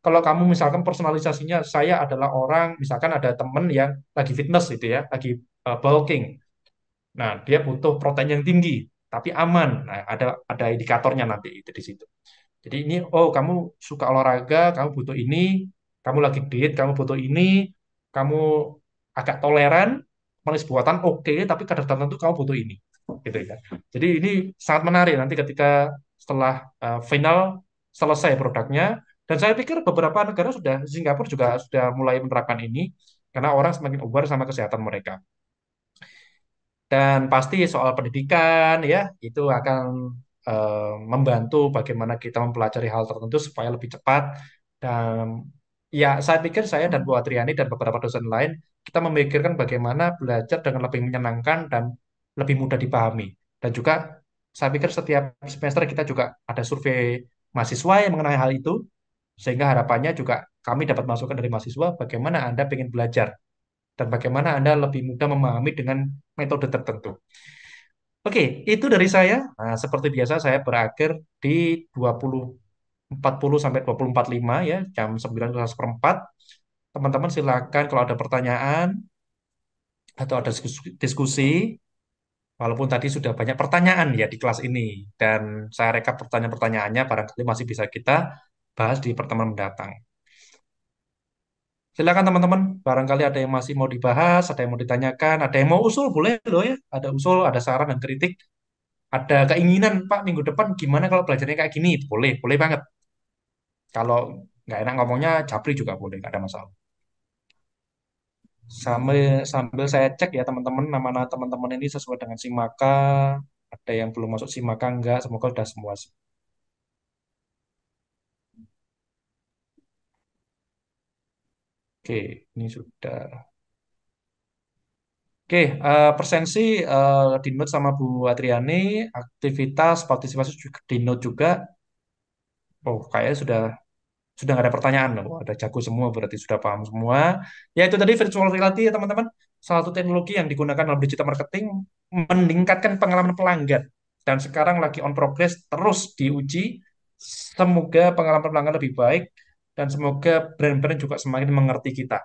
kalau kamu misalkan personalisasinya saya adalah orang misalkan ada temen yang lagi fitness gitu ya lagi uh, bulking nah dia butuh protein yang tinggi tapi aman nah ada ada indikatornya nanti itu di situ jadi ini oh kamu suka olahraga kamu butuh ini kamu lagi diet kamu butuh ini kamu agak toleran manis buatan oke okay, tapi kadar tertentu kamu butuh ini gitu ya. Jadi ini sangat menarik nanti ketika setelah uh, final selesai produknya dan saya pikir beberapa negara sudah Singapura juga sudah mulai menerapkan ini karena orang semakin aware sama kesehatan mereka. Dan pasti soal pendidikan ya itu akan uh, membantu bagaimana kita mempelajari hal tertentu supaya lebih cepat dan ya saya pikir saya dan Bu Adriani dan beberapa dosen lain kita memikirkan bagaimana belajar dengan lebih menyenangkan dan lebih mudah dipahami. Dan juga saya pikir setiap semester kita juga ada survei mahasiswa yang mengenai hal itu, sehingga harapannya juga kami dapat masukan dari mahasiswa bagaimana Anda ingin belajar dan bagaimana Anda lebih mudah memahami dengan metode tertentu. Oke, itu dari saya. Nah, seperti biasa saya berakhir di 20.40 sampai 245 ya, jam 9 seperempat. Teman-teman silakan kalau ada pertanyaan atau ada diskusi walaupun tadi sudah banyak pertanyaan ya di kelas ini dan saya rekap pertanyaan-pertanyaannya barangkali masih bisa kita bahas di pertemuan mendatang. Silakan teman-teman, barangkali ada yang masih mau dibahas, ada yang mau ditanyakan, ada yang mau usul boleh loh ya, ada usul, ada saran dan kritik, ada keinginan Pak minggu depan gimana kalau belajarnya kayak gini, boleh, boleh banget. Kalau nggak enak ngomongnya capri juga boleh, nggak ada masalah sambil sambil saya cek ya teman-teman nama-nama teman-teman ini sesuai dengan Simaka ada yang belum masuk Simaka enggak semoga sudah semua sih Oke, ini sudah. Oke, uh, eh, persensi uh, eh, di note sama Bu Adriani, aktivitas partisipasi juga di note juga. Oh, kayaknya sudah sudah nggak ada pertanyaan loh, ada jago semua berarti sudah paham semua. Ya itu tadi virtual reality ya teman-teman, salah satu teknologi yang digunakan dalam digital marketing meningkatkan pengalaman pelanggan dan sekarang lagi on progress terus diuji. Semoga pengalaman pelanggan lebih baik dan semoga brand-brand juga semakin mengerti kita.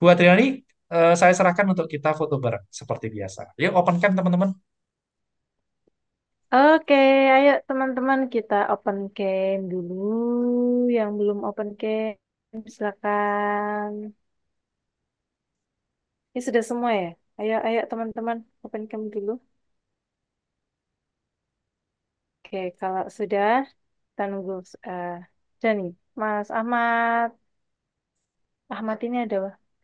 buat Riani eh, saya serahkan untuk kita foto bareng seperti biasa. Yuk open cam teman-teman. Oke, ayo teman-teman kita open cam dulu. Yang belum open cam, silakan. Ini sudah semua ya? Ayo, ayo teman-teman open cam dulu. Oke, kalau sudah, kita nunggu. eh jani, Mas Ahmad. Ahmad ini ada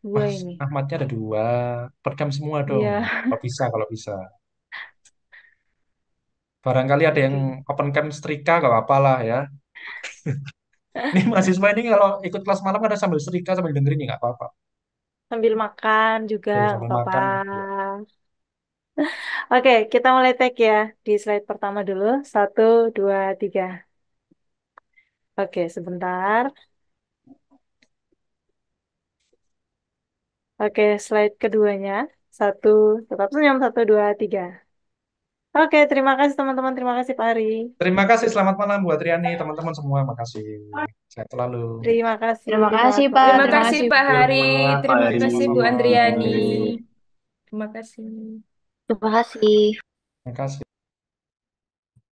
dua ini. Ahmadnya ada dua, perkam semua iya. dong. Iya, Kalau bisa, kalau bisa. Barangkali ada yang open camp setrika gak apa-apa lah ya. Ini mahasiswa ini kalau ikut kelas malam ada sambil setrika sambil dengerin ya, nggak apa-apa. Sambil makan juga Tuh, iya, sambil nggak iya. apa-apa. Oke, kita mulai tag ya di slide pertama dulu. Satu, dua, tiga. Oke, sebentar. Oke, slide keduanya. Satu, tetap senyum. Satu, dua, tiga. Oke, terima kasih teman-teman. Terima kasih Pak Ari. Terima kasih. Selamat malam buat Riani, teman-teman semua. Makasih. selalu. Terima kasih. Terima kasih Pak. Terima, kasih Pak Hari. terima kasih Bu Andriani. Terima kasih. Terima kasih. Terima kasih.